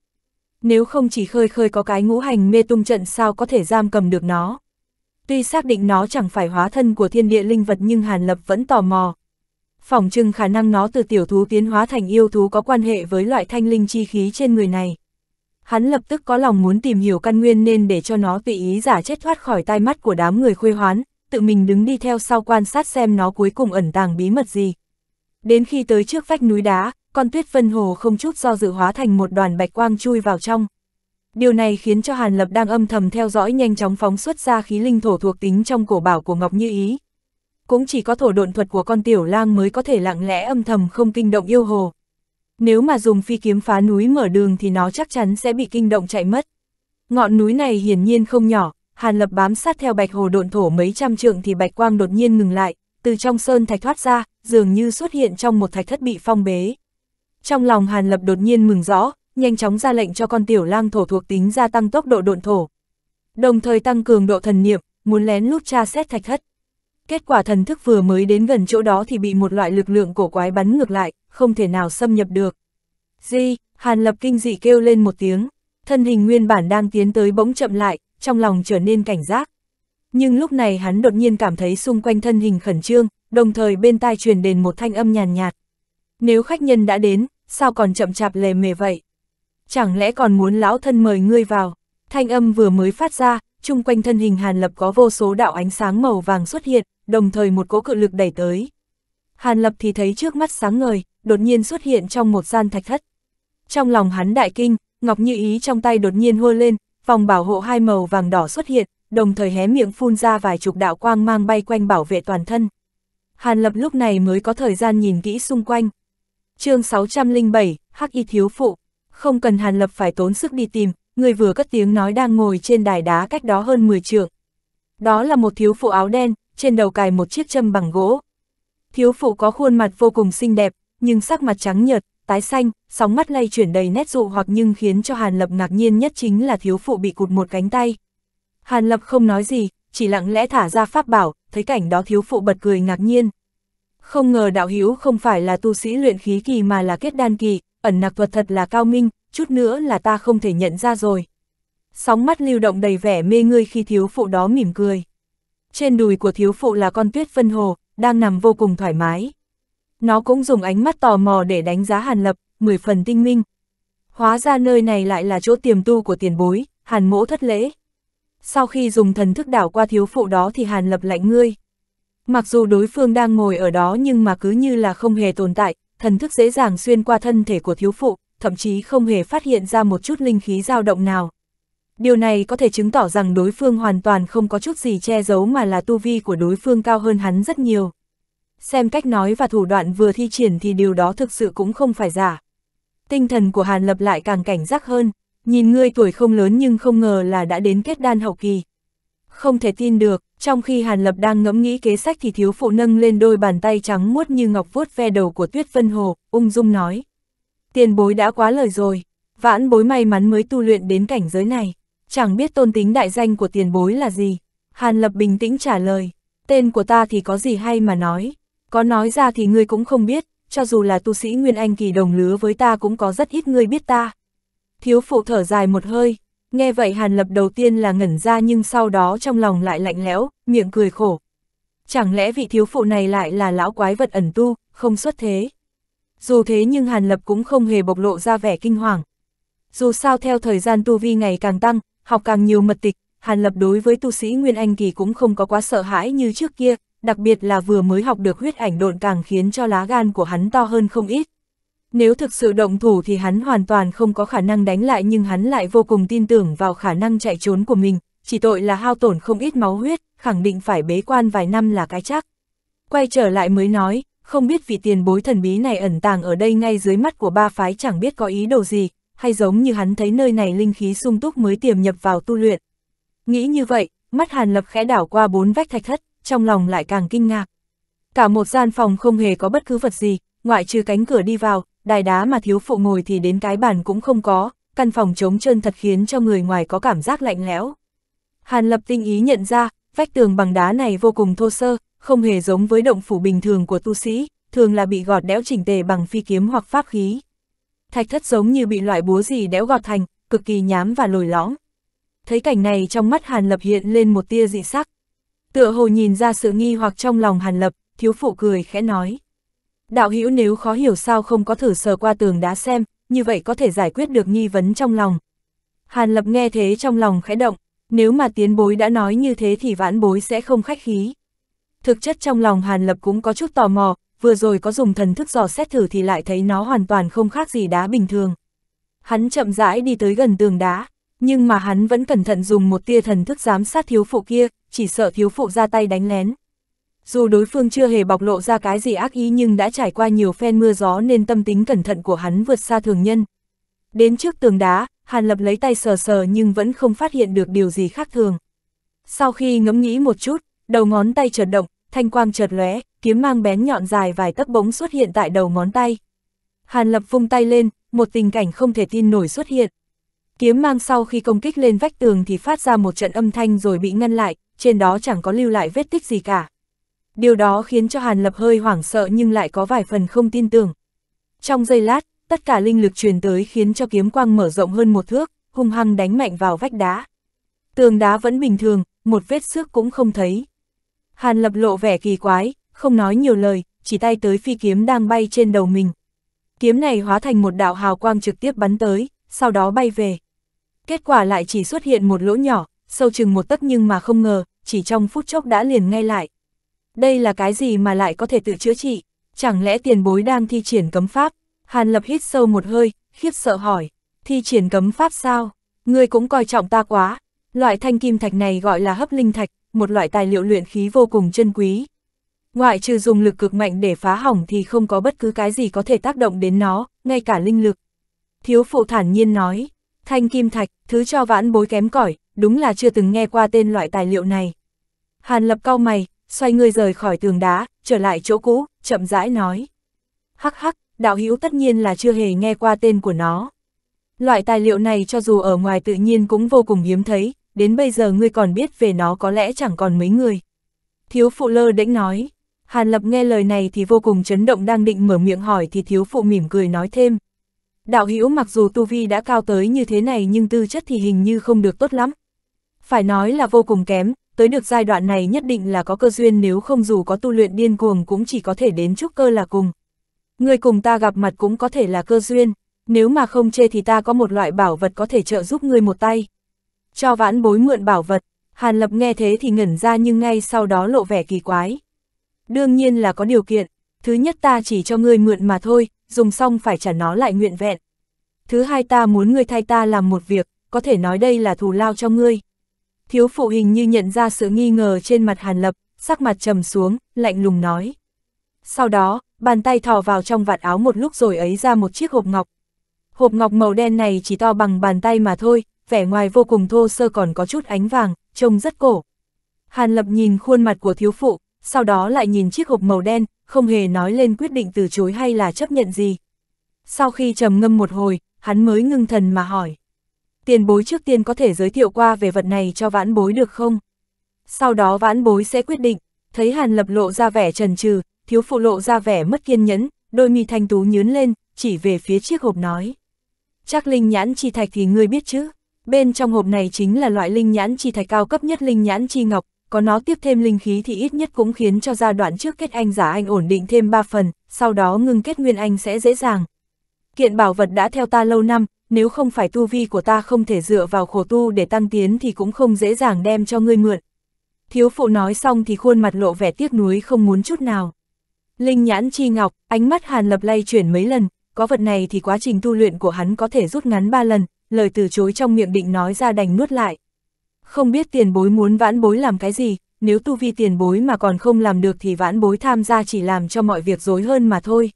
Nếu không chỉ khơi khơi có cái ngũ hành mê tung trận sao có thể giam cầm được nó. Tuy xác định nó chẳng phải hóa thân của thiên địa linh vật nhưng Hàn Lập vẫn tò mò. Phỏng chừng khả năng nó từ tiểu thú tiến hóa thành yêu thú có quan hệ với loại thanh linh chi khí trên người này hắn lập tức có lòng muốn tìm hiểu căn nguyên nên để cho nó tùy ý giả chết thoát khỏi tai mắt của đám người khuê hoán, tự mình đứng đi theo sau quan sát xem nó cuối cùng ẩn tàng bí mật gì. Đến khi tới trước vách núi đá, con tuyết phân hồ không chút do dự hóa thành một đoàn bạch quang chui vào trong. Điều này khiến cho Hàn Lập đang âm thầm theo dõi nhanh chóng phóng xuất ra khí linh thổ thuộc tính trong cổ bảo của Ngọc Như Ý. Cũng chỉ có thổ độn thuật của con tiểu lang mới có thể lặng lẽ âm thầm không kinh động yêu hồ. Nếu mà dùng phi kiếm phá núi mở đường thì nó chắc chắn sẽ bị kinh động chạy mất. Ngọn núi này hiển nhiên không nhỏ, Hàn Lập bám sát theo bạch hồ độn thổ mấy trăm trượng thì bạch quang đột nhiên ngừng lại, từ trong sơn thạch thoát ra, dường như xuất hiện trong một thạch thất bị phong bế. Trong lòng Hàn Lập đột nhiên mừng rõ, nhanh chóng ra lệnh cho con tiểu lang thổ thuộc tính gia tăng tốc độ độn thổ. Đồng thời tăng cường độ thần niệm, muốn lén lút tra xét thạch thất. Kết quả thần thức vừa mới đến gần chỗ đó thì bị một loại lực lượng cổ quái bắn ngược lại, không thể nào xâm nhập được. Di, Hàn Lập kinh dị kêu lên một tiếng, thân hình nguyên bản đang tiến tới bỗng chậm lại, trong lòng trở nên cảnh giác. Nhưng lúc này hắn đột nhiên cảm thấy xung quanh thân hình khẩn trương, đồng thời bên tai truyền đến một thanh âm nhàn nhạt, nhạt. Nếu khách nhân đã đến, sao còn chậm chạp lề mề vậy? Chẳng lẽ còn muốn lão thân mời ngươi vào? Thanh âm vừa mới phát ra, chung quanh thân hình Hàn Lập có vô số đạo ánh sáng màu vàng xuất hiện, đồng thời một cỗ cự lực đẩy tới. Hàn Lập thì thấy trước mắt sáng ngời, đột nhiên xuất hiện trong một gian thạch thất. Trong lòng hắn đại kinh, Ngọc Như Ý trong tay đột nhiên hua lên, vòng bảo hộ hai màu vàng đỏ xuất hiện, đồng thời hé miệng phun ra vài chục đạo quang mang bay quanh bảo vệ toàn thân. Hàn Lập lúc này mới có thời gian nhìn kỹ xung quanh. chương 607, Hắc Y Thiếu Phụ. Không cần Hàn Lập phải tốn sức đi tìm, người vừa cất tiếng nói đang ngồi trên đài đá cách đó hơn 10 trượng. Đó là một thiếu phụ áo đen, trên đầu cài một chiếc châm bằng gỗ. Thiếu phụ có khuôn mặt vô cùng xinh đẹp, nhưng sắc mặt trắng nhợt, tái xanh, sóng mắt lay chuyển đầy nét dụ hoặc nhưng khiến cho Hàn Lập ngạc nhiên nhất chính là thiếu phụ bị cụt một cánh tay. Hàn Lập không nói gì, chỉ lặng lẽ thả ra pháp bảo, thấy cảnh đó thiếu phụ bật cười ngạc nhiên. Không ngờ đạo hữu không phải là tu sĩ luyện khí kỳ mà là kết đan kỳ, ẩn nặc thuật thật là cao minh, chút nữa là ta không thể nhận ra rồi. Sóng mắt lưu động đầy vẻ mê ngươi khi thiếu phụ đó mỉm cười. Trên đùi của thiếu phụ là con tuyết phân hồ, đang nằm vô cùng thoải mái. Nó cũng dùng ánh mắt tò mò để đánh giá Hàn Lập, mười phần tinh minh. Hóa ra nơi này lại là chỗ tiềm tu của tiền bối, Hàn mỗ thất lễ. Sau khi dùng thần thức đảo qua thiếu phụ đó thì Hàn Lập lạnh ngươi. Mặc dù đối phương đang ngồi ở đó nhưng mà cứ như là không hề tồn tại, thần thức dễ dàng xuyên qua thân thể của thiếu phụ, thậm chí không hề phát hiện ra một chút linh khí dao động nào. Điều này có thể chứng tỏ rằng đối phương hoàn toàn không có chút gì che giấu mà là tu vi của đối phương cao hơn hắn rất nhiều. Xem cách nói và thủ đoạn vừa thi triển thì điều đó thực sự cũng không phải giả. Tinh thần của Hàn Lập lại càng cảnh giác hơn, nhìn ngươi tuổi không lớn nhưng không ngờ là đã đến kết đan hậu kỳ. Không thể tin được, trong khi Hàn Lập đang ngẫm nghĩ kế sách thì thiếu phụ nâng lên đôi bàn tay trắng muốt như ngọc vuốt ve đầu của Tuyết Vân Hồ, ung dung nói tiền bối đã quá lời rồi, vãn bối may mắn mới tu luyện đến cảnh giới này, chẳng biết tôn tính đại danh của tiền bối là gì. Hàn Lập bình tĩnh trả lời, tên của ta thì có gì hay mà nói, có nói ra thì ngươi cũng không biết, cho dù là tu sĩ Nguyên Anh kỳ đồng lứa với ta cũng có rất ít người biết ta. Thiếu phụ thở dài một hơi, nghe vậy Hàn Lập đầu tiên là ngẩn ra nhưng sau đó trong lòng lại lạnh lẽo, miệng cười khổ. Chẳng lẽ vị thiếu phụ này lại là lão quái vật ẩn tu, không xuất thế? Dù thế nhưng Hàn Lập cũng không hề bộc lộ ra vẻ kinh hoàng. Dù sao theo thời gian tu vi ngày càng tăng, học càng nhiều mật tịch, Hàn Lập đối với tu sĩ Nguyên Anh kỳ cũng không có quá sợ hãi như trước kia, đặc biệt là vừa mới học được huyết ảnh độn càng khiến cho lá gan của hắn to hơn không ít. Nếu thực sự động thủ thì hắn hoàn toàn không có khả năng đánh lại nhưng hắn lại vô cùng tin tưởng vào khả năng chạy trốn của mình, chỉ tội là hao tổn không ít máu huyết, khẳng định phải bế quan vài năm là cái chắc. Quay trở lại mới nói, không biết vì tiền bối thần bí này ẩn tàng ở đây ngay dưới mắt của ba phái chẳng biết có ý đồ gì, hay giống như hắn thấy nơi này linh khí sung túc mới tiềm nhập vào tu luyện. Nghĩ như vậy, mắt Hàn Lập khẽ đảo qua bốn vách thạch thất, trong lòng lại càng kinh ngạc. Cả một gian phòng không hề có bất cứ vật gì, ngoại trừ cánh cửa đi vào, đài đá mà thiếu phụ ngồi thì đến cái bàn cũng không có, căn phòng trống trơn thật khiến cho người ngoài có cảm giác lạnh lẽo. Hàn Lập tinh ý nhận ra, vách tường bằng đá này vô cùng thô sơ, không hề giống với động phủ bình thường của tu sĩ, thường là bị gọt đẽo chỉnh tề bằng phi kiếm hoặc pháp khí. Thạch thất giống như bị loại búa gì đẽo gọt thành, cực kỳ nhám và lồi lõm. Thấy cảnh này trong mắt Hàn Lập hiện lên một tia dị sắc. Tựa hồ nhìn ra sự nghi hoặc trong lòng Hàn Lập, thiếu phụ cười khẽ nói. Đạo hữu nếu khó hiểu sao không có thử sờ qua tường đá xem, như vậy có thể giải quyết được nghi vấn trong lòng. Hàn Lập nghe thế trong lòng khẽ động, nếu mà tiến bối đã nói như thế thì vãn bối sẽ không khách khí thực chất trong lòng Hàn Lập cũng có chút tò mò, vừa rồi có dùng thần thức dò xét thử thì lại thấy nó hoàn toàn không khác gì đá bình thường. Hắn chậm rãi đi tới gần tường đá, nhưng mà hắn vẫn cẩn thận dùng một tia thần thức giám sát thiếu phụ kia, chỉ sợ thiếu phụ ra tay đánh lén. Dù đối phương chưa hề bộc lộ ra cái gì ác ý nhưng đã trải qua nhiều phen mưa gió nên tâm tính cẩn thận của hắn vượt xa thường nhân. Đến trước tường đá, Hàn Lập lấy tay sờ sờ nhưng vẫn không phát hiện được điều gì khác thường. Sau khi ngẫm nghĩ một chút, đầu ngón tay chợt động, thanh quang chợt lóe, kiếm mang bén nhọn dài vài tấc bỗng xuất hiện tại đầu ngón tay. Hàn Lập vung tay lên, một tình cảnh không thể tin nổi xuất hiện. Kiếm mang sau khi công kích lên vách tường thì phát ra một trận âm thanh rồi bị ngăn lại, trên đó chẳng có lưu lại vết tích gì cả. Điều đó khiến cho Hàn Lập hơi hoảng sợ nhưng lại có vài phần không tin tưởng. Trong giây lát, tất cả linh lực truyền tới khiến cho kiếm quang mở rộng hơn một thước, hung hăng đánh mạnh vào vách đá. Tường đá vẫn bình thường, một vết xước cũng không thấy. Hàn lập lộ vẻ kỳ quái, không nói nhiều lời, chỉ tay tới phi kiếm đang bay trên đầu mình. Kiếm này hóa thành một đạo hào quang trực tiếp bắn tới, sau đó bay về. Kết quả lại chỉ xuất hiện một lỗ nhỏ, sâu chừng một tấc nhưng mà không ngờ, chỉ trong phút chốc đã liền ngay lại. Đây là cái gì mà lại có thể tự chữa trị? Chẳng lẽ tiền bối đang thi triển cấm pháp? Hàn lập hít sâu một hơi, khiếp sợ hỏi. Thi triển cấm pháp sao? Người cũng coi trọng ta quá. Loại thanh kim thạch này gọi là hấp linh thạch, một loại tài liệu luyện khí vô cùng chân quý. Ngoại trừ dùng lực cực mạnh để phá hỏng thì không có bất cứ cái gì có thể tác động đến nó, ngay cả linh lực. Thiếu phụ thản nhiên nói, thanh kim thạch, thứ cho vãn bối kém cỏi đúng là chưa từng nghe qua tên loại tài liệu này. Hàn lập cau mày, xoay người rời khỏi tường đá, trở lại chỗ cũ, chậm rãi nói. Hắc hắc, đạo hữu tất nhiên là chưa hề nghe qua tên của nó. Loại tài liệu này cho dù ở ngoài tự nhiên cũng vô cùng hiếm thấy, đến bây giờ ngươi còn biết về nó có lẽ chẳng còn mấy người. Thiếu phụ lơ đễnh nói, Hàn Lập nghe lời này thì vô cùng chấn động đang định mở miệng hỏi thì thiếu phụ mỉm cười nói thêm. Đạo hữu mặc dù tu vi đã cao tới như thế này nhưng tư chất thì hình như không được tốt lắm. Phải nói là vô cùng kém, tới được giai đoạn này nhất định là có cơ duyên nếu không dù có tu luyện điên cuồng cũng chỉ có thể đến chút cơ là cùng. Người cùng ta gặp mặt cũng có thể là cơ duyên, nếu mà không chê thì ta có một loại bảo vật có thể trợ giúp người một tay cho vãn bối mượn bảo vật, Hàn Lập nghe thế thì ngẩn ra nhưng ngay sau đó lộ vẻ kỳ quái. Đương nhiên là có điều kiện, thứ nhất ta chỉ cho ngươi mượn mà thôi, dùng xong phải trả nó lại nguyện vẹn. Thứ hai ta muốn ngươi thay ta làm một việc, có thể nói đây là thù lao cho ngươi. Thiếu phụ hình như nhận ra sự nghi ngờ trên mặt Hàn Lập, sắc mặt trầm xuống, lạnh lùng nói. Sau đó, bàn tay thò vào trong vạt áo một lúc rồi ấy ra một chiếc hộp ngọc. Hộp ngọc màu đen này chỉ to bằng bàn tay mà thôi, vẻ ngoài vô cùng thô sơ còn có chút ánh vàng, trông rất cổ. Hàn Lập nhìn khuôn mặt của thiếu phụ, sau đó lại nhìn chiếc hộp màu đen, không hề nói lên quyết định từ chối hay là chấp nhận gì. Sau khi trầm ngâm một hồi, hắn mới ngưng thần mà hỏi. Tiền bối trước tiên có thể giới thiệu qua về vật này cho vãn bối được không? Sau đó vãn bối sẽ quyết định, thấy Hàn Lập lộ ra vẻ trần trừ, thiếu phụ lộ ra vẻ mất kiên nhẫn, đôi mi thanh tú nhướn lên, chỉ về phía chiếc hộp nói. Chắc linh nhãn chi thạch thì ngươi biết chứ? Bên trong hộp này chính là loại linh nhãn chi thạch cao cấp nhất linh nhãn chi ngọc, có nó tiếp thêm linh khí thì ít nhất cũng khiến cho giai đoạn trước kết anh giả anh ổn định thêm 3 phần, sau đó ngưng kết nguyên anh sẽ dễ dàng. Kiện bảo vật đã theo ta lâu năm, nếu không phải tu vi của ta không thể dựa vào khổ tu để tăng tiến thì cũng không dễ dàng đem cho ngươi mượn. Thiếu phụ nói xong thì khuôn mặt lộ vẻ tiếc nuối không muốn chút nào. Linh nhãn chi ngọc, ánh mắt Hàn Lập lay chuyển mấy lần, có vật này thì quá trình tu luyện của hắn có thể rút ngắn 3 lần, lời từ chối trong miệng định nói ra đành nuốt lại. Không biết tiền bối muốn vãn bối làm cái gì, nếu tu vi tiền bối mà còn không làm được thì vãn bối tham gia chỉ làm cho mọi việc dối hơn mà thôi.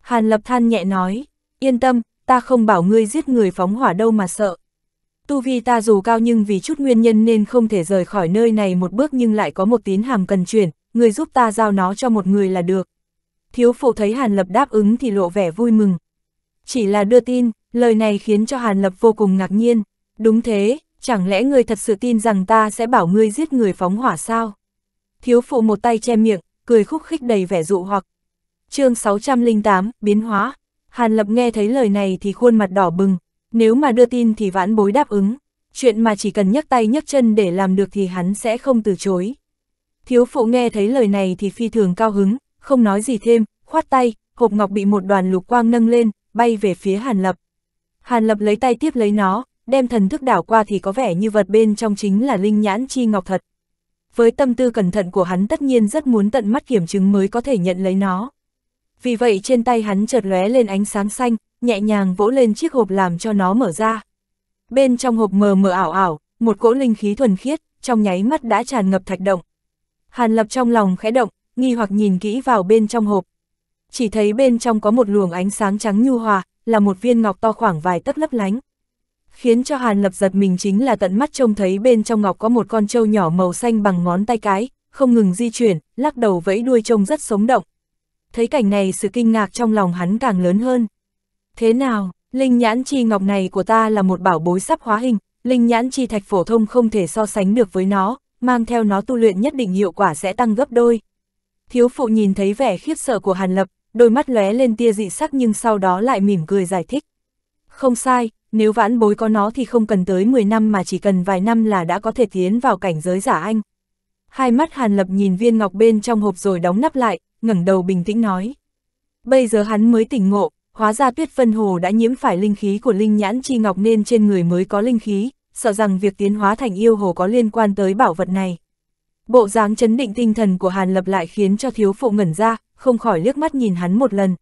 Hàn lập than nhẹ nói, yên tâm, ta không bảo ngươi giết người phóng hỏa đâu mà sợ. Tu vi ta dù cao nhưng vì chút nguyên nhân nên không thể rời khỏi nơi này một bước nhưng lại có một tín hàm cần chuyển, người giúp ta giao nó cho một người là được. Thiếu phụ thấy Hàn Lập đáp ứng thì lộ vẻ vui mừng. Chỉ là đưa tin, Lời này khiến cho Hàn Lập vô cùng ngạc nhiên. Đúng thế, chẳng lẽ ngươi thật sự tin rằng ta sẽ bảo ngươi giết người phóng hỏa sao? Thiếu phụ một tay che miệng, cười khúc khích đầy vẻ dụ hoặc. chương 608, biến hóa. Hàn Lập nghe thấy lời này thì khuôn mặt đỏ bừng. Nếu mà đưa tin thì vãn bối đáp ứng. Chuyện mà chỉ cần nhấc tay nhấc chân để làm được thì hắn sẽ không từ chối. Thiếu phụ nghe thấy lời này thì phi thường cao hứng, không nói gì thêm, khoát tay, hộp ngọc bị một đoàn lục quang nâng lên, bay về phía Hàn Lập. Hàn Lập lấy tay tiếp lấy nó, đem thần thức đảo qua thì có vẻ như vật bên trong chính là linh nhãn chi ngọc thật. Với tâm tư cẩn thận của hắn tất nhiên rất muốn tận mắt kiểm chứng mới có thể nhận lấy nó. Vì vậy trên tay hắn chợt lóe lên ánh sáng xanh, nhẹ nhàng vỗ lên chiếc hộp làm cho nó mở ra. Bên trong hộp mờ mờ ảo ảo, một cỗ linh khí thuần khiết, trong nháy mắt đã tràn ngập thạch động. Hàn Lập trong lòng khẽ động, nghi hoặc nhìn kỹ vào bên trong hộp. Chỉ thấy bên trong có một luồng ánh sáng trắng nhu hòa, là một viên ngọc to khoảng vài tấc lấp lánh. Khiến cho Hàn Lập giật mình chính là tận mắt trông thấy bên trong ngọc có một con trâu nhỏ màu xanh bằng ngón tay cái, không ngừng di chuyển, lắc đầu vẫy đuôi trông rất sống động. Thấy cảnh này sự kinh ngạc trong lòng hắn càng lớn hơn. Thế nào, linh nhãn chi ngọc này của ta là một bảo bối sắp hóa hình, linh nhãn chi thạch phổ thông không thể so sánh được với nó, mang theo nó tu luyện nhất định hiệu quả sẽ tăng gấp đôi. Thiếu phụ nhìn thấy vẻ khiếp sợ của Hàn Lập, đôi mắt lóe lên tia dị sắc nhưng sau đó lại mỉm cười giải thích. Không sai, nếu vãn bối có nó thì không cần tới 10 năm mà chỉ cần vài năm là đã có thể tiến vào cảnh giới giả anh. Hai mắt Hàn Lập nhìn viên ngọc bên trong hộp rồi đóng nắp lại, ngẩng đầu bình tĩnh nói. Bây giờ hắn mới tỉnh ngộ, hóa ra tuyết phân hồ đã nhiễm phải linh khí của linh nhãn chi ngọc nên trên người mới có linh khí, sợ rằng việc tiến hóa thành yêu hồ có liên quan tới bảo vật này. Bộ dáng chấn định tinh thần của Hàn Lập lại khiến cho thiếu phụ ngẩn ra, không khỏi liếc mắt nhìn hắn một lần.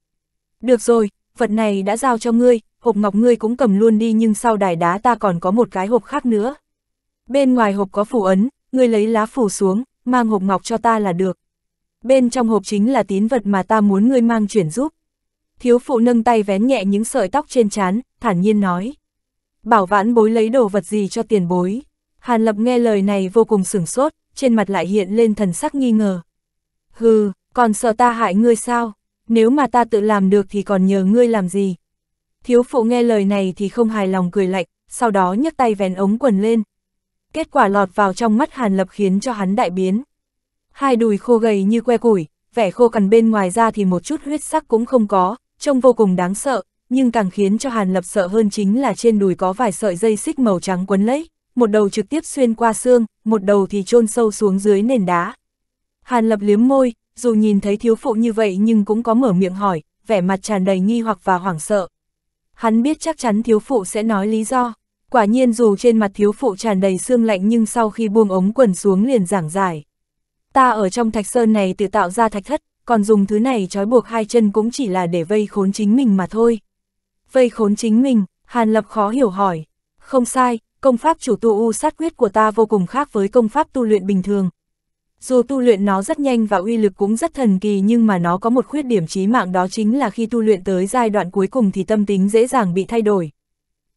Được rồi, vật này đã giao cho ngươi, hộp ngọc ngươi cũng cầm luôn đi nhưng sau đài đá ta còn có một cái hộp khác nữa. Bên ngoài hộp có phủ ấn, ngươi lấy lá phủ xuống, mang hộp ngọc cho ta là được. Bên trong hộp chính là tín vật mà ta muốn ngươi mang chuyển giúp. Thiếu phụ nâng tay vén nhẹ những sợi tóc trên trán, thản nhiên nói. Bảo vãn bối lấy đồ vật gì cho tiền bối. Hàn Lập nghe lời này vô cùng sửng sốt, trên mặt lại hiện lên thần sắc nghi ngờ. Hừ, còn sợ ta hại ngươi sao? Nếu mà ta tự làm được thì còn nhờ ngươi làm gì? Thiếu phụ nghe lời này thì không hài lòng cười lạnh, sau đó nhấc tay vén ống quần lên. Kết quả lọt vào trong mắt Hàn Lập khiến cho hắn đại biến. Hai đùi khô gầy như que củi, vẻ khô cằn bên ngoài ra thì một chút huyết sắc cũng không có, trông vô cùng đáng sợ, nhưng càng khiến cho Hàn Lập sợ hơn chính là trên đùi có vài sợi dây xích màu trắng quấn lấy một đầu trực tiếp xuyên qua xương, một đầu thì chôn sâu xuống dưới nền đá. Hàn Lập liếm môi, dù nhìn thấy thiếu phụ như vậy nhưng cũng có mở miệng hỏi, vẻ mặt tràn đầy nghi hoặc và hoảng sợ. Hắn biết chắc chắn thiếu phụ sẽ nói lý do. Quả nhiên dù trên mặt thiếu phụ tràn đầy xương lạnh nhưng sau khi buông ống quần xuống liền giảng giải. Ta ở trong thạch sơn này tự tạo ra thạch thất, còn dùng thứ này trói buộc hai chân cũng chỉ là để vây khốn chính mình mà thôi. Vây khốn chính mình, Hàn Lập khó hiểu hỏi. Không sai, công pháp chủ tu u sát quyết của ta vô cùng khác với công pháp tu luyện bình thường. Dù tu luyện nó rất nhanh và uy lực cũng rất thần kỳ nhưng mà nó có một khuyết điểm chí mạng đó chính là khi tu luyện tới giai đoạn cuối cùng thì tâm tính dễ dàng bị thay đổi.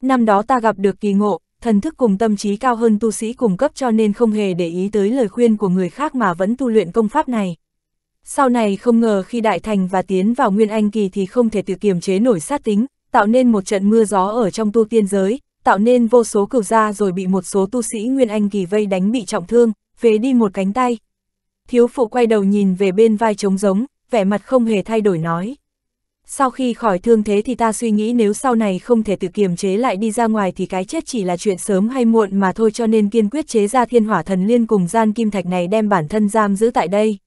Năm đó ta gặp được kỳ ngộ, thần thức cùng tâm trí cao hơn tu sĩ cùng cấp cho nên không hề để ý tới lời khuyên của người khác mà vẫn tu luyện công pháp này. Sau này không ngờ khi đại thành và tiến vào nguyên anh kỳ thì không thể tự kiềm chế nổi sát tính, tạo nên một trận mưa gió ở trong tu tiên giới, tạo nên vô số cửu gia rồi bị một số tu sĩ Nguyên Anh kỳ vây đánh bị trọng thương, về đi một cánh tay. Thiếu phụ quay đầu nhìn về bên vai trống giống, vẻ mặt không hề thay đổi nói. Sau khi khỏi thương thế thì ta suy nghĩ nếu sau này không thể tự kiềm chế lại đi ra ngoài thì cái chết chỉ là chuyện sớm hay muộn mà thôi cho nên kiên quyết chế ra thiên hỏa thần liên cùng gian kim thạch này đem bản thân giam giữ tại đây.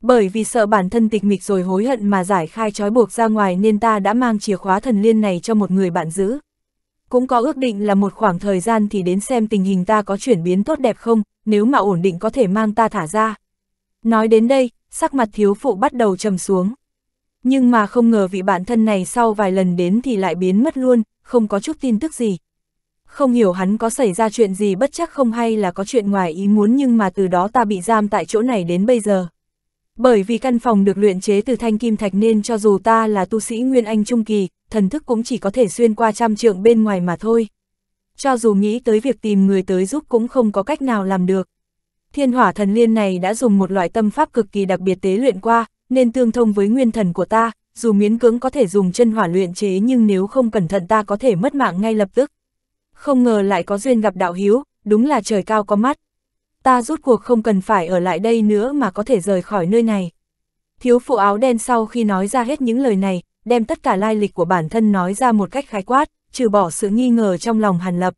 Bởi vì sợ bản thân tịch mịch rồi hối hận mà giải khai trói buộc ra ngoài nên ta đã mang chìa khóa thần liên này cho một người bạn giữ cũng có ước định là một khoảng thời gian thì đến xem tình hình ta có chuyển biến tốt đẹp không, nếu mà ổn định có thể mang ta thả ra. Nói đến đây, sắc mặt thiếu phụ bắt đầu trầm xuống. Nhưng mà không ngờ vị bản thân này sau vài lần đến thì lại biến mất luôn, không có chút tin tức gì. Không hiểu hắn có xảy ra chuyện gì bất chắc không hay là có chuyện ngoài ý muốn nhưng mà từ đó ta bị giam tại chỗ này đến bây giờ. Bởi vì căn phòng được luyện chế từ thanh kim thạch nên cho dù ta là tu sĩ Nguyên Anh Trung Kỳ, thần thức cũng chỉ có thể xuyên qua trăm trượng bên ngoài mà thôi. Cho dù nghĩ tới việc tìm người tới giúp cũng không có cách nào làm được. Thiên hỏa thần liên này đã dùng một loại tâm pháp cực kỳ đặc biệt tế luyện qua, nên tương thông với nguyên thần của ta, dù miễn cưỡng có thể dùng chân hỏa luyện chế nhưng nếu không cẩn thận ta có thể mất mạng ngay lập tức. Không ngờ lại có duyên gặp đạo hiếu, đúng là trời cao có mắt, ta rút cuộc không cần phải ở lại đây nữa mà có thể rời khỏi nơi này. Thiếu phụ áo đen sau khi nói ra hết những lời này, đem tất cả lai lịch của bản thân nói ra một cách khái quát, trừ bỏ sự nghi ngờ trong lòng Hàn Lập.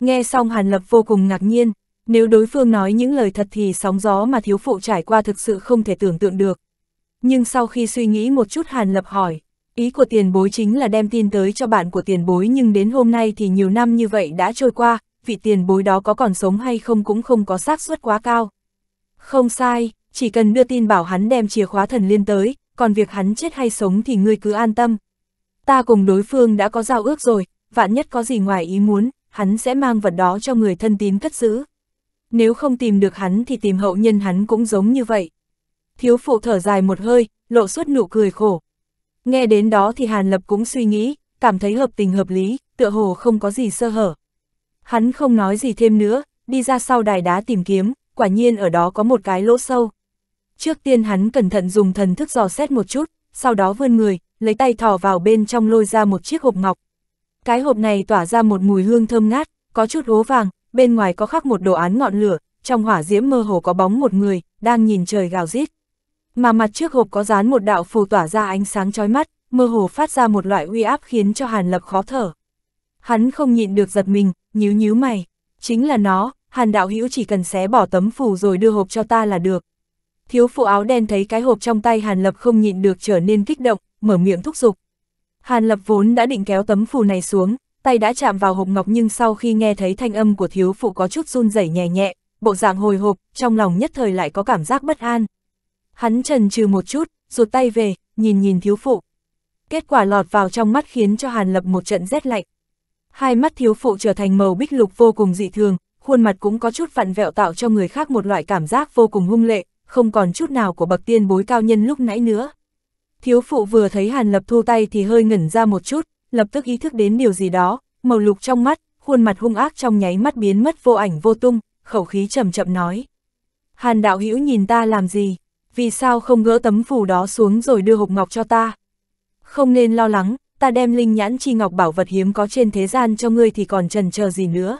Nghe xong Hàn Lập vô cùng ngạc nhiên, nếu đối phương nói những lời thật thì sóng gió mà thiếu phụ trải qua thực sự không thể tưởng tượng được. Nhưng sau khi suy nghĩ một chút Hàn Lập hỏi, ý của tiền bối chính là đem tin tới cho bạn của tiền bối nhưng đến hôm nay thì nhiều năm như vậy đã trôi qua, vị tiền bối đó có còn sống hay không cũng không có xác suất quá cao. Không sai, chỉ cần đưa tin bảo hắn đem chìa khóa thần liên tới, còn việc hắn chết hay sống thì ngươi cứ an tâm. Ta cùng đối phương đã có giao ước rồi, vạn nhất có gì ngoài ý muốn, hắn sẽ mang vật đó cho người thân tín cất giữ. Nếu không tìm được hắn thì tìm hậu nhân hắn cũng giống như vậy. Thiếu phụ thở dài một hơi, lộ suốt nụ cười khổ. Nghe đến đó thì Hàn Lập cũng suy nghĩ, cảm thấy hợp tình hợp lý, tựa hồ không có gì sơ hở. Hắn không nói gì thêm nữa, đi ra sau đài đá tìm kiếm, quả nhiên ở đó có một cái lỗ sâu. Trước tiên hắn cẩn thận dùng thần thức dò xét một chút, sau đó vươn người, lấy tay thò vào bên trong lôi ra một chiếc hộp ngọc. Cái hộp này tỏa ra một mùi hương thơm ngát, có chút hố vàng, bên ngoài có khắc một đồ án ngọn lửa, trong hỏa diễm mơ hồ có bóng một người, đang nhìn trời gào rít. Mà mặt trước hộp có dán một đạo phù tỏa ra ánh sáng chói mắt, mơ hồ phát ra một loại uy áp khiến cho Hàn Lập khó thở. Hắn không nhịn được giật mình, nhíu nhíu mày, chính là nó, hàn đạo hữu chỉ cần xé bỏ tấm phủ rồi đưa hộp cho ta là được. Thiếu phụ áo đen thấy cái hộp trong tay hàn lập không nhịn được trở nên kích động, mở miệng thúc giục. Hàn lập vốn đã định kéo tấm phủ này xuống, tay đã chạm vào hộp ngọc nhưng sau khi nghe thấy thanh âm của thiếu phụ có chút run rẩy nhẹ nhẹ, bộ dạng hồi hộp, trong lòng nhất thời lại có cảm giác bất an. Hắn trần trừ một chút, rụt tay về, nhìn nhìn thiếu phụ. Kết quả lọt vào trong mắt khiến cho Hàn Lập một trận rét lạnh, Hai mắt thiếu phụ trở thành màu bích lục vô cùng dị thường, khuôn mặt cũng có chút vặn vẹo tạo cho người khác một loại cảm giác vô cùng hung lệ, không còn chút nào của bậc tiên bối cao nhân lúc nãy nữa. Thiếu phụ vừa thấy Hàn Lập thu tay thì hơi ngẩn ra một chút, lập tức ý thức đến điều gì đó, màu lục trong mắt, khuôn mặt hung ác trong nháy mắt biến mất vô ảnh vô tung, khẩu khí chậm chậm nói. Hàn đạo hữu nhìn ta làm gì? Vì sao không gỡ tấm phủ đó xuống rồi đưa hộp ngọc cho ta? Không nên lo lắng, ta đem linh nhãn chi ngọc bảo vật hiếm có trên thế gian cho ngươi thì còn trần chờ gì nữa.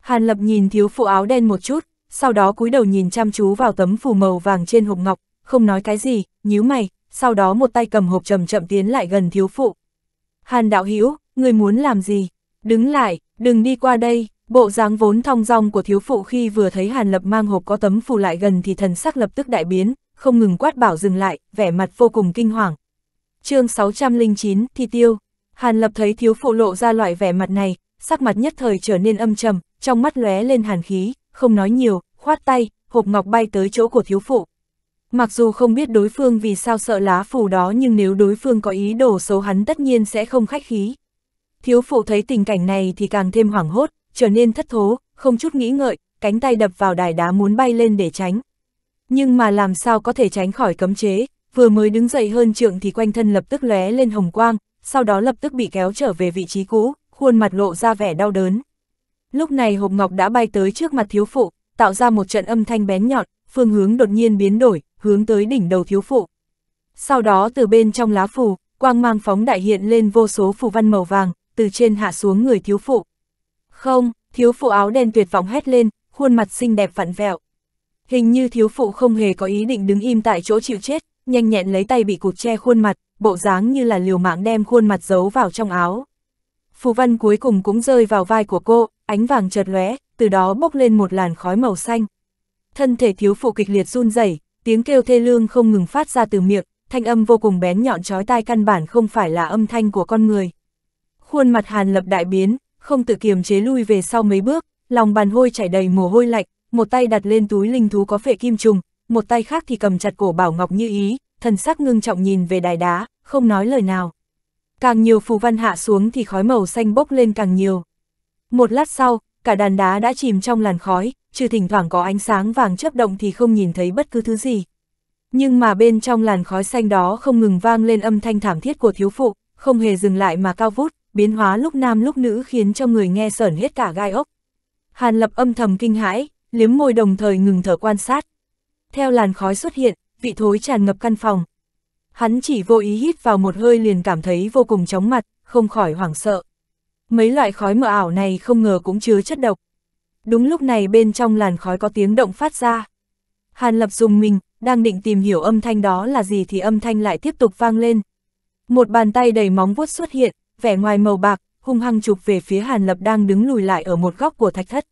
Hàn Lập nhìn thiếu phụ áo đen một chút, sau đó cúi đầu nhìn chăm chú vào tấm phù màu vàng trên hộp ngọc, không nói cái gì, nhíu mày, sau đó một tay cầm hộp chậm chậm tiến lại gần thiếu phụ. Hàn đạo Hữu ngươi muốn làm gì? Đứng lại, đừng đi qua đây, bộ dáng vốn thong dong của thiếu phụ khi vừa thấy Hàn Lập mang hộp có tấm phù lại gần thì thần sắc lập tức đại biến, không ngừng quát bảo dừng lại, vẻ mặt vô cùng kinh hoàng, chương 609, thi tiêu. Hàn Lập thấy thiếu phụ lộ ra loại vẻ mặt này, sắc mặt nhất thời trở nên âm trầm, trong mắt lóe lên hàn khí, không nói nhiều, khoát tay, hộp ngọc bay tới chỗ của thiếu phụ. Mặc dù không biết đối phương vì sao sợ lá phù đó nhưng nếu đối phương có ý đồ xấu hắn tất nhiên sẽ không khách khí. Thiếu phụ thấy tình cảnh này thì càng thêm hoảng hốt, trở nên thất thố, không chút nghĩ ngợi, cánh tay đập vào đài đá muốn bay lên để tránh. Nhưng mà làm sao có thể tránh khỏi cấm chế, vừa mới đứng dậy hơn trượng thì quanh thân lập tức lóe lên hồng quang, sau đó lập tức bị kéo trở về vị trí cũ, khuôn mặt lộ ra vẻ đau đớn. Lúc này hộp ngọc đã bay tới trước mặt thiếu phụ, tạo ra một trận âm thanh bén nhọn, phương hướng đột nhiên biến đổi, hướng tới đỉnh đầu thiếu phụ. Sau đó từ bên trong lá phù, quang mang phóng đại hiện lên vô số phù văn màu vàng, từ trên hạ xuống người thiếu phụ. Không, thiếu phụ áo đen tuyệt vọng hét lên, khuôn mặt xinh đẹp vặn vẹo. Hình như thiếu phụ không hề có ý định đứng im tại chỗ chịu chết, nhanh nhẹn lấy tay bị cụt che khuôn mặt, bộ dáng như là liều mạng đem khuôn mặt giấu vào trong áo. Phù văn cuối cùng cũng rơi vào vai của cô, ánh vàng chợt lóe, từ đó bốc lên một làn khói màu xanh. Thân thể thiếu phụ kịch liệt run rẩy, tiếng kêu thê lương không ngừng phát ra từ miệng, thanh âm vô cùng bén nhọn chói tai căn bản không phải là âm thanh của con người. Khuôn mặt Hàn Lập đại biến, không tự kiềm chế lui về sau mấy bước, lòng bàn hôi chảy đầy mồ hôi lạnh, một tay đặt lên túi linh thú có phệ kim trùng, một tay khác thì cầm chặt cổ Bảo Ngọc như ý, thần sắc ngưng trọng nhìn về đài đá, không nói lời nào. Càng nhiều phù văn hạ xuống thì khói màu xanh bốc lên càng nhiều. Một lát sau, cả đàn đá đã chìm trong làn khói, trừ thỉnh thoảng có ánh sáng vàng chớp động thì không nhìn thấy bất cứ thứ gì. Nhưng mà bên trong làn khói xanh đó không ngừng vang lên âm thanh thảm thiết của thiếu phụ, không hề dừng lại mà cao vút, biến hóa lúc nam lúc nữ khiến cho người nghe sởn hết cả gai ốc. Hàn lập âm thầm kinh hãi, liếm môi đồng thời ngừng thở quan sát, theo làn khói xuất hiện, vị thối tràn ngập căn phòng. Hắn chỉ vô ý hít vào một hơi liền cảm thấy vô cùng chóng mặt, không khỏi hoảng sợ. Mấy loại khói mờ ảo này không ngờ cũng chứa chất độc. Đúng lúc này bên trong làn khói có tiếng động phát ra. Hàn lập dùng mình, đang định tìm hiểu âm thanh đó là gì thì âm thanh lại tiếp tục vang lên. Một bàn tay đầy móng vuốt xuất hiện, vẻ ngoài màu bạc, hung hăng chụp về phía Hàn Lập đang đứng lùi lại ở một góc của thạch thất.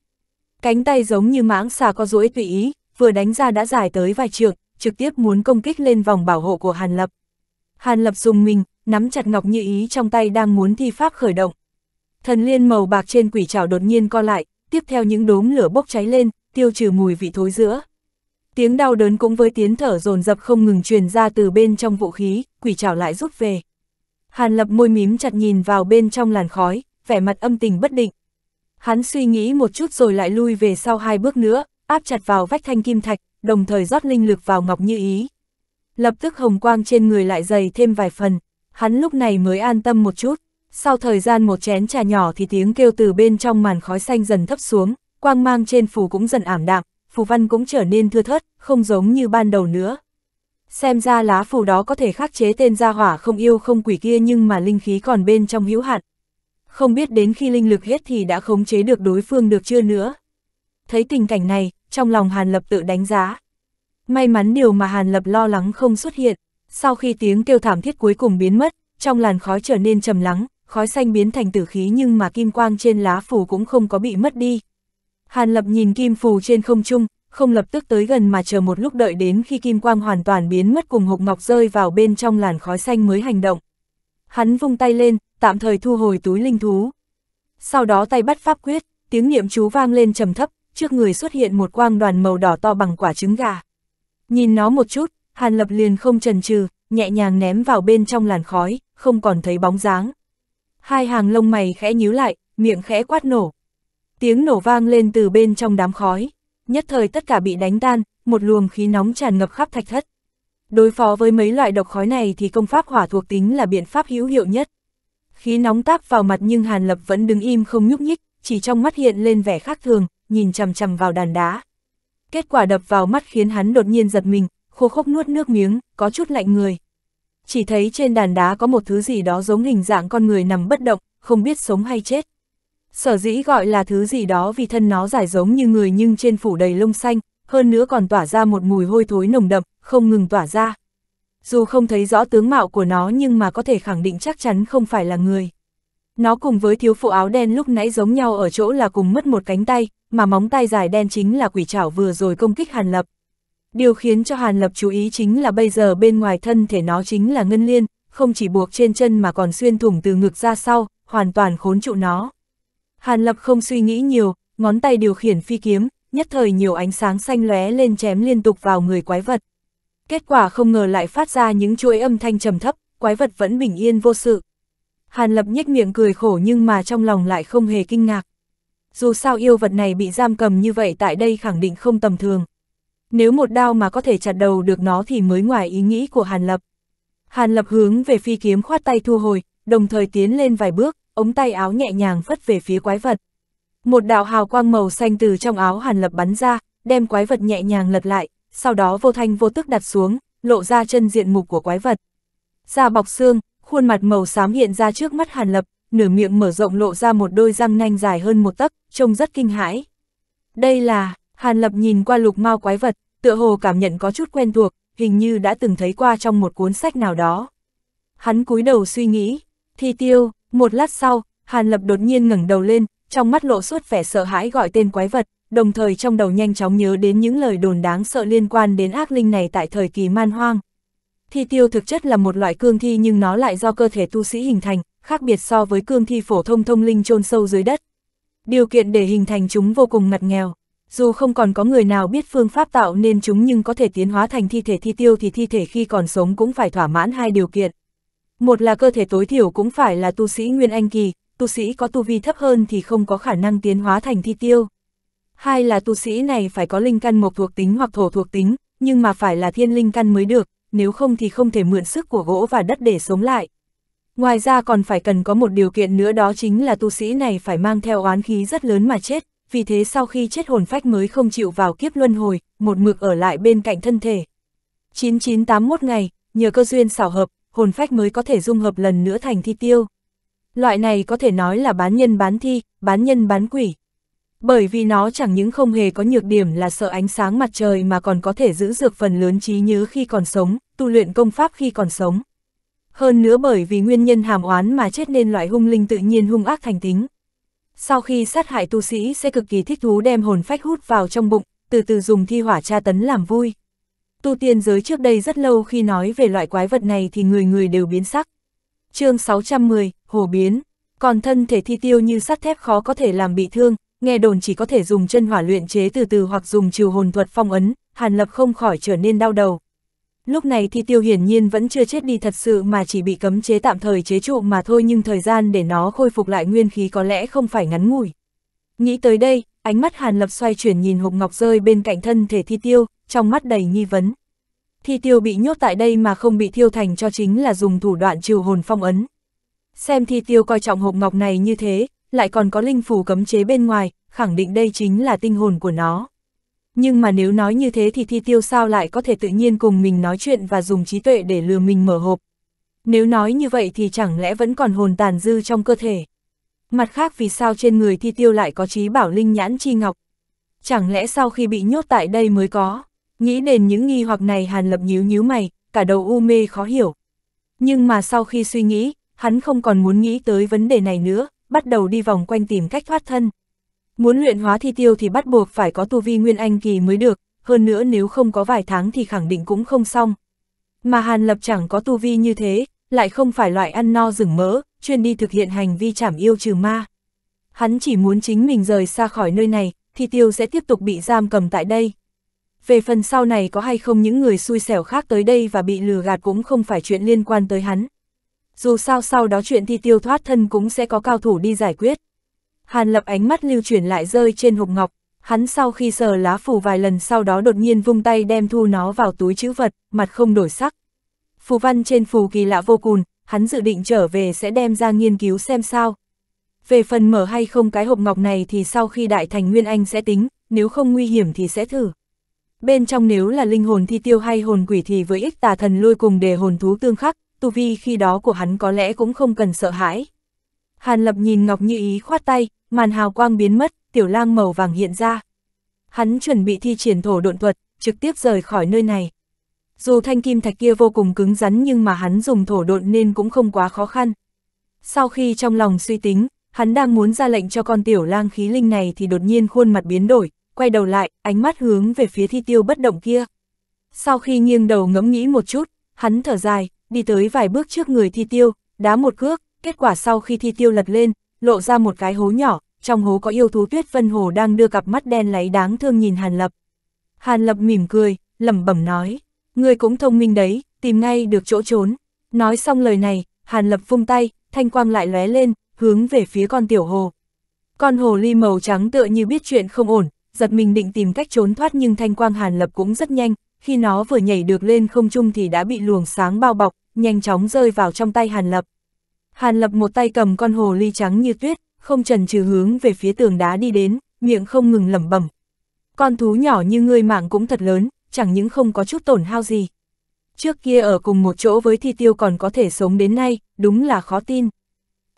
Cánh tay giống như mãng xà có rũi tùy ý, vừa đánh ra đã dài tới vài trượng, trực tiếp muốn công kích lên vòng bảo hộ của Hàn Lập. Hàn Lập dùng mình, nắm chặt Ngọc Như Ý trong tay đang muốn thi pháp khởi động. Thần liên màu bạc trên quỷ trảo đột nhiên co lại, tiếp theo những đốm lửa bốc cháy lên, tiêu trừ mùi vị thối giữa. Tiếng đau đớn cũng với tiếng thở dồn dập không ngừng truyền ra từ bên trong vũ khí, quỷ trảo lại rút về. Hàn Lập môi mím chặt nhìn vào bên trong làn khói, vẻ mặt âm tình bất định. Hắn suy nghĩ một chút rồi lại lui về sau hai bước nữa, áp chặt vào vách thanh kim thạch, đồng thời rót linh lực vào Ngọc Như Ý. Lập tức hồng quang trên người lại dày thêm vài phần, hắn lúc này mới an tâm một chút. Sau thời gian một chén trà nhỏ thì tiếng kêu từ bên trong màn khói xanh dần thấp xuống, quang mang trên phù cũng dần ảm đạm, phù văn cũng trở nên thưa thớt, không giống như ban đầu nữa. Xem ra lá phù đó có thể khắc chế tên gia hỏa không yêu không quỷ kia nhưng mà linh khí còn bên trong hữu hạn. Không biết đến khi linh lực hết thì đã khống chế được đối phương được chưa nữa thấy tình cảnh này, trong lòng Hàn Lập tự đánh giá. May mắn điều mà Hàn Lập lo lắng không xuất hiện, sau khi tiếng kêu thảm thiết cuối cùng biến mất, trong làn khói trở nên trầm lắng, khói xanh biến thành tử khí nhưng mà kim quang trên lá phù cũng không có bị mất đi. Hàn Lập nhìn kim phù trên không trung, không lập tức tới gần mà chờ một lúc đợi đến khi kim quang hoàn toàn biến mất cùng hộp ngọc rơi vào bên trong làn khói xanh mới hành động. Hắn vung tay lên, tạm thời thu hồi túi linh thú. Sau đó tay bắt pháp quyết, tiếng niệm chú vang lên trầm thấp, trước người xuất hiện một quang đoàn màu đỏ to bằng quả trứng gà. Nhìn nó một chút, Hàn Lập liền không chần chừ, nhẹ nhàng ném vào bên trong làn khói, không còn thấy bóng dáng. Hai hàng lông mày khẽ nhíu lại, miệng khẽ quát nổ. Tiếng nổ vang lên từ bên trong đám khói, nhất thời tất cả bị đánh tan, một luồng khí nóng tràn ngập khắp thạch thất. Đối phó với mấy loại độc khói này thì công pháp hỏa thuộc tính là biện pháp hữu hiệu nhất. Khí nóng táp vào mặt nhưng Hàn Lập vẫn đứng im không nhúc nhích, chỉ trong mắt hiện lên vẻ khác thường, nhìn chằm chằm vào đàn đá. Kết quả đập vào mắt khiến hắn đột nhiên giật mình, khô khốc nuốt nước miếng, có chút lạnh người. Chỉ thấy trên đàn đá có một thứ gì đó giống hình dạng con người nằm bất động, không biết sống hay chết. Sở dĩ gọi là thứ gì đó vì thân nó dài giống như người nhưng trên phủ đầy lông xanh, hơn nữa còn tỏa ra một mùi hôi thối nồng đậm, không ngừng tỏa ra. Dù không thấy rõ tướng mạo của nó nhưng mà có thể khẳng định chắc chắn không phải là người. Nó cùng với thiếu phụ áo đen lúc nãy giống nhau ở chỗ là cùng mất một cánh tay, mà móng tay dài đen chính là quỷ chảo vừa rồi công kích Hàn Lập. Điều khiến cho Hàn Lập chú ý chính là bây giờ bên ngoài thân thể nó chính là ngân liên, không chỉ buộc trên chân mà còn xuyên thủng từ ngực ra sau, hoàn toàn khốn trụ nó. Hàn Lập không suy nghĩ nhiều, ngón tay điều khiển phi kiếm, nhất thời nhiều ánh sáng xanh lóe lên chém liên tục vào người quái vật. Kết quả không ngờ lại phát ra những chuỗi âm thanh trầm thấp, quái vật vẫn bình yên vô sự. Hàn Lập nhếch miệng cười khổ nhưng mà trong lòng lại không hề kinh ngạc dù sao yêu vật này bị giam cầm như vậy tại đây khẳng định không tầm thường. Nếu một đao mà có thể chặt đầu được nó thì mới ngoài ý nghĩ của Hàn Lập. Hàn Lập hướng về phi kiếm khoát tay thu hồi, đồng thời tiến lên vài bước, ống tay áo nhẹ nhàng phất về phía quái vật. Một đạo hào quang màu xanh từ trong áo Hàn Lập bắn ra, đem quái vật nhẹ nhàng lật lại, sau đó vô thanh vô tức đặt xuống, lộ ra chân diện mục của quái vật. Da bọc xương, khuôn mặt màu xám hiện ra trước mắt Hàn Lập, nửa miệng mở rộng lộ ra một đôi răng nanh dài hơn một tấc, trông rất kinh hãi. Đây là, Hàn Lập nhìn qua lục mao quái vật, tựa hồ cảm nhận có chút quen thuộc, hình như đã từng thấy qua trong một cuốn sách nào đó. Hắn cúi đầu suy nghĩ, thi tiêu, một lát sau, Hàn Lập đột nhiên ngẩng đầu lên, trong mắt lộ suốt vẻ sợ hãi gọi tên quái vật, đồng thời trong đầu nhanh chóng nhớ đến những lời đồn đáng sợ liên quan đến ác linh này tại thời kỳ man hoang. Thi tiêu thực chất là một loại cương thi nhưng nó lại do cơ thể tu sĩ hình thành, khác biệt so với cương thi phổ thông thông linh chôn sâu dưới đất. Điều kiện để hình thành chúng vô cùng ngặt nghèo, dù không còn có người nào biết phương pháp tạo nên chúng nhưng có thể tiến hóa thành thi thể thi tiêu thì thi thể khi còn sống cũng phải thỏa mãn hai điều kiện. Một là cơ thể tối thiểu cũng phải là tu sĩ Nguyên Anh Kỳ, tu sĩ có tu vi thấp hơn thì không có khả năng tiến hóa thành thi tiêu. Hai là tu sĩ này phải có linh căn mộc thuộc tính hoặc thổ thuộc tính, nhưng mà phải là thiên linh căn mới được, nếu không thì không thể mượn sức của gỗ và đất để sống lại. Ngoài ra còn phải cần có một điều kiện nữa đó chính là tu sĩ này phải mang theo oán khí rất lớn mà chết, vì thế sau khi chết hồn phách mới không chịu vào kiếp luân hồi, một mực ở lại bên cạnh thân thể. 9981 ngày, nhờ cơ duyên xảo hợp, hồn phách mới có thể dung hợp lần nữa thành thi tiêu. Loại này có thể nói là bán nhân bán thi, bán nhân bán quỷ. Bởi vì nó chẳng những không hề có nhược điểm là sợ ánh sáng mặt trời mà còn có thể giữ dược phần lớn trí nhớ khi còn sống, tu luyện công pháp khi còn sống hơn nữa bởi vì nguyên nhân hàm oán mà chết nên loại hung linh tự nhiên hung ác thành tính. Sau khi sát hại tu sĩ sẽ cực kỳ thích thú đem hồn phách hút vào trong bụng, từ từ dùng thi hỏa tra tấn làm vui. Tu tiên giới trước đây rất lâu khi nói về loại quái vật này thì người người đều biến sắc. chương 610, Hồ Biến, còn thân thể thi tiêu như sắt thép khó có thể làm bị thương, nghe đồn chỉ có thể dùng chân hỏa luyện chế từ từ hoặc dùng chiều hồn thuật phong ấn, Hàn Lập không khỏi trở nên đau đầu. Lúc này thì tiêu hiển nhiên vẫn chưa chết đi thật sự mà chỉ bị cấm chế tạm thời chế trụ mà thôi nhưng thời gian để nó khôi phục lại nguyên khí có lẽ không phải ngắn ngủi. Nghĩ tới đây, ánh mắt Hàn Lập xoay chuyển nhìn hộp ngọc rơi bên cạnh thân thể thi tiêu, trong mắt đầy nghi vấn. Thi tiêu bị nhốt tại đây mà không bị thiêu thành cho chính là dùng thủ đoạn trừ hồn phong ấn. Xem thi tiêu coi trọng hộp ngọc này như thế, lại còn có linh phù cấm chế bên ngoài, khẳng định đây chính là tinh hồn của nó nhưng mà nếu nói như thế thì thi tiêu sao lại có thể tự nhiên cùng mình nói chuyện và dùng trí tuệ để lừa mình mở hộp. Nếu nói như vậy thì chẳng lẽ vẫn còn hồn tàn dư trong cơ thể. Mặt khác vì sao trên người thi tiêu lại có trí bảo linh nhãn chi ngọc. Chẳng lẽ sau khi bị nhốt tại đây mới có. Nghĩ đến những nghi hoặc này hàn lập nhíu nhíu mày, cả đầu u mê khó hiểu. Nhưng mà sau khi suy nghĩ, hắn không còn muốn nghĩ tới vấn đề này nữa, bắt đầu đi vòng quanh tìm cách thoát thân. Muốn luyện hóa thi tiêu thì bắt buộc phải có tu vi nguyên anh kỳ mới được, hơn nữa nếu không có vài tháng thì khẳng định cũng không xong. Mà Hàn Lập chẳng có tu vi như thế, lại không phải loại ăn no rừng mỡ, chuyên đi thực hiện hành vi chảm yêu trừ ma. Hắn chỉ muốn chính mình rời xa khỏi nơi này, thi tiêu sẽ tiếp tục bị giam cầm tại đây. Về phần sau này có hay không những người xui xẻo khác tới đây và bị lừa gạt cũng không phải chuyện liên quan tới hắn. Dù sao sau đó chuyện thi tiêu thoát thân cũng sẽ có cao thủ đi giải quyết. Hàn lập ánh mắt lưu chuyển lại rơi trên hộp ngọc, hắn sau khi sờ lá phù vài lần sau đó đột nhiên vung tay đem thu nó vào túi chữ vật, mặt không đổi sắc. Phù văn trên phù kỳ lạ vô cùng, hắn dự định trở về sẽ đem ra nghiên cứu xem sao. Về phần mở hay không cái hộp ngọc này thì sau khi đại thành Nguyên Anh sẽ tính, nếu không nguy hiểm thì sẽ thử. Bên trong nếu là linh hồn thi tiêu hay hồn quỷ thì với ích tà thần lui cùng để hồn thú tương khắc, tu vi khi đó của hắn có lẽ cũng không cần sợ hãi. Hàn Lập nhìn Ngọc Như Ý khoát tay, màn hào quang biến mất, tiểu lang màu vàng hiện ra. Hắn chuẩn bị thi triển thổ độn thuật, trực tiếp rời khỏi nơi này. Dù thanh kim thạch kia vô cùng cứng rắn nhưng mà hắn dùng thổ độn nên cũng không quá khó khăn. Sau khi trong lòng suy tính, hắn đang muốn ra lệnh cho con tiểu lang khí linh này thì đột nhiên khuôn mặt biến đổi, quay đầu lại, ánh mắt hướng về phía thi tiêu bất động kia. Sau khi nghiêng đầu ngẫm nghĩ một chút, hắn thở dài, đi tới vài bước trước người thi tiêu, đá một cước, kết quả sau khi thi tiêu lật lên, lộ ra một cái hố nhỏ, trong hố có yêu thú tuyết vân hồ đang đưa cặp mắt đen láy đáng thương nhìn Hàn Lập. Hàn Lập mỉm cười, lẩm bẩm nói, người cũng thông minh đấy, tìm ngay được chỗ trốn. Nói xong lời này, Hàn Lập vung tay, thanh quang lại lóe lên, hướng về phía con tiểu hồ. Con hồ ly màu trắng tựa như biết chuyện không ổn, giật mình định tìm cách trốn thoát nhưng thanh quang Hàn Lập cũng rất nhanh, khi nó vừa nhảy được lên không trung thì đã bị luồng sáng bao bọc, nhanh chóng rơi vào trong tay Hàn Lập. Hàn Lập một tay cầm con hồ ly trắng như tuyết, không trần trừ hướng về phía tường đá đi đến, miệng không ngừng lẩm bẩm. Con thú nhỏ như ngươi mạng cũng thật lớn, chẳng những không có chút tổn hao gì. Trước kia ở cùng một chỗ với thi tiêu còn có thể sống đến nay, đúng là khó tin.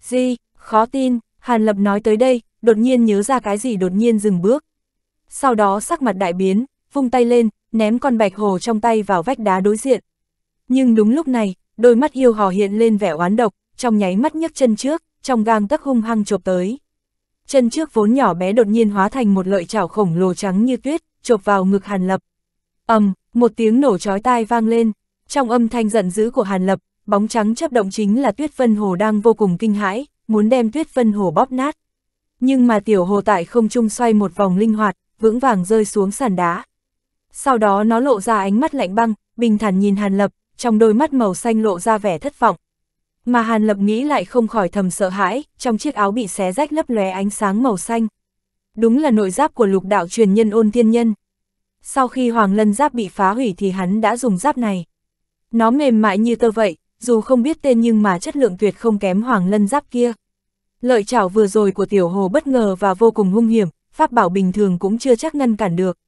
Gì, khó tin, Hàn Lập nói tới đây, đột nhiên nhớ ra cái gì đột nhiên dừng bước. Sau đó sắc mặt đại biến, vung tay lên, ném con bạch hồ trong tay vào vách đá đối diện. Nhưng đúng lúc này, đôi mắt yêu hò hiện lên vẻ oán độc, trong nháy mắt nhấc chân trước, trong gang tấc hung hăng chộp tới. Chân trước vốn nhỏ bé đột nhiên hóa thành một lợi chảo khổng lồ trắng như tuyết, chộp vào ngực Hàn Lập. ầm, một tiếng nổ chói tai vang lên, trong âm thanh giận dữ của Hàn Lập, bóng trắng chấp động chính là Tuyết Vân Hồ đang vô cùng kinh hãi, muốn đem Tuyết Vân Hồ bóp nát. Nhưng mà tiểu hồ tại không trung xoay một vòng linh hoạt, vững vàng rơi xuống sàn đá. Sau đó nó lộ ra ánh mắt lạnh băng, bình thản nhìn Hàn Lập, trong đôi mắt màu xanh lộ ra vẻ thất vọng, mà Hàn Lập nghĩ lại không khỏi thầm sợ hãi, trong chiếc áo bị xé rách lấp lóe ánh sáng màu xanh. Đúng là nội giáp của lục đạo truyền nhân ôn tiên nhân. Sau khi Hoàng Lân giáp bị phá hủy thì hắn đã dùng giáp này. Nó mềm mại như tơ vậy, dù không biết tên nhưng mà chất lượng tuyệt không kém Hoàng Lân giáp kia. Lợi chảo vừa rồi của tiểu hồ bất ngờ và vô cùng hung hiểm, pháp bảo bình thường cũng chưa chắc ngăn cản được.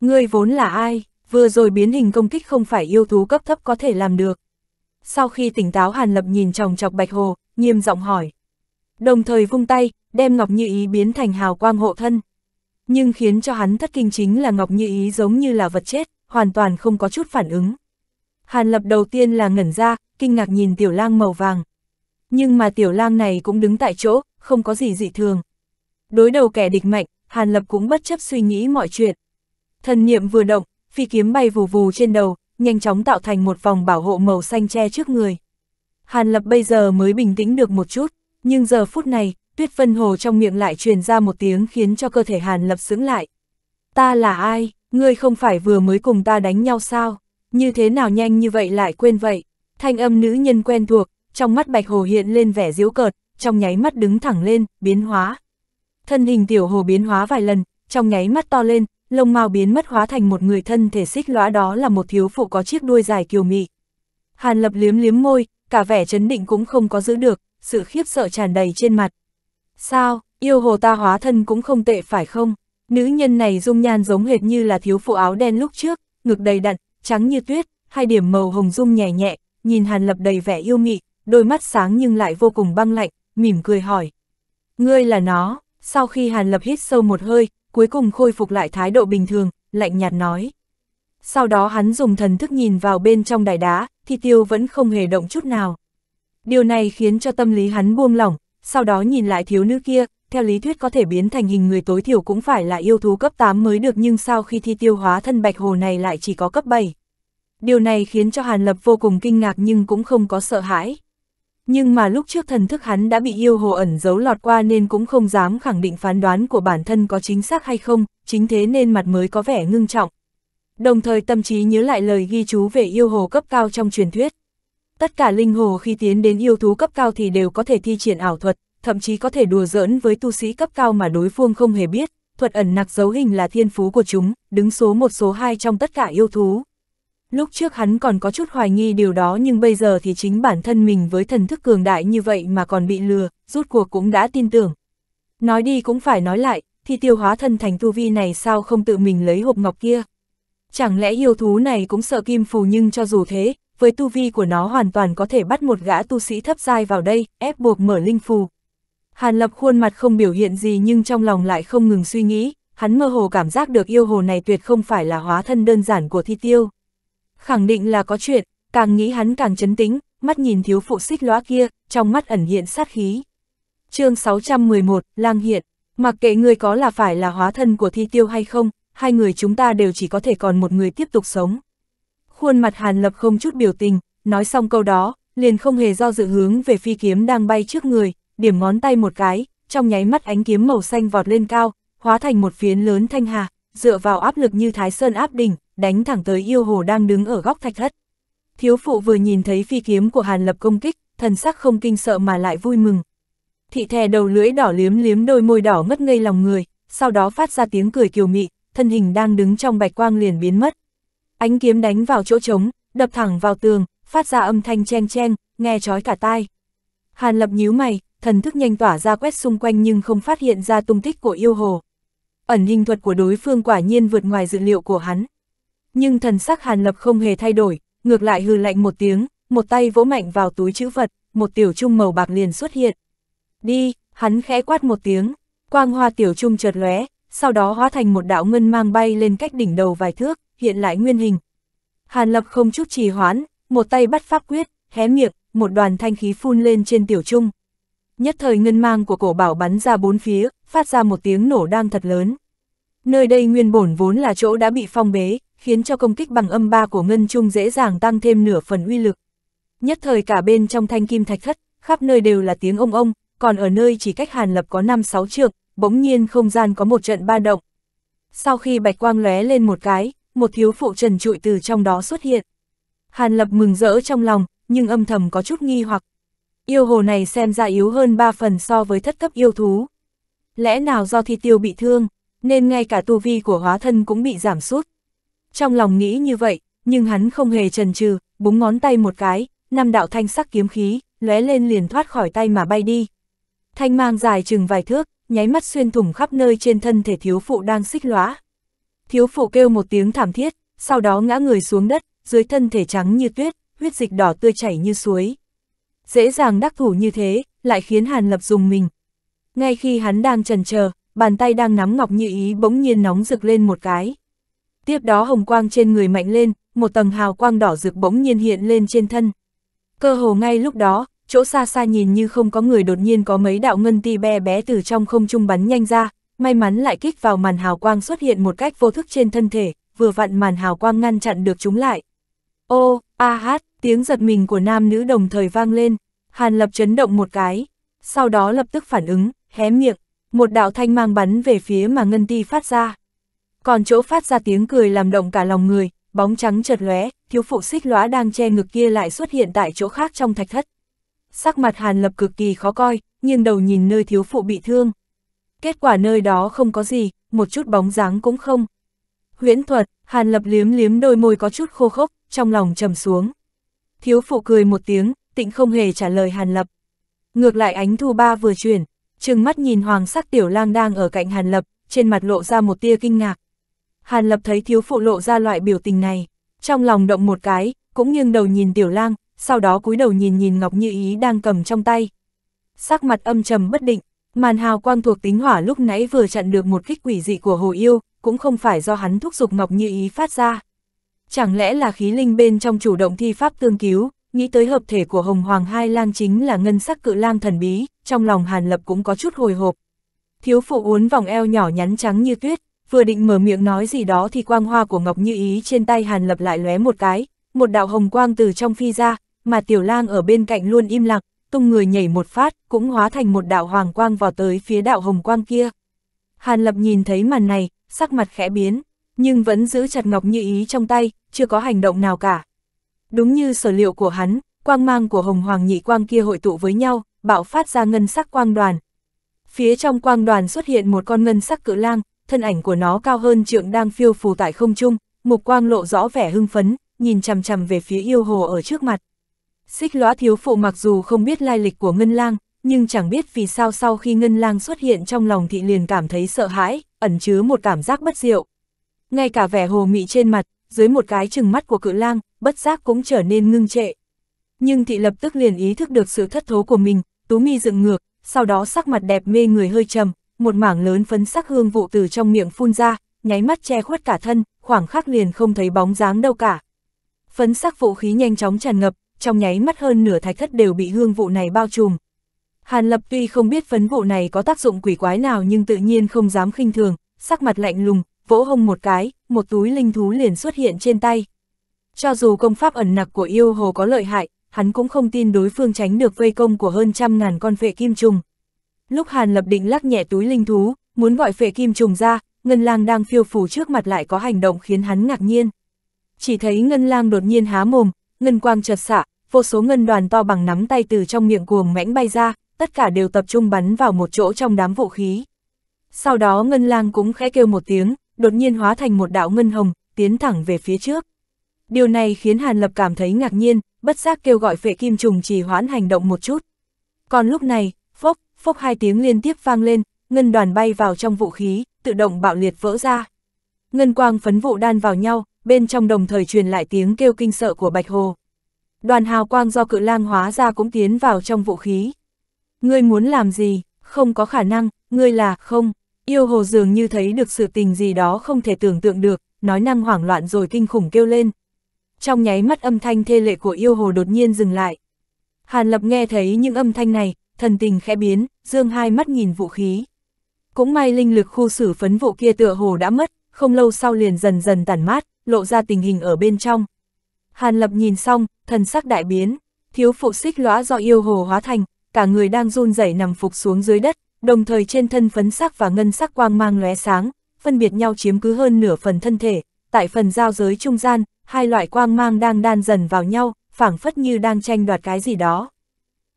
Ngươi vốn là ai, vừa rồi biến hình công kích không phải yêu thú cấp thấp có thể làm được. Sau khi tỉnh táo Hàn Lập nhìn chồng chọc Bạch Hồ, nghiêm giọng hỏi. Đồng thời vung tay, đem Ngọc Như Ý biến thành hào quang hộ thân. Nhưng khiến cho hắn thất kinh chính là Ngọc Như Ý giống như là vật chết, hoàn toàn không có chút phản ứng. Hàn Lập đầu tiên là ngẩn ra, kinh ngạc nhìn tiểu lang màu vàng. Nhưng mà tiểu lang này cũng đứng tại chỗ, không có gì dị thường. Đối đầu kẻ địch mạnh, Hàn Lập cũng bất chấp suy nghĩ mọi chuyện. Thần niệm vừa động, phi kiếm bay vù vù trên đầu, nhanh chóng tạo thành một vòng bảo hộ màu xanh che trước người. Hàn Lập bây giờ mới bình tĩnh được một chút, nhưng giờ phút này, Tuyết Vân Hồ trong miệng lại truyền ra một tiếng khiến cho cơ thể Hàn Lập sững lại. Ta là ai, ngươi không phải vừa mới cùng ta đánh nhau sao, như thế nào nhanh như vậy lại quên vậy, thanh âm nữ nhân quen thuộc, trong mắt Bạch Hồ hiện lên vẻ diễu cợt, trong nháy mắt đứng thẳng lên, biến hóa. Thân hình tiểu hồ biến hóa vài lần, trong nháy mắt to lên, lông mao biến mất hóa thành một người thân thể xích lõa đó là một thiếu phụ có chiếc đuôi dài kiều mị. Hàn lập liếm liếm môi, cả vẻ chấn định cũng không có giữ được, sự khiếp sợ tràn đầy trên mặt. Sao, yêu hồ ta hóa thân cũng không tệ phải không? Nữ nhân này dung nhan giống hệt như là thiếu phụ áo đen lúc trước, ngực đầy đặn, trắng như tuyết, hai điểm màu hồng dung nhẹ nhẹ, nhìn Hàn Lập đầy vẻ yêu mị, đôi mắt sáng nhưng lại vô cùng băng lạnh, mỉm cười hỏi. Ngươi là nó, sau khi Hàn Lập hít sâu một hơi, cuối cùng khôi phục lại thái độ bình thường, lạnh nhạt nói. Sau đó hắn dùng thần thức nhìn vào bên trong đài đá, thì tiêu vẫn không hề động chút nào. Điều này khiến cho tâm lý hắn buông lỏng, sau đó nhìn lại thiếu nữ kia, theo lý thuyết có thể biến thành hình người tối thiểu cũng phải là yêu thú cấp 8 mới được nhưng sau khi thi tiêu hóa thân bạch hồ này lại chỉ có cấp 7. Điều này khiến cho Hàn Lập vô cùng kinh ngạc nhưng cũng không có sợ hãi. Nhưng mà lúc trước thần thức hắn đã bị yêu hồ ẩn giấu lọt qua nên cũng không dám khẳng định phán đoán của bản thân có chính xác hay không, chính thế nên mặt mới có vẻ ngưng trọng. Đồng thời tâm trí nhớ lại lời ghi chú về yêu hồ cấp cao trong truyền thuyết. Tất cả linh hồ khi tiến đến yêu thú cấp cao thì đều có thể thi triển ảo thuật, thậm chí có thể đùa giỡn với tu sĩ cấp cao mà đối phương không hề biết, thuật ẩn nặc dấu hình là thiên phú của chúng, đứng số một số 2 trong tất cả yêu thú. Lúc trước hắn còn có chút hoài nghi điều đó nhưng bây giờ thì chính bản thân mình với thần thức cường đại như vậy mà còn bị lừa, rút cuộc cũng đã tin tưởng. Nói đi cũng phải nói lại, thì tiêu hóa thân thành tu vi này sao không tự mình lấy hộp ngọc kia. Chẳng lẽ yêu thú này cũng sợ kim phù nhưng cho dù thế, với tu vi của nó hoàn toàn có thể bắt một gã tu sĩ thấp dai vào đây, ép buộc mở linh phù. Hàn lập khuôn mặt không biểu hiện gì nhưng trong lòng lại không ngừng suy nghĩ, hắn mơ hồ cảm giác được yêu hồ này tuyệt không phải là hóa thân đơn giản của thi tiêu khẳng định là có chuyện, càng nghĩ hắn càng chấn tĩnh, mắt nhìn thiếu phụ xích lóa kia, trong mắt ẩn hiện sát khí. chương 611, Lang Hiện, mặc kệ người có là phải là hóa thân của thi tiêu hay không, hai người chúng ta đều chỉ có thể còn một người tiếp tục sống. Khuôn mặt Hàn Lập không chút biểu tình, nói xong câu đó, liền không hề do dự hướng về phi kiếm đang bay trước người, điểm ngón tay một cái, trong nháy mắt ánh kiếm màu xanh vọt lên cao, hóa thành một phiến lớn thanh hà, dựa vào áp lực như Thái Sơn áp đỉnh, đánh thẳng tới yêu hồ đang đứng ở góc thạch thất. Thiếu phụ vừa nhìn thấy phi kiếm của Hàn Lập công kích, thần sắc không kinh sợ mà lại vui mừng. Thị thè đầu lưỡi đỏ liếm liếm đôi môi đỏ ngất ngây lòng người, sau đó phát ra tiếng cười kiều mị, thân hình đang đứng trong bạch quang liền biến mất. Ánh kiếm đánh vào chỗ trống, đập thẳng vào tường, phát ra âm thanh chen chen, nghe chói cả tai. Hàn Lập nhíu mày, thần thức nhanh tỏa ra quét xung quanh nhưng không phát hiện ra tung tích của yêu hồ. Ẩn hình thuật của đối phương quả nhiên vượt ngoài dự liệu của hắn, nhưng thần sắc Hàn Lập không hề thay đổi, ngược lại hừ lạnh một tiếng, một tay vỗ mạnh vào túi chữ vật, một tiểu trung màu bạc liền xuất hiện. Đi, hắn khẽ quát một tiếng, quang hoa tiểu trung chợt lóe, sau đó hóa thành một đạo ngân mang bay lên cách đỉnh đầu vài thước, hiện lại nguyên hình. Hàn Lập không chút trì hoãn, một tay bắt pháp quyết, hé miệng, một đoàn thanh khí phun lên trên tiểu trung. Nhất thời ngân mang của cổ bảo bắn ra bốn phía, phát ra một tiếng nổ đang thật lớn. Nơi đây nguyên bổn vốn là chỗ đã bị phong bế, khiến cho công kích bằng âm ba của Ngân Trung dễ dàng tăng thêm nửa phần uy lực. Nhất thời cả bên trong thanh kim thạch thất, khắp nơi đều là tiếng ông ông, còn ở nơi chỉ cách Hàn Lập có 5-6 trượng, bỗng nhiên không gian có một trận ba động. Sau khi bạch quang lóe lên một cái, một thiếu phụ trần trụi từ trong đó xuất hiện. Hàn Lập mừng rỡ trong lòng, nhưng âm thầm có chút nghi hoặc. Yêu hồ này xem ra yếu hơn 3 phần so với thất cấp yêu thú. Lẽ nào do thi tiêu bị thương, nên ngay cả tu vi của hóa thân cũng bị giảm sút. Trong lòng nghĩ như vậy, nhưng hắn không hề chần chừ, búng ngón tay một cái, năm đạo thanh sắc kiếm khí, lóe lên liền thoát khỏi tay mà bay đi. Thanh mang dài chừng vài thước, nháy mắt xuyên thủng khắp nơi trên thân thể thiếu phụ đang xích lóa. Thiếu phụ kêu một tiếng thảm thiết, sau đó ngã người xuống đất, dưới thân thể trắng như tuyết, huyết dịch đỏ tươi chảy như suối. Dễ dàng đắc thủ như thế, lại khiến Hàn Lập dùng mình. Ngay khi hắn đang trần chờ, bàn tay đang nắm ngọc như ý bỗng nhiên nóng rực lên một cái tiếp đó hồng quang trên người mạnh lên, một tầng hào quang đỏ rực bỗng nhiên hiện lên trên thân. Cơ hồ ngay lúc đó, chỗ xa xa nhìn như không có người đột nhiên có mấy đạo ngân ti bé bé từ trong không trung bắn nhanh ra, may mắn lại kích vào màn hào quang xuất hiện một cách vô thức trên thân thể, vừa vặn màn hào quang ngăn chặn được chúng lại. Ô, a hát, tiếng giật mình của nam nữ đồng thời vang lên, Hàn Lập chấn động một cái, sau đó lập tức phản ứng, hé miệng, một đạo thanh mang bắn về phía mà ngân ti phát ra. Còn chỗ phát ra tiếng cười làm động cả lòng người, bóng trắng chợt lóe, thiếu phụ xích lóa đang che ngực kia lại xuất hiện tại chỗ khác trong thạch thất. Sắc mặt Hàn Lập cực kỳ khó coi, nghiêng đầu nhìn nơi thiếu phụ bị thương. Kết quả nơi đó không có gì, một chút bóng dáng cũng không. Huyễn thuật, Hàn Lập liếm liếm đôi môi có chút khô khốc, trong lòng trầm xuống. Thiếu phụ cười một tiếng, tịnh không hề trả lời Hàn Lập. Ngược lại ánh thu ba vừa chuyển, trừng mắt nhìn hoàng sắc tiểu lang đang ở cạnh Hàn Lập, trên mặt lộ ra một tia kinh ngạc. Hàn Lập thấy thiếu phụ lộ ra loại biểu tình này, trong lòng động một cái, cũng nghiêng đầu nhìn tiểu lang, sau đó cúi đầu nhìn nhìn Ngọc Như Ý đang cầm trong tay. Sắc mặt âm trầm bất định, màn hào quang thuộc tính hỏa lúc nãy vừa chặn được một kích quỷ dị của Hồ Yêu, cũng không phải do hắn thúc giục Ngọc Như Ý phát ra. Chẳng lẽ là khí linh bên trong chủ động thi pháp tương cứu, nghĩ tới hợp thể của Hồng Hoàng Hai Lang chính là ngân sắc cự lang thần bí, trong lòng Hàn Lập cũng có chút hồi hộp. Thiếu phụ uốn vòng eo nhỏ nhắn trắng như tuyết, vừa định mở miệng nói gì đó thì quang hoa của Ngọc Như Ý trên tay Hàn Lập lại lóe một cái, một đạo hồng quang từ trong phi ra, mà Tiểu Lang ở bên cạnh luôn im lặng, tung người nhảy một phát, cũng hóa thành một đạo hoàng quang vào tới phía đạo hồng quang kia. Hàn Lập nhìn thấy màn này, sắc mặt khẽ biến, nhưng vẫn giữ chặt Ngọc Như Ý trong tay, chưa có hành động nào cả. Đúng như sở liệu của hắn, quang mang của hồng hoàng nhị quang kia hội tụ với nhau, bạo phát ra ngân sắc quang đoàn. Phía trong quang đoàn xuất hiện một con ngân sắc cự lang, thân ảnh của nó cao hơn trượng đang phiêu phù tại không trung, mục quang lộ rõ vẻ hưng phấn, nhìn chằm chằm về phía yêu hồ ở trước mặt. Xích lõa thiếu phụ mặc dù không biết lai lịch của Ngân Lang, nhưng chẳng biết vì sao sau khi Ngân Lang xuất hiện trong lòng thị liền cảm thấy sợ hãi, ẩn chứa một cảm giác bất diệu. Ngay cả vẻ hồ mị trên mặt, dưới một cái chừng mắt của cự lang, bất giác cũng trở nên ngưng trệ. Nhưng thị lập tức liền ý thức được sự thất thố của mình, tú mi dựng ngược, sau đó sắc mặt đẹp mê người hơi trầm, một mảng lớn phấn sắc hương vụ từ trong miệng phun ra, nháy mắt che khuất cả thân, khoảng khắc liền không thấy bóng dáng đâu cả. Phấn sắc vũ khí nhanh chóng tràn ngập, trong nháy mắt hơn nửa thạch thất đều bị hương vụ này bao trùm. Hàn Lập tuy không biết phấn vụ này có tác dụng quỷ quái nào nhưng tự nhiên không dám khinh thường, sắc mặt lạnh lùng, vỗ hông một cái, một túi linh thú liền xuất hiện trên tay. Cho dù công pháp ẩn nặc của yêu hồ có lợi hại, hắn cũng không tin đối phương tránh được vây công của hơn trăm ngàn con vệ kim trùng lúc Hàn Lập Định lắc nhẹ túi linh thú, muốn gọi phệ kim trùng ra, Ngân Lang đang phiêu phủ trước mặt lại có hành động khiến hắn ngạc nhiên. Chỉ thấy Ngân Lang đột nhiên há mồm, ngân quang chợt xạ, vô số ngân đoàn to bằng nắm tay từ trong miệng cuồng mãnh bay ra, tất cả đều tập trung bắn vào một chỗ trong đám vũ khí. Sau đó Ngân Lang cũng khẽ kêu một tiếng, đột nhiên hóa thành một đạo ngân hồng, tiến thẳng về phía trước. Điều này khiến Hàn Lập cảm thấy ngạc nhiên, bất giác kêu gọi phệ kim trùng trì hoãn hành động một chút. Còn lúc này, phốc, phốc hai tiếng liên tiếp vang lên, ngân đoàn bay vào trong vũ khí, tự động bạo liệt vỡ ra. Ngân quang phấn vụ đan vào nhau, bên trong đồng thời truyền lại tiếng kêu kinh sợ của Bạch Hồ. Đoàn hào quang do cự lang hóa ra cũng tiến vào trong vũ khí. Ngươi muốn làm gì? Không có khả năng, ngươi là không. Yêu hồ dường như thấy được sự tình gì đó không thể tưởng tượng được, nói năng hoảng loạn rồi kinh khủng kêu lên. Trong nháy mắt âm thanh thê lệ của yêu hồ đột nhiên dừng lại. Hàn Lập nghe thấy những âm thanh này, thần tình khẽ biến, dương hai mắt nhìn vũ khí. Cũng may linh lực khu xử phấn vụ kia tựa hồ đã mất, không lâu sau liền dần dần tản mát, lộ ra tình hình ở bên trong. Hàn lập nhìn xong, thần sắc đại biến, thiếu phụ xích lõa do yêu hồ hóa thành, cả người đang run rẩy nằm phục xuống dưới đất, đồng thời trên thân phấn sắc và ngân sắc quang mang lóe sáng, phân biệt nhau chiếm cứ hơn nửa phần thân thể, tại phần giao giới trung gian, hai loại quang mang đang đan dần vào nhau, phảng phất như đang tranh đoạt cái gì đó.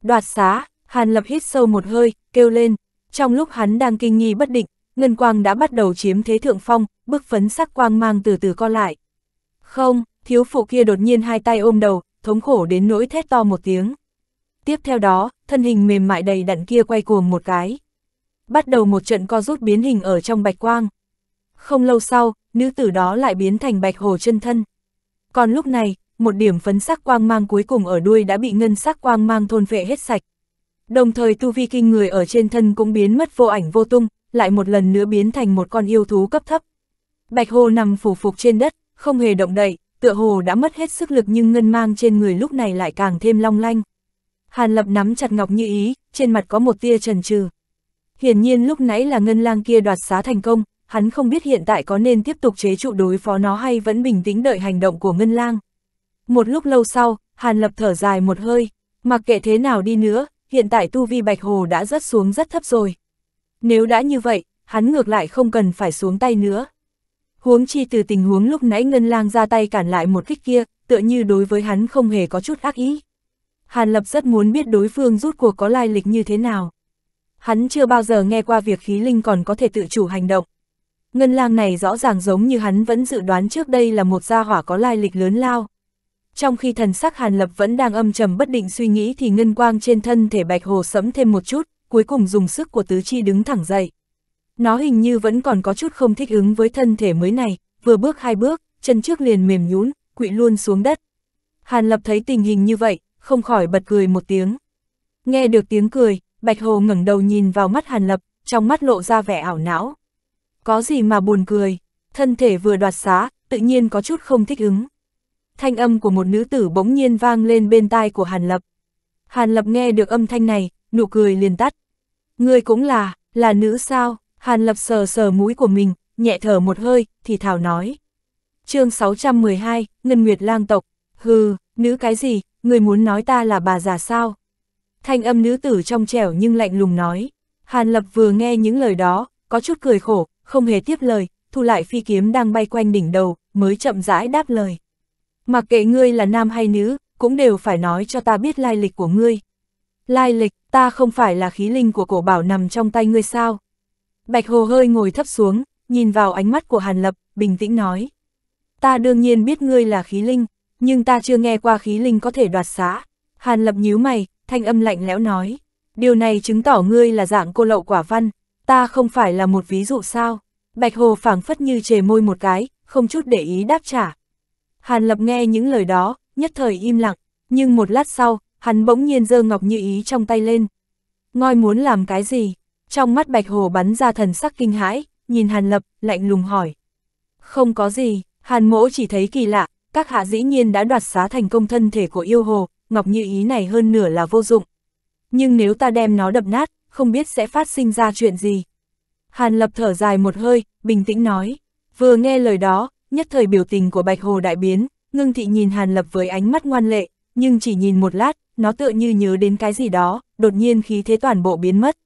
Đoạt xá, Hàn Lập hít sâu một hơi, kêu lên. Trong lúc hắn đang kinh nghi bất định, Ngân Quang đã bắt đầu chiếm thế thượng phong, bức phấn sắc quang mang từ từ co lại. Không, thiếu phụ kia đột nhiên hai tay ôm đầu, thống khổ đến nỗi thét to một tiếng. Tiếp theo đó, thân hình mềm mại đầy đặn kia quay cuồng một cái. Bắt đầu một trận co rút biến hình ở trong bạch quang. Không lâu sau, nữ tử đó lại biến thành bạch hồ chân thân. Còn lúc này, một điểm phấn sắc quang mang cuối cùng ở đuôi đã bị ngân sắc quang mang thôn vệ hết sạch. Đồng thời tu vi kinh người ở trên thân cũng biến mất vô ảnh vô tung, lại một lần nữa biến thành một con yêu thú cấp thấp. Bạch hồ nằm phủ phục trên đất, không hề động đậy, tựa hồ đã mất hết sức lực nhưng ngân mang trên người lúc này lại càng thêm long lanh. Hàn lập nắm chặt ngọc như ý, trên mặt có một tia trần trừ. Hiển nhiên lúc nãy là ngân lang kia đoạt xá thành công, hắn không biết hiện tại có nên tiếp tục chế trụ đối phó nó hay vẫn bình tĩnh đợi hành động của ngân lang. Một lúc lâu sau, Hàn lập thở dài một hơi, mặc kệ thế nào đi nữa, hiện tại tu vi Bạch Hồ đã rất xuống rất thấp rồi. Nếu đã như vậy, hắn ngược lại không cần phải xuống tay nữa. Huống chi từ tình huống lúc nãy Ngân Lang ra tay cản lại một kích kia, tựa như đối với hắn không hề có chút ác ý. Hàn Lập rất muốn biết đối phương rút cuộc có lai lịch như thế nào. Hắn chưa bao giờ nghe qua việc khí linh còn có thể tự chủ hành động. Ngân lang này rõ ràng giống như hắn vẫn dự đoán trước đây là một gia hỏa có lai lịch lớn lao trong khi thần sắc Hàn Lập vẫn đang âm trầm bất định suy nghĩ thì ngân quang trên thân thể Bạch Hồ sẫm thêm một chút, cuối cùng dùng sức của tứ chi đứng thẳng dậy. Nó hình như vẫn còn có chút không thích ứng với thân thể mới này, vừa bước hai bước, chân trước liền mềm nhún, quỵ luôn xuống đất. Hàn Lập thấy tình hình như vậy, không khỏi bật cười một tiếng. Nghe được tiếng cười, Bạch Hồ ngẩng đầu nhìn vào mắt Hàn Lập, trong mắt lộ ra vẻ ảo não. Có gì mà buồn cười, thân thể vừa đoạt xá, tự nhiên có chút không thích ứng thanh âm của một nữ tử bỗng nhiên vang lên bên tai của Hàn Lập. Hàn Lập nghe được âm thanh này, nụ cười liền tắt. Người cũng là, là nữ sao, Hàn Lập sờ sờ mũi của mình, nhẹ thở một hơi, thì thảo nói. chương 612, Ngân Nguyệt lang tộc, hừ, nữ cái gì, người muốn nói ta là bà già sao? Thanh âm nữ tử trong trẻo nhưng lạnh lùng nói. Hàn Lập vừa nghe những lời đó, có chút cười khổ, không hề tiếp lời, thu lại phi kiếm đang bay quanh đỉnh đầu, mới chậm rãi đáp lời. Mặc kệ ngươi là nam hay nữ, cũng đều phải nói cho ta biết lai lịch của ngươi. Lai lịch, ta không phải là khí linh của cổ bảo nằm trong tay ngươi sao? Bạch Hồ hơi ngồi thấp xuống, nhìn vào ánh mắt của Hàn Lập, bình tĩnh nói. Ta đương nhiên biết ngươi là khí linh, nhưng ta chưa nghe qua khí linh có thể đoạt xá. Hàn Lập nhíu mày, thanh âm lạnh lẽo nói. Điều này chứng tỏ ngươi là dạng cô lậu quả văn, ta không phải là một ví dụ sao? Bạch Hồ phảng phất như chề môi một cái, không chút để ý đáp trả. Hàn Lập nghe những lời đó, nhất thời im lặng, nhưng một lát sau, hắn bỗng nhiên giơ ngọc như ý trong tay lên. Ngoi muốn làm cái gì? Trong mắt Bạch Hồ bắn ra thần sắc kinh hãi, nhìn Hàn Lập, lạnh lùng hỏi. Không có gì, Hàn Mỗ chỉ thấy kỳ lạ, các hạ dĩ nhiên đã đoạt xá thành công thân thể của yêu hồ, ngọc như ý này hơn nửa là vô dụng. Nhưng nếu ta đem nó đập nát, không biết sẽ phát sinh ra chuyện gì. Hàn Lập thở dài một hơi, bình tĩnh nói. Vừa nghe lời đó, nhất thời biểu tình của Bạch Hồ đại biến, ngưng thị nhìn Hàn Lập với ánh mắt ngoan lệ, nhưng chỉ nhìn một lát, nó tựa như nhớ đến cái gì đó, đột nhiên khí thế toàn bộ biến mất.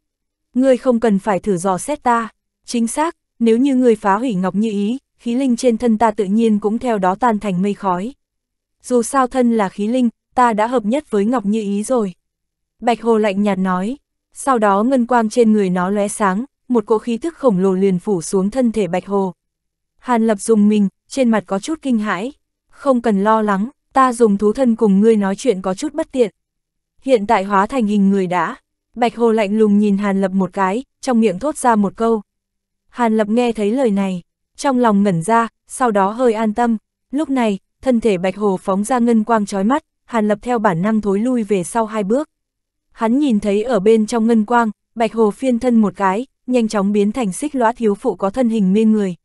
Ngươi không cần phải thử dò xét ta, chính xác, nếu như ngươi phá hủy Ngọc Như Ý, khí linh trên thân ta tự nhiên cũng theo đó tan thành mây khói. Dù sao thân là khí linh, ta đã hợp nhất với Ngọc Như Ý rồi. Bạch Hồ lạnh nhạt nói, sau đó ngân quang trên người nó lóe sáng, một cỗ khí thức khổng lồ liền phủ xuống thân thể Bạch Hồ. Hàn Lập dùng mình, trên mặt có chút kinh hãi. Không cần lo lắng, ta dùng thú thân cùng ngươi nói chuyện có chút bất tiện. Hiện tại hóa thành hình người đã. Bạch Hồ lạnh lùng nhìn Hàn Lập một cái, trong miệng thốt ra một câu. Hàn Lập nghe thấy lời này, trong lòng ngẩn ra, sau đó hơi an tâm. Lúc này, thân thể Bạch Hồ phóng ra ngân quang trói mắt, Hàn Lập theo bản năng thối lui về sau hai bước. Hắn nhìn thấy ở bên trong ngân quang, Bạch Hồ phiên thân một cái, nhanh chóng biến thành xích lõa thiếu phụ có thân hình mê người.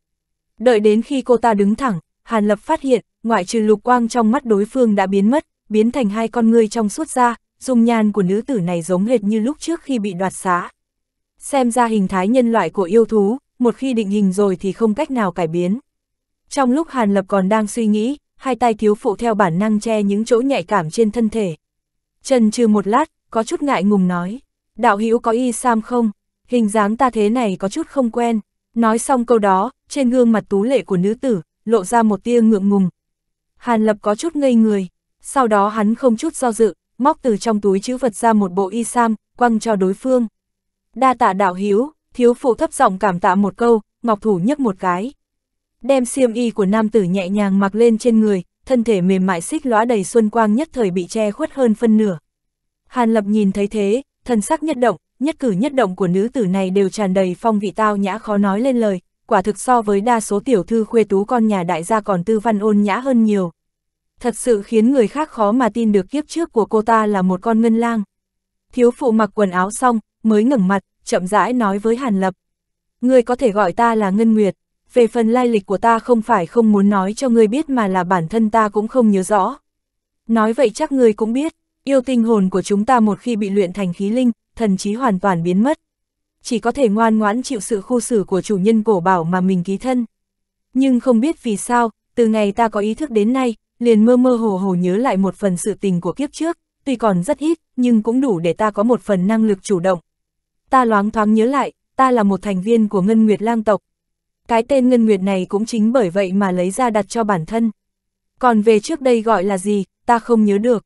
Đợi đến khi cô ta đứng thẳng, Hàn Lập phát hiện, ngoại trừ lục quang trong mắt đối phương đã biến mất, biến thành hai con ngươi trong suốt ra, dung nhan của nữ tử này giống hệt như lúc trước khi bị đoạt xá. Xem ra hình thái nhân loại của yêu thú, một khi định hình rồi thì không cách nào cải biến. Trong lúc Hàn Lập còn đang suy nghĩ, hai tay thiếu phụ theo bản năng che những chỗ nhạy cảm trên thân thể. Trần trừ một lát, có chút ngại ngùng nói, đạo hữu có y sam không, hình dáng ta thế này có chút không quen. Nói xong câu đó, trên gương mặt tú lệ của nữ tử, lộ ra một tia ngượng ngùng. Hàn Lập có chút ngây người, sau đó hắn không chút do dự, móc từ trong túi chữ vật ra một bộ y sam, quăng cho đối phương. Đa tạ đạo hiếu, thiếu phụ thấp giọng cảm tạ một câu, ngọc thủ nhấc một cái. Đem xiêm y của nam tử nhẹ nhàng mặc lên trên người, thân thể mềm mại xích lóa đầy xuân quang nhất thời bị che khuất hơn phân nửa. Hàn Lập nhìn thấy thế, thần sắc nhất động, nhất cử nhất động của nữ tử này đều tràn đầy phong vị tao nhã khó nói lên lời, quả thực so với đa số tiểu thư khuê tú con nhà đại gia còn tư văn ôn nhã hơn nhiều. Thật sự khiến người khác khó mà tin được kiếp trước của cô ta là một con ngân lang. Thiếu phụ mặc quần áo xong, mới ngẩng mặt, chậm rãi nói với Hàn Lập. Ngươi có thể gọi ta là Ngân Nguyệt, về phần lai lịch của ta không phải không muốn nói cho ngươi biết mà là bản thân ta cũng không nhớ rõ. Nói vậy chắc ngươi cũng biết, yêu tinh hồn của chúng ta một khi bị luyện thành khí linh, thần trí hoàn toàn biến mất. Chỉ có thể ngoan ngoãn chịu sự khu xử của chủ nhân cổ bảo mà mình ký thân. Nhưng không biết vì sao, từ ngày ta có ý thức đến nay, liền mơ mơ hồ hồ nhớ lại một phần sự tình của kiếp trước, tuy còn rất ít, nhưng cũng đủ để ta có một phần năng lực chủ động. Ta loáng thoáng nhớ lại, ta là một thành viên của Ngân Nguyệt lang tộc. Cái tên Ngân Nguyệt này cũng chính bởi vậy mà lấy ra đặt cho bản thân. Còn về trước đây gọi là gì, ta không nhớ được.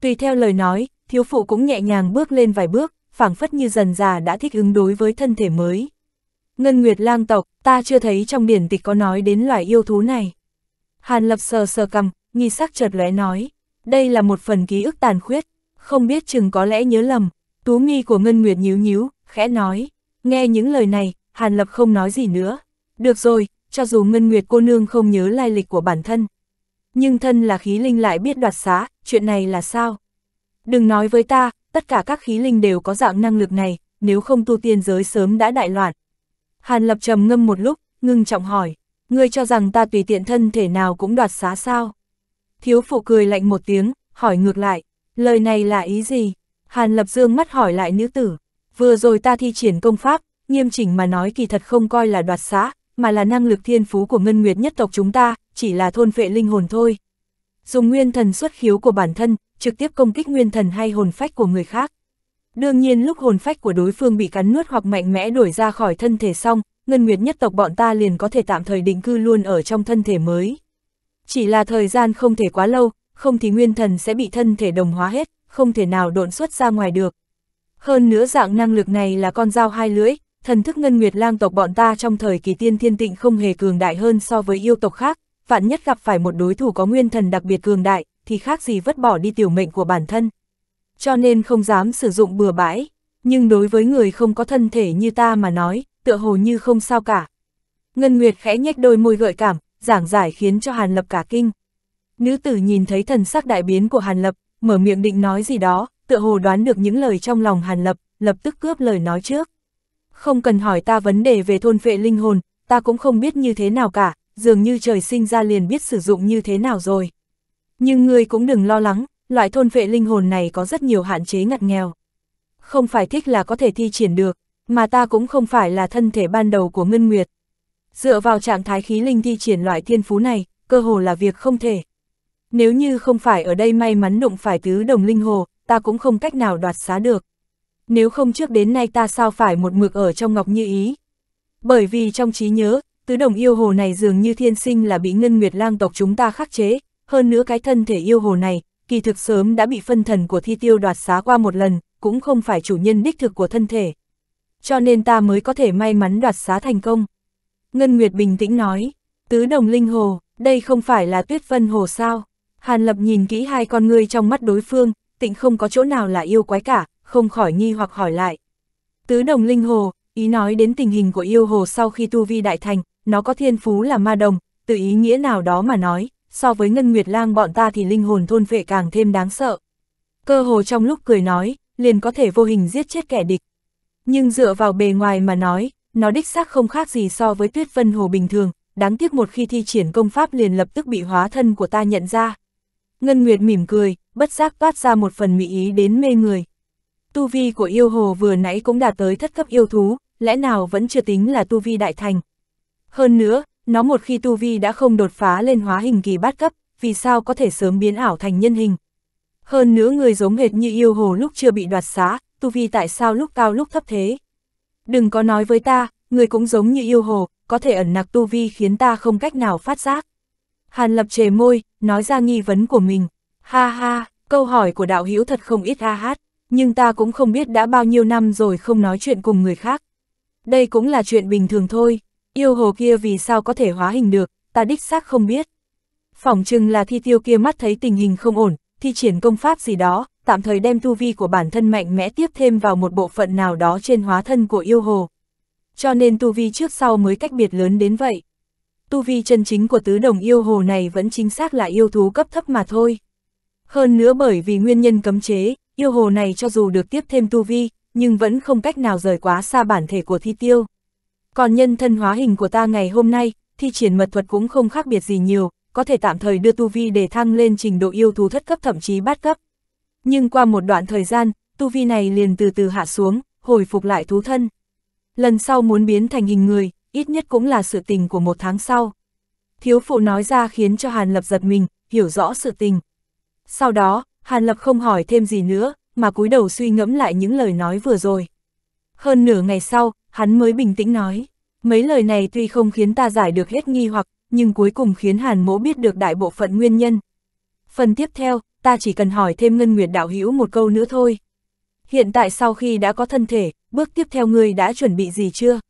Tùy theo lời nói, thiếu phụ cũng nhẹ nhàng bước lên vài bước, phảng phất như dần già đã thích ứng đối với thân thể mới. Ngân Nguyệt lang tộc, ta chưa thấy trong biển tịch có nói đến loài yêu thú này. Hàn lập sờ sờ cầm, nghi sắc chợt lóe nói, đây là một phần ký ức tàn khuyết, không biết chừng có lẽ nhớ lầm, tú nghi của Ngân Nguyệt nhíu nhíu, khẽ nói, nghe những lời này, Hàn lập không nói gì nữa. Được rồi, cho dù Ngân Nguyệt cô nương không nhớ lai lịch của bản thân, nhưng thân là khí linh lại biết đoạt xá, chuyện này là sao? Đừng nói với ta, tất cả các khí linh đều có dạng năng lực này, nếu không tu tiên giới sớm đã đại loạn. Hàn Lập trầm ngâm một lúc, ngưng trọng hỏi, ngươi cho rằng ta tùy tiện thân thể nào cũng đoạt xá sao? Thiếu phụ cười lạnh một tiếng, hỏi ngược lại, lời này là ý gì? Hàn Lập dương mắt hỏi lại nữ tử, vừa rồi ta thi triển công pháp, nghiêm chỉnh mà nói kỳ thật không coi là đoạt xá, mà là năng lực thiên phú của ngân nguyệt nhất tộc chúng ta, chỉ là thôn vệ linh hồn thôi. Dùng nguyên thần xuất khiếu của bản thân, trực tiếp công kích nguyên thần hay hồn phách của người khác. Đương nhiên lúc hồn phách của đối phương bị cắn nuốt hoặc mạnh mẽ đổi ra khỏi thân thể xong, Ngân Nguyệt nhất tộc bọn ta liền có thể tạm thời định cư luôn ở trong thân thể mới. Chỉ là thời gian không thể quá lâu, không thì nguyên thần sẽ bị thân thể đồng hóa hết, không thể nào độn xuất ra ngoài được. Hơn nữa dạng năng lực này là con dao hai lưỡi, thần thức Ngân Nguyệt lang tộc bọn ta trong thời kỳ tiên thiên tịnh không hề cường đại hơn so với yêu tộc khác, vạn nhất gặp phải một đối thủ có nguyên thần đặc biệt cường đại, thì khác gì vứt bỏ đi tiểu mệnh của bản thân. Cho nên không dám sử dụng bừa bãi, nhưng đối với người không có thân thể như ta mà nói, tựa hồ như không sao cả. Ngân Nguyệt khẽ nhếch đôi môi gợi cảm, giảng giải khiến cho Hàn Lập cả kinh. Nữ tử nhìn thấy thần sắc đại biến của Hàn Lập, mở miệng định nói gì đó, tựa hồ đoán được những lời trong lòng Hàn Lập, lập tức cướp lời nói trước. Không cần hỏi ta vấn đề về thôn vệ linh hồn, ta cũng không biết như thế nào cả, dường như trời sinh ra liền biết sử dụng như thế nào rồi. Nhưng ngươi cũng đừng lo lắng, loại thôn vệ linh hồn này có rất nhiều hạn chế ngặt nghèo. Không phải thích là có thể thi triển được, mà ta cũng không phải là thân thể ban đầu của Ngân Nguyệt. Dựa vào trạng thái khí linh thi triển loại thiên phú này, cơ hồ là việc không thể. Nếu như không phải ở đây may mắn đụng phải tứ đồng linh hồ, ta cũng không cách nào đoạt xá được. Nếu không trước đến nay ta sao phải một mực ở trong ngọc như ý. Bởi vì trong trí nhớ, tứ đồng yêu hồ này dường như thiên sinh là bị Ngân Nguyệt lang tộc chúng ta khắc chế, hơn nữa cái thân thể yêu hồ này, kỳ thực sớm đã bị phân thần của thi tiêu đoạt xá qua một lần, cũng không phải chủ nhân đích thực của thân thể. Cho nên ta mới có thể may mắn đoạt xá thành công. Ngân Nguyệt bình tĩnh nói, tứ đồng linh hồ, đây không phải là tuyết vân hồ sao. Hàn Lập nhìn kỹ hai con ngươi trong mắt đối phương, tịnh không có chỗ nào là yêu quái cả, không khỏi nghi hoặc hỏi lại. Tứ đồng linh hồ, ý nói đến tình hình của yêu hồ sau khi tu vi đại thành, nó có thiên phú là ma đồng, từ ý nghĩa nào đó mà nói, so với Ngân Nguyệt Lang bọn ta thì linh hồn thôn vệ càng thêm đáng sợ. Cơ hồ trong lúc cười nói, liền có thể vô hình giết chết kẻ địch. Nhưng dựa vào bề ngoài mà nói, nó đích xác không khác gì so với tuyết vân hồ bình thường, đáng tiếc một khi thi triển công pháp liền lập tức bị hóa thân của ta nhận ra. Ngân Nguyệt mỉm cười, bất giác toát ra một phần mỹ ý đến mê người. Tu vi của yêu hồ vừa nãy cũng đạt tới thất cấp yêu thú, lẽ nào vẫn chưa tính là tu vi đại thành. Hơn nữa, nó một khi tu vi đã không đột phá lên hóa hình kỳ bát cấp, vì sao có thể sớm biến ảo thành nhân hình. Hơn nữa người giống hệt như yêu hồ lúc chưa bị đoạt xá, tu vi tại sao lúc cao lúc thấp thế. Đừng có nói với ta, người cũng giống như yêu hồ, có thể ẩn nặc tu vi khiến ta không cách nào phát giác. Hàn lập chề môi, nói ra nghi vấn của mình. Ha ha, câu hỏi của đạo hữu thật không ít ha hát, nhưng ta cũng không biết đã bao nhiêu năm rồi không nói chuyện cùng người khác. Đây cũng là chuyện bình thường thôi yêu hồ kia vì sao có thể hóa hình được, ta đích xác không biết. Phỏng chừng là thi tiêu kia mắt thấy tình hình không ổn, thi triển công pháp gì đó, tạm thời đem tu vi của bản thân mạnh mẽ tiếp thêm vào một bộ phận nào đó trên hóa thân của yêu hồ. Cho nên tu vi trước sau mới cách biệt lớn đến vậy. Tu vi chân chính của tứ đồng yêu hồ này vẫn chính xác là yêu thú cấp thấp mà thôi. Hơn nữa bởi vì nguyên nhân cấm chế, yêu hồ này cho dù được tiếp thêm tu vi, nhưng vẫn không cách nào rời quá xa bản thể của thi tiêu. Còn nhân thân hóa hình của ta ngày hôm nay, thi triển mật thuật cũng không khác biệt gì nhiều, có thể tạm thời đưa tu vi để thăng lên trình độ yêu thú thất cấp thậm chí bát cấp. Nhưng qua một đoạn thời gian, tu vi này liền từ từ hạ xuống, hồi phục lại thú thân. Lần sau muốn biến thành hình người, ít nhất cũng là sự tình của một tháng sau. Thiếu phụ nói ra khiến cho Hàn Lập giật mình, hiểu rõ sự tình. Sau đó, Hàn Lập không hỏi thêm gì nữa, mà cúi đầu suy ngẫm lại những lời nói vừa rồi. Hơn nửa ngày sau, hắn mới bình tĩnh nói. Mấy lời này tuy không khiến ta giải được hết nghi hoặc, nhưng cuối cùng khiến Hàn Mỗ biết được đại bộ phận nguyên nhân. Phần tiếp theo, ta chỉ cần hỏi thêm Ngân Nguyệt Đạo Hữu một câu nữa thôi. Hiện tại sau khi đã có thân thể, bước tiếp theo ngươi đã chuẩn bị gì chưa?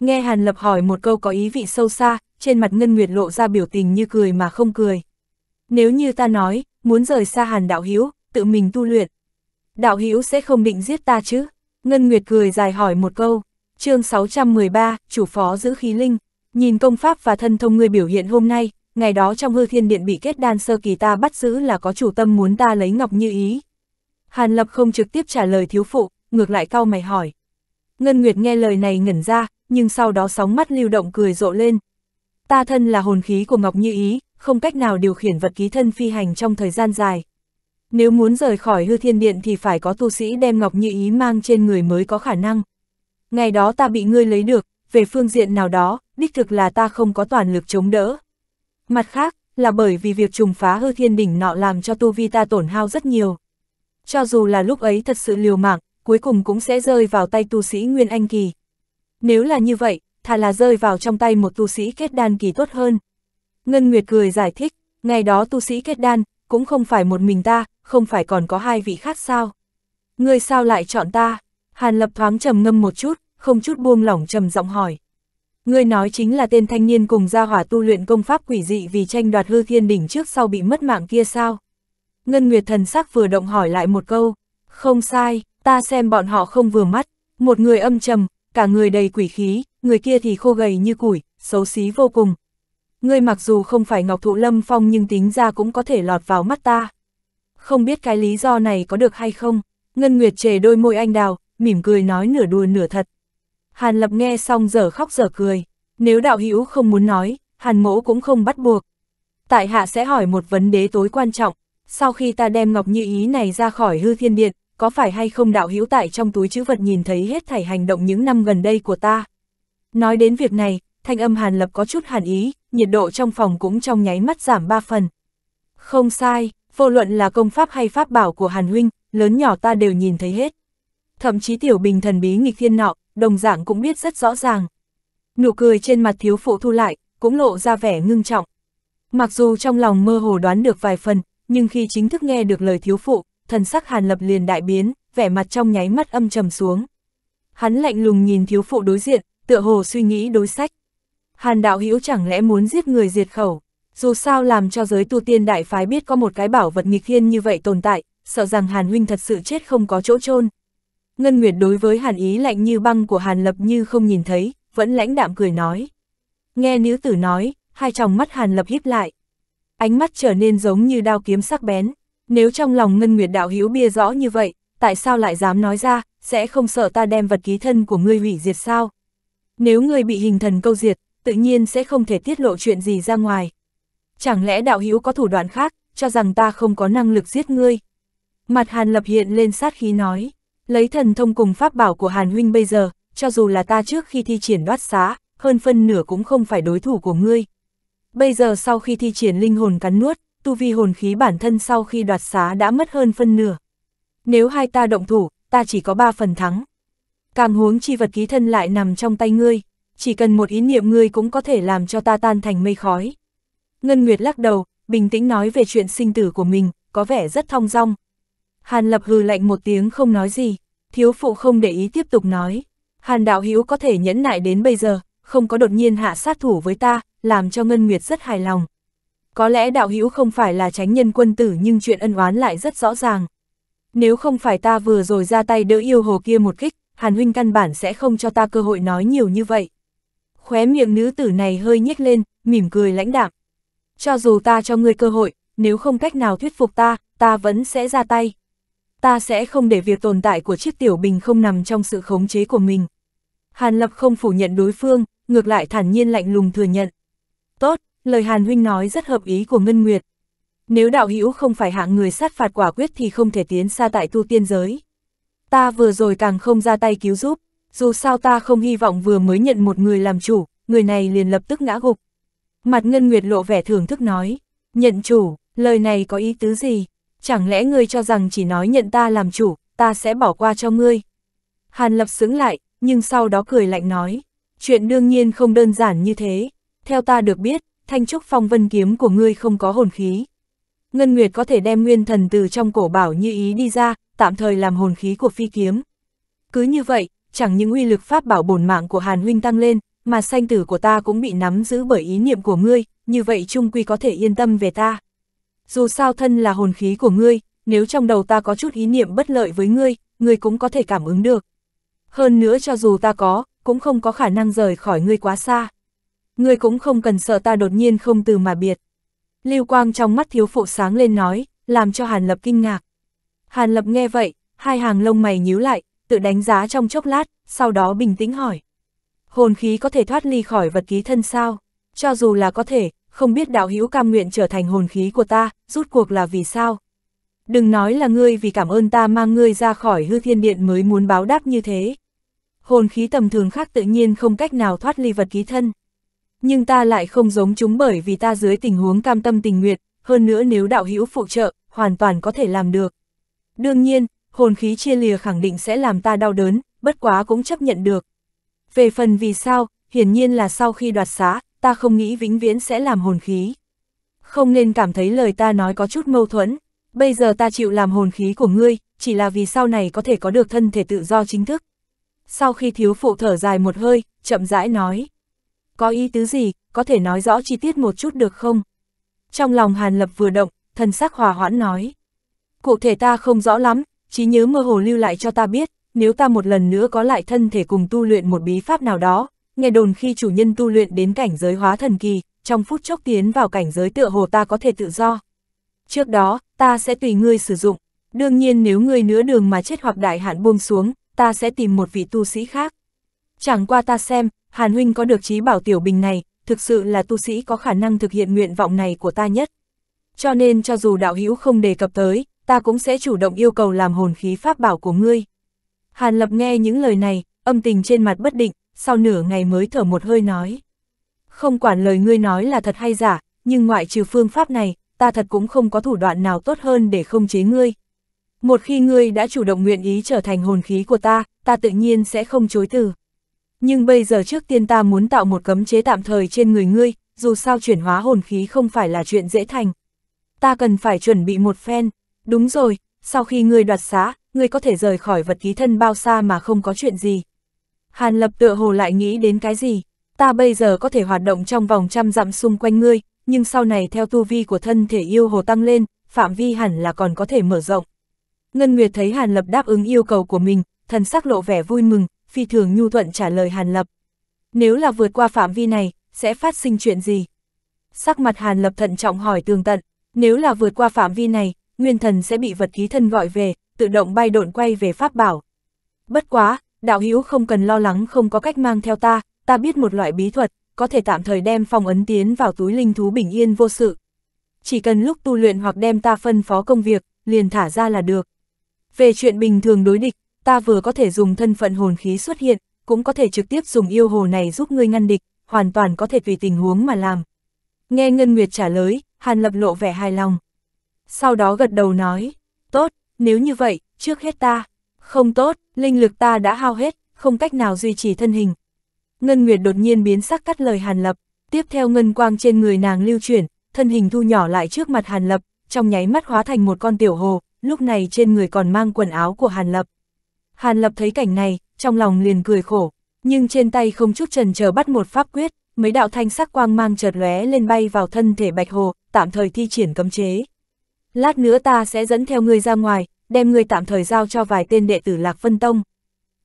Nghe Hàn Lập hỏi một câu có ý vị sâu xa, trên mặt Ngân Nguyệt lộ ra biểu tình như cười mà không cười. Nếu như ta nói, muốn rời xa Hàn Đạo Hữu tự mình tu luyện. Đạo Hữu sẽ không định giết ta chứ? Ngân Nguyệt cười dài hỏi một câu chương 613, chủ phó giữ khí linh, nhìn công pháp và thân thông ngươi biểu hiện hôm nay, ngày đó trong hư thiên điện bị kết đan sơ kỳ ta bắt giữ là có chủ tâm muốn ta lấy ngọc như ý. Hàn Lập không trực tiếp trả lời thiếu phụ, ngược lại cau mày hỏi. Ngân Nguyệt nghe lời này ngẩn ra, nhưng sau đó sóng mắt lưu động cười rộ lên. Ta thân là hồn khí của Ngọc Như Ý, không cách nào điều khiển vật ký thân phi hành trong thời gian dài. Nếu muốn rời khỏi hư thiên điện thì phải có tu sĩ đem Ngọc Như Ý mang trên người mới có khả năng ngày đó ta bị ngươi lấy được, về phương diện nào đó, đích thực là ta không có toàn lực chống đỡ. Mặt khác, là bởi vì việc trùng phá hư thiên đỉnh nọ làm cho tu vi ta tổn hao rất nhiều. Cho dù là lúc ấy thật sự liều mạng, cuối cùng cũng sẽ rơi vào tay tu sĩ Nguyên Anh Kỳ. Nếu là như vậy, thà là rơi vào trong tay một tu sĩ kết đan kỳ tốt hơn. Ngân Nguyệt cười giải thích, ngày đó tu sĩ kết đan, cũng không phải một mình ta, không phải còn có hai vị khác sao. Ngươi sao lại chọn ta? Hàn Lập thoáng trầm ngâm một chút, không chút buông lỏng trầm giọng hỏi. Ngươi nói chính là tên thanh niên cùng gia hỏa tu luyện công pháp quỷ dị vì tranh đoạt hư thiên đỉnh trước sau bị mất mạng kia sao? Ngân Nguyệt thần sắc vừa động hỏi lại một câu. Không sai, ta xem bọn họ không vừa mắt. Một người âm trầm, cả người đầy quỷ khí, người kia thì khô gầy như củi, xấu xí vô cùng. Ngươi mặc dù không phải Ngọc Thụ Lâm Phong nhưng tính ra cũng có thể lọt vào mắt ta. Không biết cái lý do này có được hay không? Ngân Nguyệt trề đôi môi anh đào, mỉm cười nói nửa đùa nửa thật. Hàn Lập nghe xong dở khóc dở cười, nếu đạo hữu không muốn nói, Hàn Mỗ cũng không bắt buộc. Tại hạ sẽ hỏi một vấn đề tối quan trọng, sau khi ta đem Ngọc Như Ý này ra khỏi hư thiên điện, có phải hay không đạo hữu tại trong túi chữ vật nhìn thấy hết thảy hành động những năm gần đây của ta? Nói đến việc này, thanh âm Hàn Lập có chút hàn ý, nhiệt độ trong phòng cũng trong nháy mắt giảm ba phần. Không sai, vô luận là công pháp hay pháp bảo của Hàn Huynh, lớn nhỏ ta đều nhìn thấy hết thậm chí tiểu bình thần bí nghịch thiên nọ, đồng dạng cũng biết rất rõ ràng. Nụ cười trên mặt thiếu phụ thu lại, cũng lộ ra vẻ ngưng trọng. Mặc dù trong lòng mơ hồ đoán được vài phần, nhưng khi chính thức nghe được lời thiếu phụ, thần sắc hàn lập liền đại biến, vẻ mặt trong nháy mắt âm trầm xuống. Hắn lạnh lùng nhìn thiếu phụ đối diện, tựa hồ suy nghĩ đối sách. Hàn đạo hữu chẳng lẽ muốn giết người diệt khẩu, dù sao làm cho giới tu tiên đại phái biết có một cái bảo vật nghịch thiên như vậy tồn tại, sợ rằng Hàn huynh thật sự chết không có chỗ chôn Ngân Nguyệt đối với hàn ý lạnh như băng của hàn lập như không nhìn thấy, vẫn lãnh đạm cười nói. Nghe nữ tử nói, hai tròng mắt hàn lập híp lại. Ánh mắt trở nên giống như đao kiếm sắc bén. Nếu trong lòng Ngân Nguyệt đạo hữu bia rõ như vậy, tại sao lại dám nói ra, sẽ không sợ ta đem vật ký thân của ngươi hủy diệt sao? Nếu ngươi bị hình thần câu diệt, tự nhiên sẽ không thể tiết lộ chuyện gì ra ngoài. Chẳng lẽ đạo hữu có thủ đoạn khác, cho rằng ta không có năng lực giết ngươi? Mặt Hàn Lập hiện lên sát khí nói. Lấy thần thông cùng pháp bảo của Hàn Huynh bây giờ, cho dù là ta trước khi thi triển đoát xá, hơn phân nửa cũng không phải đối thủ của ngươi. Bây giờ sau khi thi triển linh hồn cắn nuốt, tu vi hồn khí bản thân sau khi đoạt xá đã mất hơn phân nửa. Nếu hai ta động thủ, ta chỉ có ba phần thắng. Càng huống chi vật ký thân lại nằm trong tay ngươi, chỉ cần một ý niệm ngươi cũng có thể làm cho ta tan thành mây khói. Ngân Nguyệt lắc đầu, bình tĩnh nói về chuyện sinh tử của mình, có vẻ rất thong dong, Hàn Lập hừ lạnh một tiếng không nói gì, thiếu phụ không để ý tiếp tục nói. Hàn đạo hữu có thể nhẫn nại đến bây giờ, không có đột nhiên hạ sát thủ với ta, làm cho Ngân Nguyệt rất hài lòng. Có lẽ đạo hữu không phải là tránh nhân quân tử nhưng chuyện ân oán lại rất rõ ràng. Nếu không phải ta vừa rồi ra tay đỡ yêu hồ kia một kích, Hàn huynh căn bản sẽ không cho ta cơ hội nói nhiều như vậy. Khóe miệng nữ tử này hơi nhếch lên, mỉm cười lãnh đạm. Cho dù ta cho ngươi cơ hội, nếu không cách nào thuyết phục ta, ta vẫn sẽ ra tay ta sẽ không để việc tồn tại của chiếc tiểu bình không nằm trong sự khống chế của mình. Hàn Lập không phủ nhận đối phương, ngược lại thản nhiên lạnh lùng thừa nhận. Tốt, lời Hàn Huynh nói rất hợp ý của Ngân Nguyệt. Nếu đạo hữu không phải hạng người sát phạt quả quyết thì không thể tiến xa tại tu tiên giới. Ta vừa rồi càng không ra tay cứu giúp, dù sao ta không hy vọng vừa mới nhận một người làm chủ, người này liền lập tức ngã gục. Mặt Ngân Nguyệt lộ vẻ thưởng thức nói, nhận chủ, lời này có ý tứ gì? chẳng lẽ ngươi cho rằng chỉ nói nhận ta làm chủ, ta sẽ bỏ qua cho ngươi. Hàn Lập sững lại, nhưng sau đó cười lạnh nói, chuyện đương nhiên không đơn giản như thế, theo ta được biết, thanh trúc phong vân kiếm của ngươi không có hồn khí. Ngân Nguyệt có thể đem nguyên thần từ trong cổ bảo như ý đi ra, tạm thời làm hồn khí của phi kiếm. Cứ như vậy, chẳng những uy lực pháp bảo bổn mạng của Hàn Huynh tăng lên, mà sanh tử của ta cũng bị nắm giữ bởi ý niệm của ngươi, như vậy chung quy có thể yên tâm về ta dù sao thân là hồn khí của ngươi, nếu trong đầu ta có chút ý niệm bất lợi với ngươi, ngươi cũng có thể cảm ứng được. Hơn nữa cho dù ta có, cũng không có khả năng rời khỏi ngươi quá xa. Ngươi cũng không cần sợ ta đột nhiên không từ mà biệt. Lưu Quang trong mắt thiếu phụ sáng lên nói, làm cho Hàn Lập kinh ngạc. Hàn Lập nghe vậy, hai hàng lông mày nhíu lại, tự đánh giá trong chốc lát, sau đó bình tĩnh hỏi. Hồn khí có thể thoát ly khỏi vật ký thân sao? Cho dù là có thể, không biết đạo hữu cam nguyện trở thành hồn khí của ta, rút cuộc là vì sao? Đừng nói là ngươi vì cảm ơn ta mang ngươi ra khỏi hư thiên điện mới muốn báo đáp như thế. Hồn khí tầm thường khác tự nhiên không cách nào thoát ly vật ký thân. Nhưng ta lại không giống chúng bởi vì ta dưới tình huống cam tâm tình nguyện, hơn nữa nếu đạo hữu phụ trợ, hoàn toàn có thể làm được. Đương nhiên, hồn khí chia lìa khẳng định sẽ làm ta đau đớn, bất quá cũng chấp nhận được. Về phần vì sao, hiển nhiên là sau khi đoạt xá, ta không nghĩ vĩnh viễn sẽ làm hồn khí. Không nên cảm thấy lời ta nói có chút mâu thuẫn, bây giờ ta chịu làm hồn khí của ngươi, chỉ là vì sau này có thể có được thân thể tự do chính thức. Sau khi thiếu phụ thở dài một hơi, chậm rãi nói. Có ý tứ gì, có thể nói rõ chi tiết một chút được không? Trong lòng Hàn Lập vừa động, thần sắc hòa hoãn nói. Cụ thể ta không rõ lắm, chỉ nhớ mơ hồ lưu lại cho ta biết, nếu ta một lần nữa có lại thân thể cùng tu luyện một bí pháp nào đó, nghe đồn khi chủ nhân tu luyện đến cảnh giới hóa thần kỳ, trong phút chốc tiến vào cảnh giới tựa hồ ta có thể tự do. Trước đó, ta sẽ tùy ngươi sử dụng, đương nhiên nếu ngươi nửa đường mà chết hoặc đại hạn buông xuống, ta sẽ tìm một vị tu sĩ khác. Chẳng qua ta xem, Hàn Huynh có được trí bảo tiểu bình này, thực sự là tu sĩ có khả năng thực hiện nguyện vọng này của ta nhất. Cho nên cho dù đạo hữu không đề cập tới, ta cũng sẽ chủ động yêu cầu làm hồn khí pháp bảo của ngươi. Hàn Lập nghe những lời này, âm tình trên mặt bất định, sau nửa ngày mới thở một hơi nói. Không quản lời ngươi nói là thật hay giả, nhưng ngoại trừ phương pháp này, ta thật cũng không có thủ đoạn nào tốt hơn để không chế ngươi. Một khi ngươi đã chủ động nguyện ý trở thành hồn khí của ta, ta tự nhiên sẽ không chối từ. Nhưng bây giờ trước tiên ta muốn tạo một cấm chế tạm thời trên người ngươi, dù sao chuyển hóa hồn khí không phải là chuyện dễ thành. Ta cần phải chuẩn bị một phen. Đúng rồi, sau khi ngươi đoạt xá, ngươi có thể rời khỏi vật ký thân bao xa mà không có chuyện gì. Hàn lập tựa hồ lại nghĩ đến cái gì? Ta bây giờ có thể hoạt động trong vòng trăm dặm xung quanh ngươi, nhưng sau này theo tu vi của thân thể yêu hồ tăng lên, phạm vi hẳn là còn có thể mở rộng. Ngân Nguyệt thấy Hàn Lập đáp ứng yêu cầu của mình, thần sắc lộ vẻ vui mừng, phi thường nhu thuận trả lời Hàn Lập. Nếu là vượt qua phạm vi này, sẽ phát sinh chuyện gì? Sắc mặt Hàn Lập thận trọng hỏi tường tận, nếu là vượt qua phạm vi này, nguyên thần sẽ bị vật khí thân gọi về, tự động bay độn quay về pháp bảo. Bất quá, đạo hữu không cần lo lắng không có cách mang theo ta, ta biết một loại bí thuật, có thể tạm thời đem phong ấn tiến vào túi linh thú bình yên vô sự. Chỉ cần lúc tu luyện hoặc đem ta phân phó công việc, liền thả ra là được. Về chuyện bình thường đối địch, ta vừa có thể dùng thân phận hồn khí xuất hiện, cũng có thể trực tiếp dùng yêu hồ này giúp ngươi ngăn địch, hoàn toàn có thể vì tình huống mà làm. Nghe Ngân Nguyệt trả lời, Hàn Lập lộ vẻ hài lòng. Sau đó gật đầu nói, tốt, nếu như vậy, trước hết ta, không tốt, linh lực ta đã hao hết, không cách nào duy trì thân hình. Ngân Nguyệt đột nhiên biến sắc cắt lời Hàn Lập, tiếp theo ngân quang trên người nàng lưu chuyển, thân hình thu nhỏ lại trước mặt Hàn Lập, trong nháy mắt hóa thành một con tiểu hồ, lúc này trên người còn mang quần áo của Hàn Lập. Hàn Lập thấy cảnh này, trong lòng liền cười khổ, nhưng trên tay không chút trần chờ bắt một pháp quyết, mấy đạo thanh sắc quang mang chợt lóe lên bay vào thân thể Bạch Hồ, tạm thời thi triển cấm chế. Lát nữa ta sẽ dẫn theo ngươi ra ngoài, đem ngươi tạm thời giao cho vài tên đệ tử Lạc Vân Tông.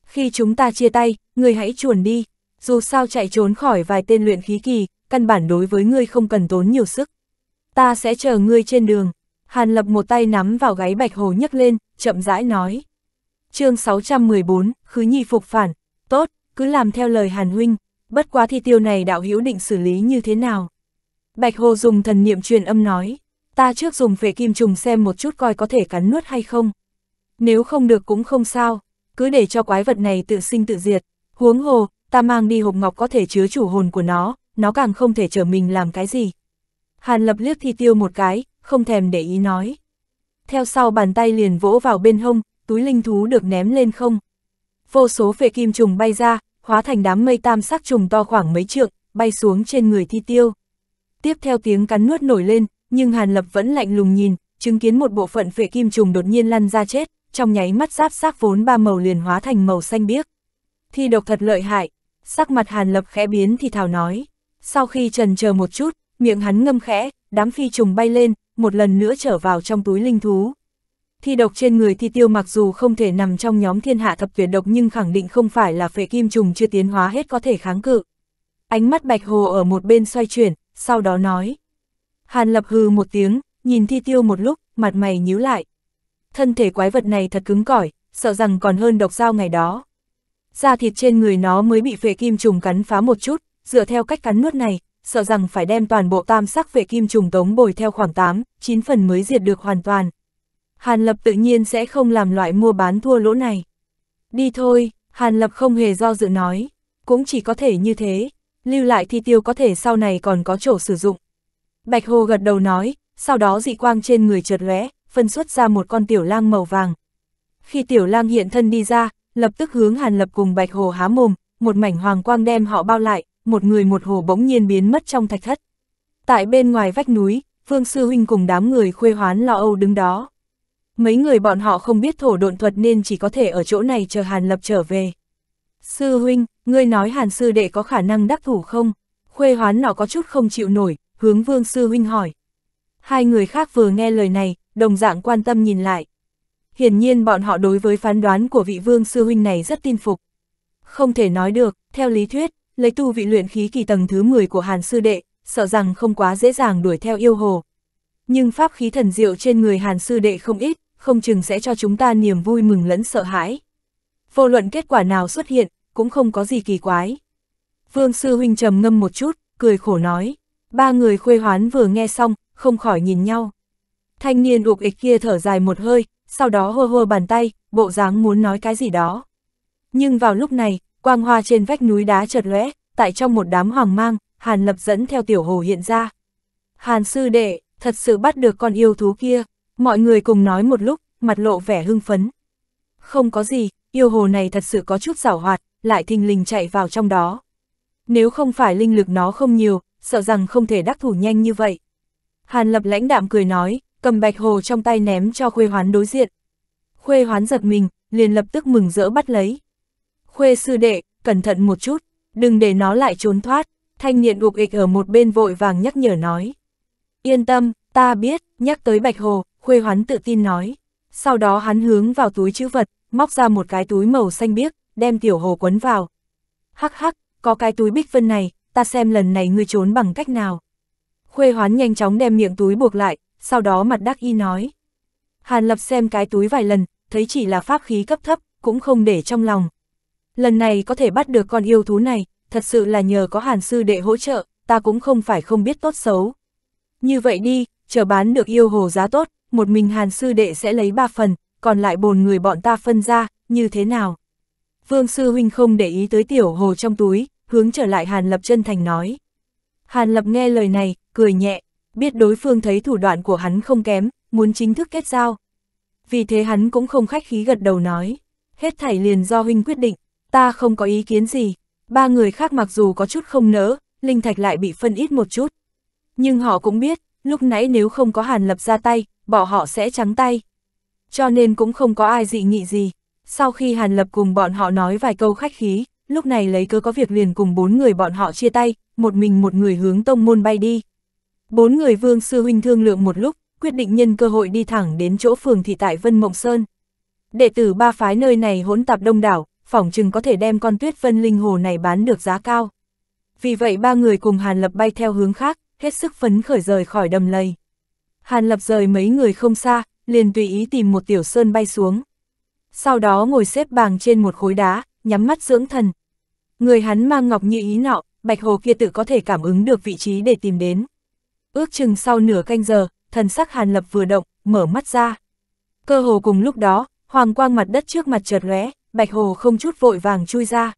Khi chúng ta chia tay, ngươi hãy chuồn đi, dù sao chạy trốn khỏi vài tên luyện khí kỳ, căn bản đối với ngươi không cần tốn nhiều sức. Ta sẽ chờ ngươi trên đường. Hàn Lập một tay nắm vào gáy Bạch Hồ nhấc lên, chậm rãi nói. chương 614, Khứ Nhi phục phản, tốt, cứ làm theo lời Hàn Huynh, bất quá thi tiêu này đạo hữu định xử lý như thế nào. Bạch Hồ dùng thần niệm truyền âm nói ta trước dùng phệ kim trùng xem một chút coi có thể cắn nuốt hay không. Nếu không được cũng không sao, cứ để cho quái vật này tự sinh tự diệt, huống hồ, ta mang đi hộp ngọc có thể chứa chủ hồn của nó, nó càng không thể trở mình làm cái gì. Hàn lập liếc thi tiêu một cái, không thèm để ý nói. Theo sau bàn tay liền vỗ vào bên hông, túi linh thú được ném lên không. Vô số phệ kim trùng bay ra, hóa thành đám mây tam sắc trùng to khoảng mấy trượng, bay xuống trên người thi tiêu. Tiếp theo tiếng cắn nuốt nổi lên, nhưng Hàn Lập vẫn lạnh lùng nhìn, chứng kiến một bộ phận phệ kim trùng đột nhiên lăn ra chết, trong nháy mắt giáp xác vốn ba màu liền hóa thành màu xanh biếc. Thi độc thật lợi hại, sắc mặt Hàn Lập khẽ biến thì thào nói. Sau khi trần chờ một chút, miệng hắn ngâm khẽ, đám phi trùng bay lên, một lần nữa trở vào trong túi linh thú. Thi độc trên người thi tiêu mặc dù không thể nằm trong nhóm thiên hạ thập tuyệt độc nhưng khẳng định không phải là phệ kim trùng chưa tiến hóa hết có thể kháng cự. Ánh mắt bạch hồ ở một bên xoay chuyển, sau đó nói. Hàn lập hừ một tiếng, nhìn thi tiêu một lúc, mặt mày nhíu lại. Thân thể quái vật này thật cứng cỏi, sợ rằng còn hơn độc dao ngày đó. Da thịt trên người nó mới bị vệ kim trùng cắn phá một chút, dựa theo cách cắn nuốt này, sợ rằng phải đem toàn bộ tam sắc vệ kim trùng tống bồi theo khoảng 8, 9 phần mới diệt được hoàn toàn. Hàn Lập tự nhiên sẽ không làm loại mua bán thua lỗ này. Đi thôi, Hàn Lập không hề do dự nói, cũng chỉ có thể như thế, lưu lại thi tiêu có thể sau này còn có chỗ sử dụng. Bạch Hồ gật đầu nói, sau đó dị quang trên người chợt lóe, phân xuất ra một con tiểu lang màu vàng. Khi tiểu lang hiện thân đi ra, lập tức hướng Hàn Lập cùng Bạch Hồ há mồm, một mảnh hoàng quang đem họ bao lại, một người một hồ bỗng nhiên biến mất trong thạch thất. Tại bên ngoài vách núi, Phương Sư Huynh cùng đám người khuê hoán lo âu đứng đó. Mấy người bọn họ không biết thổ độn thuật nên chỉ có thể ở chỗ này chờ Hàn Lập trở về. Sư Huynh, ngươi nói Hàn Sư Đệ có khả năng đắc thủ không? Khuê hoán nọ có chút không chịu nổi, hướng vương sư huynh hỏi. Hai người khác vừa nghe lời này, đồng dạng quan tâm nhìn lại. Hiển nhiên bọn họ đối với phán đoán của vị vương sư huynh này rất tin phục. Không thể nói được, theo lý thuyết, lấy tu vị luyện khí kỳ tầng thứ 10 của Hàn Sư Đệ, sợ rằng không quá dễ dàng đuổi theo yêu hồ. Nhưng pháp khí thần diệu trên người Hàn Sư Đệ không ít, không chừng sẽ cho chúng ta niềm vui mừng lẫn sợ hãi. Vô luận kết quả nào xuất hiện, cũng không có gì kỳ quái. Vương Sư Huynh trầm ngâm một chút, cười khổ nói. Ba người khuê hoán vừa nghe xong, không khỏi nhìn nhau. Thanh niên uộc ịch kia thở dài một hơi, sau đó hô hô bàn tay, bộ dáng muốn nói cái gì đó. Nhưng vào lúc này, quang hoa trên vách núi đá chợt lóe, tại trong một đám hoàng mang, Hàn Lập dẫn theo tiểu hồ hiện ra. Hàn sư đệ, thật sự bắt được con yêu thú kia, mọi người cùng nói một lúc, mặt lộ vẻ hưng phấn. Không có gì, yêu hồ này thật sự có chút giảo hoạt, lại thình lình chạy vào trong đó. Nếu không phải linh lực nó không nhiều, sợ rằng không thể đắc thủ nhanh như vậy. Hàn lập lãnh đạm cười nói, cầm bạch hồ trong tay ném cho khuê hoán đối diện. Khuê hoán giật mình, liền lập tức mừng rỡ bắt lấy. Khuê sư đệ, cẩn thận một chút, đừng để nó lại trốn thoát, thanh niên gục ịch ở một bên vội vàng nhắc nhở nói. Yên tâm, ta biết, nhắc tới bạch hồ, khuê hoán tự tin nói. Sau đó hắn hướng vào túi chữ vật, móc ra một cái túi màu xanh biếc, đem tiểu hồ quấn vào. Hắc hắc, có cái túi bích vân này, ta xem lần này ngươi trốn bằng cách nào. Khuê hoán nhanh chóng đem miệng túi buộc lại, sau đó mặt đắc y nói. Hàn lập xem cái túi vài lần, thấy chỉ là pháp khí cấp thấp, cũng không để trong lòng. Lần này có thể bắt được con yêu thú này, thật sự là nhờ có hàn sư đệ hỗ trợ, ta cũng không phải không biết tốt xấu. Như vậy đi, chờ bán được yêu hồ giá tốt, một mình hàn sư đệ sẽ lấy ba phần, còn lại bồn người bọn ta phân ra, như thế nào? Vương sư huynh không để ý tới tiểu hồ trong túi, hướng trở lại Hàn Lập chân thành nói. Hàn Lập nghe lời này, cười nhẹ, biết đối phương thấy thủ đoạn của hắn không kém, muốn chính thức kết giao. Vì thế hắn cũng không khách khí gật đầu nói, hết thảy liền do huynh quyết định, ta không có ý kiến gì. Ba người khác mặc dù có chút không nỡ, linh thạch lại bị phân ít một chút. Nhưng họ cũng biết, lúc nãy nếu không có Hàn Lập ra tay, bỏ họ sẽ trắng tay. Cho nên cũng không có ai dị nghị gì. Sau khi Hàn Lập cùng bọn họ nói vài câu khách khí, lúc này lấy cơ có việc liền cùng bốn người bọn họ chia tay, một mình một người hướng tông môn bay đi. Bốn người vương sư huynh thương lượng một lúc, quyết định nhân cơ hội đi thẳng đến chỗ phường thị tại Vân Mộng Sơn. Đệ tử ba phái nơi này hỗn tạp đông đảo, phỏng chừng có thể đem con tuyết vân linh hồ này bán được giá cao. Vì vậy ba người cùng Hàn Lập bay theo hướng khác, hết sức phấn khởi rời khỏi đầm lầy. Hàn Lập rời mấy người không xa, liền tùy ý tìm một tiểu sơn bay xuống. Sau đó ngồi xếp bằng trên một khối đá, nhắm mắt dưỡng thần, Người hắn mang ngọc như ý nọ, bạch hồ kia tự có thể cảm ứng được vị trí để tìm đến. Ước chừng sau nửa canh giờ, thần sắc hàn lập vừa động, mở mắt ra. Cơ hồ cùng lúc đó, hoàng quang mặt đất trước mặt chợt lóe, bạch hồ không chút vội vàng chui ra.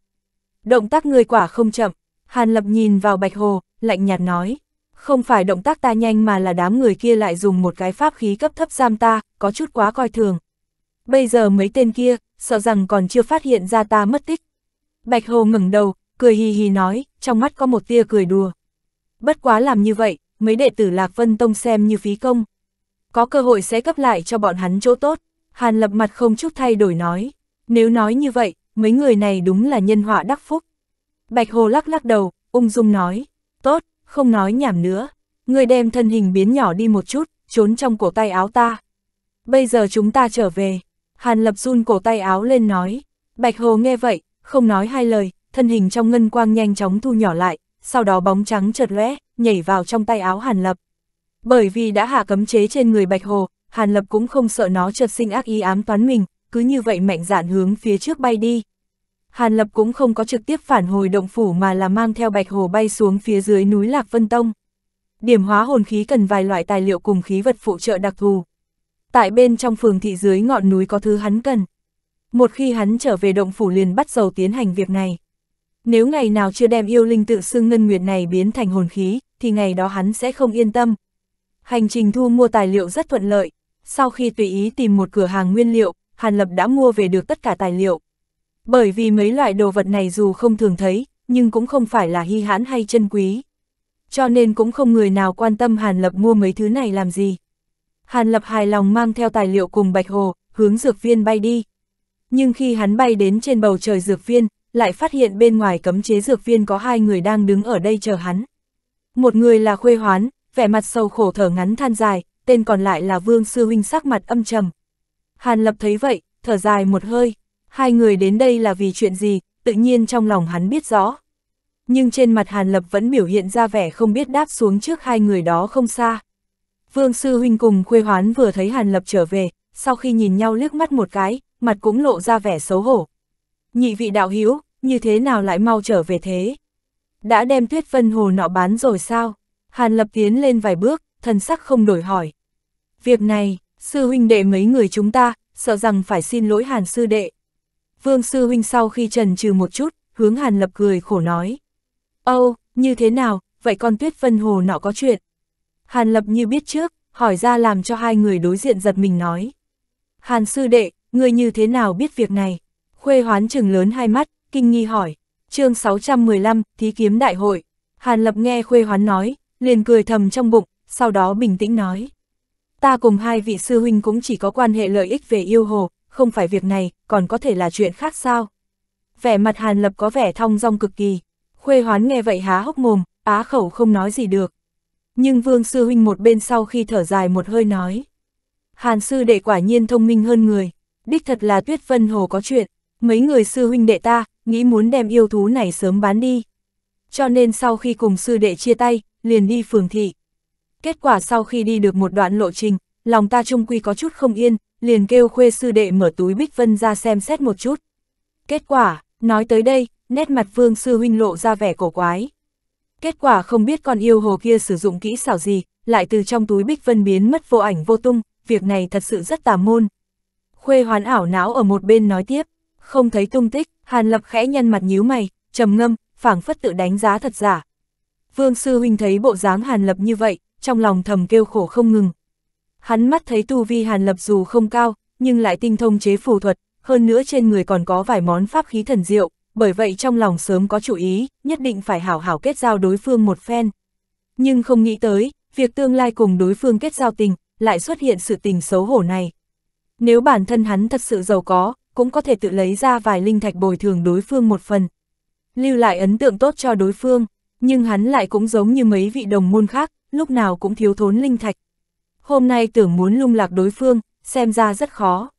Động tác người quả không chậm, hàn lập nhìn vào bạch hồ, lạnh nhạt nói. Không phải động tác ta nhanh mà là đám người kia lại dùng một cái pháp khí cấp thấp giam ta, có chút quá coi thường. Bây giờ mấy tên kia, sợ rằng còn chưa phát hiện ra ta mất tích, Bạch Hồ ngẩng đầu, cười hì hì nói, trong mắt có một tia cười đùa. Bất quá làm như vậy, mấy đệ tử Lạc Vân Tông xem như phí công. Có cơ hội sẽ cấp lại cho bọn hắn chỗ tốt, Hàn lập mặt không chút thay đổi nói. Nếu nói như vậy, mấy người này đúng là nhân họa đắc phúc. Bạch Hồ lắc lắc đầu, ung dung nói, tốt, không nói nhảm nữa. Người đem thân hình biến nhỏ đi một chút, trốn trong cổ tay áo ta. Bây giờ chúng ta trở về. Hàn lập run cổ tay áo lên nói. Bạch Hồ nghe vậy, không nói hai lời, thân hình trong ngân quang nhanh chóng thu nhỏ lại, sau đó bóng trắng chợt lóe, nhảy vào trong tay áo Hàn Lập. Bởi vì đã hạ cấm chế trên người Bạch Hồ, Hàn Lập cũng không sợ nó chợt sinh ác ý ám toán mình, cứ như vậy mạnh dạn hướng phía trước bay đi. Hàn Lập cũng không có trực tiếp phản hồi động phủ mà là mang theo Bạch Hồ bay xuống phía dưới núi Lạc Vân Tông. Điểm hóa hồn khí cần vài loại tài liệu cùng khí vật phụ trợ đặc thù. Tại bên trong phường thị dưới ngọn núi có thứ hắn cần. Một khi hắn trở về động phủ liền bắt đầu tiến hành việc này. Nếu ngày nào chưa đem yêu linh tự xưng ngân nguyệt này biến thành hồn khí, thì ngày đó hắn sẽ không yên tâm. Hành trình thu mua tài liệu rất thuận lợi. Sau khi tùy ý tìm một cửa hàng nguyên liệu, Hàn Lập đã mua về được tất cả tài liệu. Bởi vì mấy loại đồ vật này dù không thường thấy, nhưng cũng không phải là hy hãn hay chân quý. Cho nên cũng không người nào quan tâm Hàn Lập mua mấy thứ này làm gì. Hàn Lập hài lòng mang theo tài liệu cùng Bạch Hồ, hướng dược viên bay đi nhưng khi hắn bay đến trên bầu trời dược viên, lại phát hiện bên ngoài cấm chế dược viên có hai người đang đứng ở đây chờ hắn. Một người là Khuê Hoán, vẻ mặt sâu khổ thở ngắn than dài, tên còn lại là Vương Sư Huynh sắc mặt âm trầm. Hàn Lập thấy vậy, thở dài một hơi, hai người đến đây là vì chuyện gì, tự nhiên trong lòng hắn biết rõ. Nhưng trên mặt Hàn Lập vẫn biểu hiện ra vẻ không biết đáp xuống trước hai người đó không xa. Vương Sư Huynh cùng Khuê Hoán vừa thấy Hàn Lập trở về, sau khi nhìn nhau liếc mắt một cái, mặt cũng lộ ra vẻ xấu hổ. Nhị vị đạo hiếu như thế nào lại mau trở về thế? Đã đem tuyết vân hồ nọ bán rồi sao? Hàn lập tiến lên vài bước, thần sắc không đổi hỏi. Việc này, sư huynh đệ mấy người chúng ta, sợ rằng phải xin lỗi hàn sư đệ. Vương sư huynh sau khi trần trừ một chút, hướng hàn lập cười khổ nói. ô, oh, như thế nào, vậy con tuyết vân hồ nọ có chuyện? Hàn lập như biết trước, hỏi ra làm cho hai người đối diện giật mình nói. Hàn sư đệ, Người như thế nào biết việc này? Khuê hoán trừng lớn hai mắt, kinh nghi hỏi. chương 615, Thí kiếm đại hội. Hàn Lập nghe Khuê hoán nói, liền cười thầm trong bụng, sau đó bình tĩnh nói. Ta cùng hai vị sư huynh cũng chỉ có quan hệ lợi ích về yêu hồ, không phải việc này, còn có thể là chuyện khác sao? Vẻ mặt Hàn Lập có vẻ thong dong cực kỳ. Khuê hoán nghe vậy há hốc mồm, á khẩu không nói gì được. Nhưng Vương Sư Huynh một bên sau khi thở dài một hơi nói. Hàn Sư đệ quả nhiên thông minh hơn người đích thật là Tuyết Vân Hồ có chuyện, mấy người sư huynh đệ ta, nghĩ muốn đem yêu thú này sớm bán đi. Cho nên sau khi cùng sư đệ chia tay, liền đi phường thị. Kết quả sau khi đi được một đoạn lộ trình, lòng ta trung quy có chút không yên, liền kêu khuê sư đệ mở túi Bích Vân ra xem xét một chút. Kết quả, nói tới đây, nét mặt vương sư huynh lộ ra vẻ cổ quái. Kết quả không biết con yêu hồ kia sử dụng kỹ xảo gì, lại từ trong túi Bích Vân biến mất vô ảnh vô tung, việc này thật sự rất tà môn, Khuê hoán ảo não ở một bên nói tiếp, không thấy tung tích, Hàn Lập khẽ nhăn mặt nhíu mày, trầm ngâm, phảng phất tự đánh giá thật giả. Vương Sư Huynh thấy bộ dáng Hàn Lập như vậy, trong lòng thầm kêu khổ không ngừng. Hắn mắt thấy tu vi Hàn Lập dù không cao, nhưng lại tinh thông chế phù thuật, hơn nữa trên người còn có vài món pháp khí thần diệu, bởi vậy trong lòng sớm có chủ ý, nhất định phải hảo hảo kết giao đối phương một phen. Nhưng không nghĩ tới, việc tương lai cùng đối phương kết giao tình, lại xuất hiện sự tình xấu hổ này. Nếu bản thân hắn thật sự giàu có, cũng có thể tự lấy ra vài linh thạch bồi thường đối phương một phần. Lưu lại ấn tượng tốt cho đối phương, nhưng hắn lại cũng giống như mấy vị đồng môn khác, lúc nào cũng thiếu thốn linh thạch. Hôm nay tưởng muốn lung lạc đối phương, xem ra rất khó.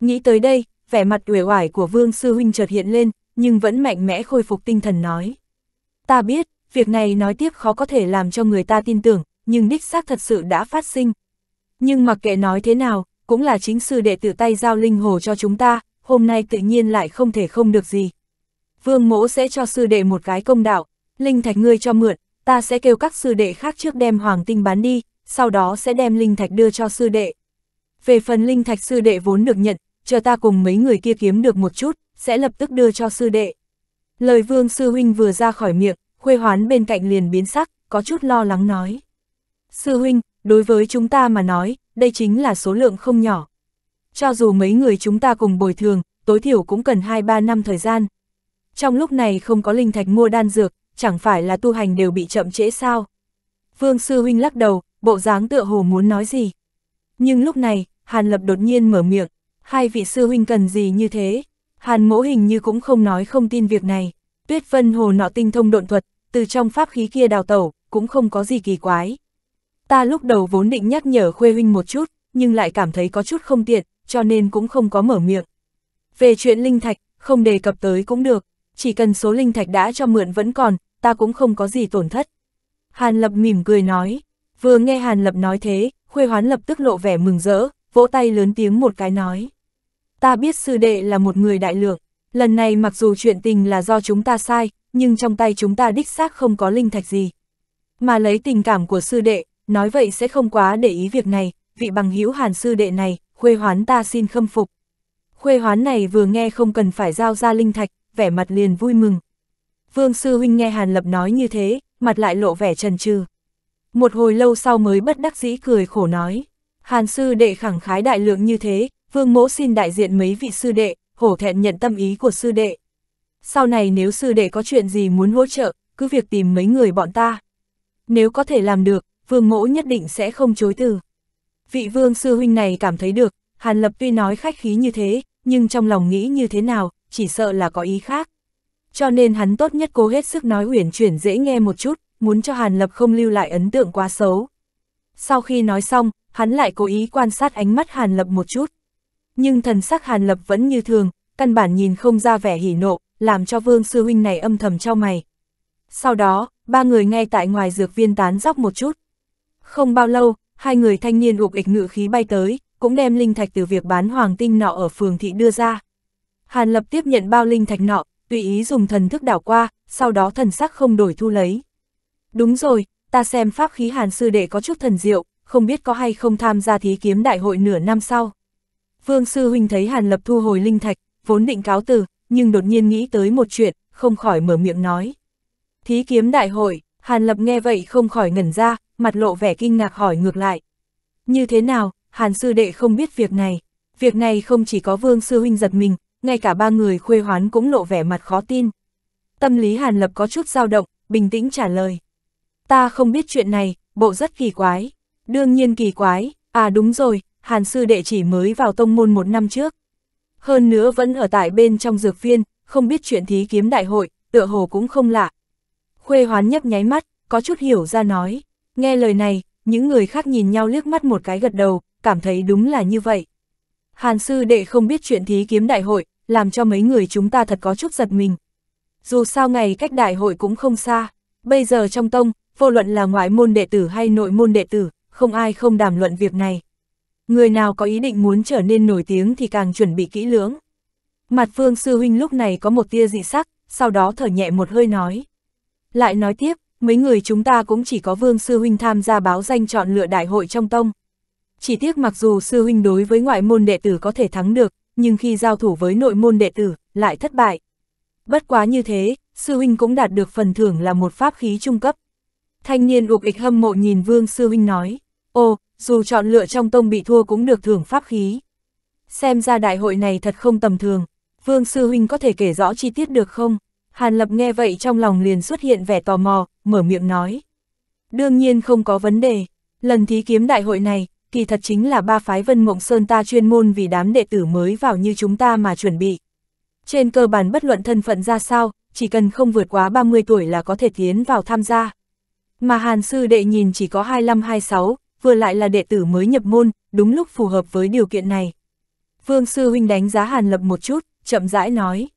Nghĩ tới đây, vẻ mặt uể oải của Vương Sư Huynh chợt hiện lên, nhưng vẫn mạnh mẽ khôi phục tinh thần nói. Ta biết, việc này nói tiếp khó có thể làm cho người ta tin tưởng, nhưng đích xác thật sự đã phát sinh. Nhưng mặc kệ nói thế nào, cũng là chính sư đệ tử tay giao linh hồ cho chúng ta, hôm nay tự nhiên lại không thể không được gì. Vương mỗ sẽ cho sư đệ một cái công đạo, linh thạch ngươi cho mượn, ta sẽ kêu các sư đệ khác trước đem hoàng tinh bán đi, sau đó sẽ đem linh thạch đưa cho sư đệ. Về phần linh thạch sư đệ vốn được nhận, chờ ta cùng mấy người kia kiếm được một chút, sẽ lập tức đưa cho sư đệ. Lời vương sư huynh vừa ra khỏi miệng, khuê hoán bên cạnh liền biến sắc, có chút lo lắng nói. Sư huynh, đối với chúng ta mà nói, đây chính là số lượng không nhỏ. Cho dù mấy người chúng ta cùng bồi thường, tối thiểu cũng cần 2-3 năm thời gian. Trong lúc này không có linh thạch mua đan dược, chẳng phải là tu hành đều bị chậm trễ sao. Vương Sư Huynh lắc đầu, bộ dáng tựa hồ muốn nói gì. Nhưng lúc này, Hàn Lập đột nhiên mở miệng, hai vị Sư Huynh cần gì như thế. Hàn mỗ hình như cũng không nói không tin việc này. Tuyết Vân Hồ nọ tinh thông độn thuật, từ trong pháp khí kia đào tẩu, cũng không có gì kỳ quái ta lúc đầu vốn định nhắc nhở Khuê Huynh một chút, nhưng lại cảm thấy có chút không tiện, cho nên cũng không có mở miệng. Về chuyện linh thạch, không đề cập tới cũng được, chỉ cần số linh thạch đã cho mượn vẫn còn, ta cũng không có gì tổn thất. Hàn Lập mỉm cười nói, vừa nghe Hàn Lập nói thế, Khuê Hoán lập tức lộ vẻ mừng rỡ, vỗ tay lớn tiếng một cái nói. Ta biết sư đệ là một người đại lượng, lần này mặc dù chuyện tình là do chúng ta sai, nhưng trong tay chúng ta đích xác không có linh thạch gì. Mà lấy tình cảm của sư đệ, nói vậy sẽ không quá để ý việc này, vị bằng hữu hàn sư đệ này, khuê hoán ta xin khâm phục. Khuê hoán này vừa nghe không cần phải giao ra linh thạch, vẻ mặt liền vui mừng. Vương sư huynh nghe Hàn Lập nói như thế, mặt lại lộ vẻ trần trừ. Một hồi lâu sau mới bất đắc dĩ cười khổ nói. Hàn sư đệ khẳng khái đại lượng như thế, vương mỗ xin đại diện mấy vị sư đệ, hổ thẹn nhận tâm ý của sư đệ. Sau này nếu sư đệ có chuyện gì muốn hỗ trợ, cứ việc tìm mấy người bọn ta. Nếu có thể làm được, vương mỗ nhất định sẽ không chối từ. Vị vương sư huynh này cảm thấy được, Hàn Lập tuy nói khách khí như thế, nhưng trong lòng nghĩ như thế nào, chỉ sợ là có ý khác. Cho nên hắn tốt nhất cố hết sức nói uyển chuyển dễ nghe một chút, muốn cho Hàn Lập không lưu lại ấn tượng quá xấu. Sau khi nói xong, hắn lại cố ý quan sát ánh mắt Hàn Lập một chút. Nhưng thần sắc Hàn Lập vẫn như thường, căn bản nhìn không ra vẻ hỉ nộ, làm cho vương sư huynh này âm thầm cho mày. Sau đó, ba người ngay tại ngoài dược viên tán dóc một chút. Không bao lâu, hai người thanh niên uộc ịch ngự khí bay tới, cũng đem linh thạch từ việc bán hoàng tinh nọ ở phường thị đưa ra. Hàn Lập tiếp nhận bao linh thạch nọ, tùy ý dùng thần thức đảo qua, sau đó thần sắc không đổi thu lấy. Đúng rồi, ta xem pháp khí Hàn sư đệ có chút thần diệu, không biết có hay không tham gia thí kiếm đại hội nửa năm sau. Vương sư huynh thấy Hàn Lập thu hồi linh thạch, vốn định cáo từ, nhưng đột nhiên nghĩ tới một chuyện, không khỏi mở miệng nói. Thí kiếm đại hội, Hàn Lập nghe vậy không khỏi ngẩn ra, mặt lộ vẻ kinh ngạc hỏi ngược lại. Như thế nào, Hàn Sư Đệ không biết việc này. Việc này không chỉ có Vương Sư Huynh giật mình, ngay cả ba người khuê hoán cũng lộ vẻ mặt khó tin. Tâm lý Hàn Lập có chút dao động, bình tĩnh trả lời. Ta không biết chuyện này, bộ rất kỳ quái. Đương nhiên kỳ quái, à đúng rồi, Hàn Sư Đệ chỉ mới vào tông môn một năm trước. Hơn nữa vẫn ở tại bên trong dược viên, không biết chuyện thí kiếm đại hội, tựa hồ cũng không lạ, Khuê hoán nhấp nháy mắt, có chút hiểu ra nói. Nghe lời này, những người khác nhìn nhau liếc mắt một cái gật đầu, cảm thấy đúng là như vậy. Hàn sư đệ không biết chuyện thí kiếm đại hội, làm cho mấy người chúng ta thật có chút giật mình. Dù sao ngày cách đại hội cũng không xa, bây giờ trong tông, vô luận là ngoại môn đệ tử hay nội môn đệ tử, không ai không đàm luận việc này. Người nào có ý định muốn trở nên nổi tiếng thì càng chuẩn bị kỹ lưỡng. Mặt phương sư huynh lúc này có một tia dị sắc, sau đó thở nhẹ một hơi nói. Lại nói tiếp, mấy người chúng ta cũng chỉ có Vương Sư Huynh tham gia báo danh chọn lựa đại hội trong tông. Chỉ tiếc mặc dù Sư Huynh đối với ngoại môn đệ tử có thể thắng được, nhưng khi giao thủ với nội môn đệ tử, lại thất bại. Bất quá như thế, Sư Huynh cũng đạt được phần thưởng là một pháp khí trung cấp. Thanh niên uộc ịch hâm mộ nhìn Vương Sư Huynh nói, ô, dù chọn lựa trong tông bị thua cũng được thưởng pháp khí. Xem ra đại hội này thật không tầm thường, Vương Sư Huynh có thể kể rõ chi tiết được không? Hàn Lập nghe vậy trong lòng liền xuất hiện vẻ tò mò, mở miệng nói. Đương nhiên không có vấn đề, lần thí kiếm đại hội này, kỳ thật chính là ba phái Vân Mộng Sơn ta chuyên môn vì đám đệ tử mới vào như chúng ta mà chuẩn bị. Trên cơ bản bất luận thân phận ra sao, chỉ cần không vượt quá 30 tuổi là có thể tiến vào tham gia. Mà Hàn Sư đệ nhìn chỉ có 25-26, vừa lại là đệ tử mới nhập môn, đúng lúc phù hợp với điều kiện này. Vương Sư Huynh đánh giá Hàn Lập một chút, chậm rãi nói.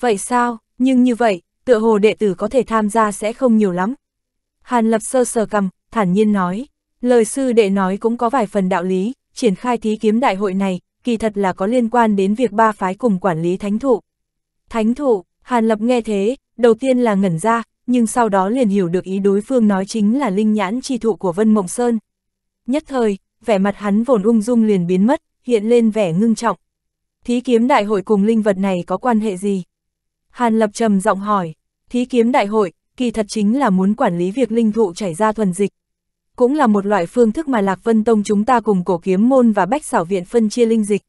Vậy sao, nhưng như vậy, tựa hồ đệ tử có thể tham gia sẽ không nhiều lắm. Hàn Lập sơ sờ cầm, thản nhiên nói, lời sư đệ nói cũng có vài phần đạo lý, triển khai thí kiếm đại hội này, kỳ thật là có liên quan đến việc ba phái cùng quản lý thánh thụ. Thánh thụ, Hàn Lập nghe thế, đầu tiên là ngẩn ra, nhưng sau đó liền hiểu được ý đối phương nói chính là linh nhãn chi thụ của Vân Mộng Sơn. Nhất thời, vẻ mặt hắn vồn ung dung liền biến mất, hiện lên vẻ ngưng trọng. Thí kiếm đại hội cùng linh vật này có quan hệ gì? Hàn Lập trầm giọng hỏi, thí kiếm đại hội, kỳ thật chính là muốn quản lý việc linh thụ chảy ra thuần dịch. Cũng là một loại phương thức mà Lạc Vân Tông chúng ta cùng cổ kiếm môn và bách xảo viện phân chia linh dịch.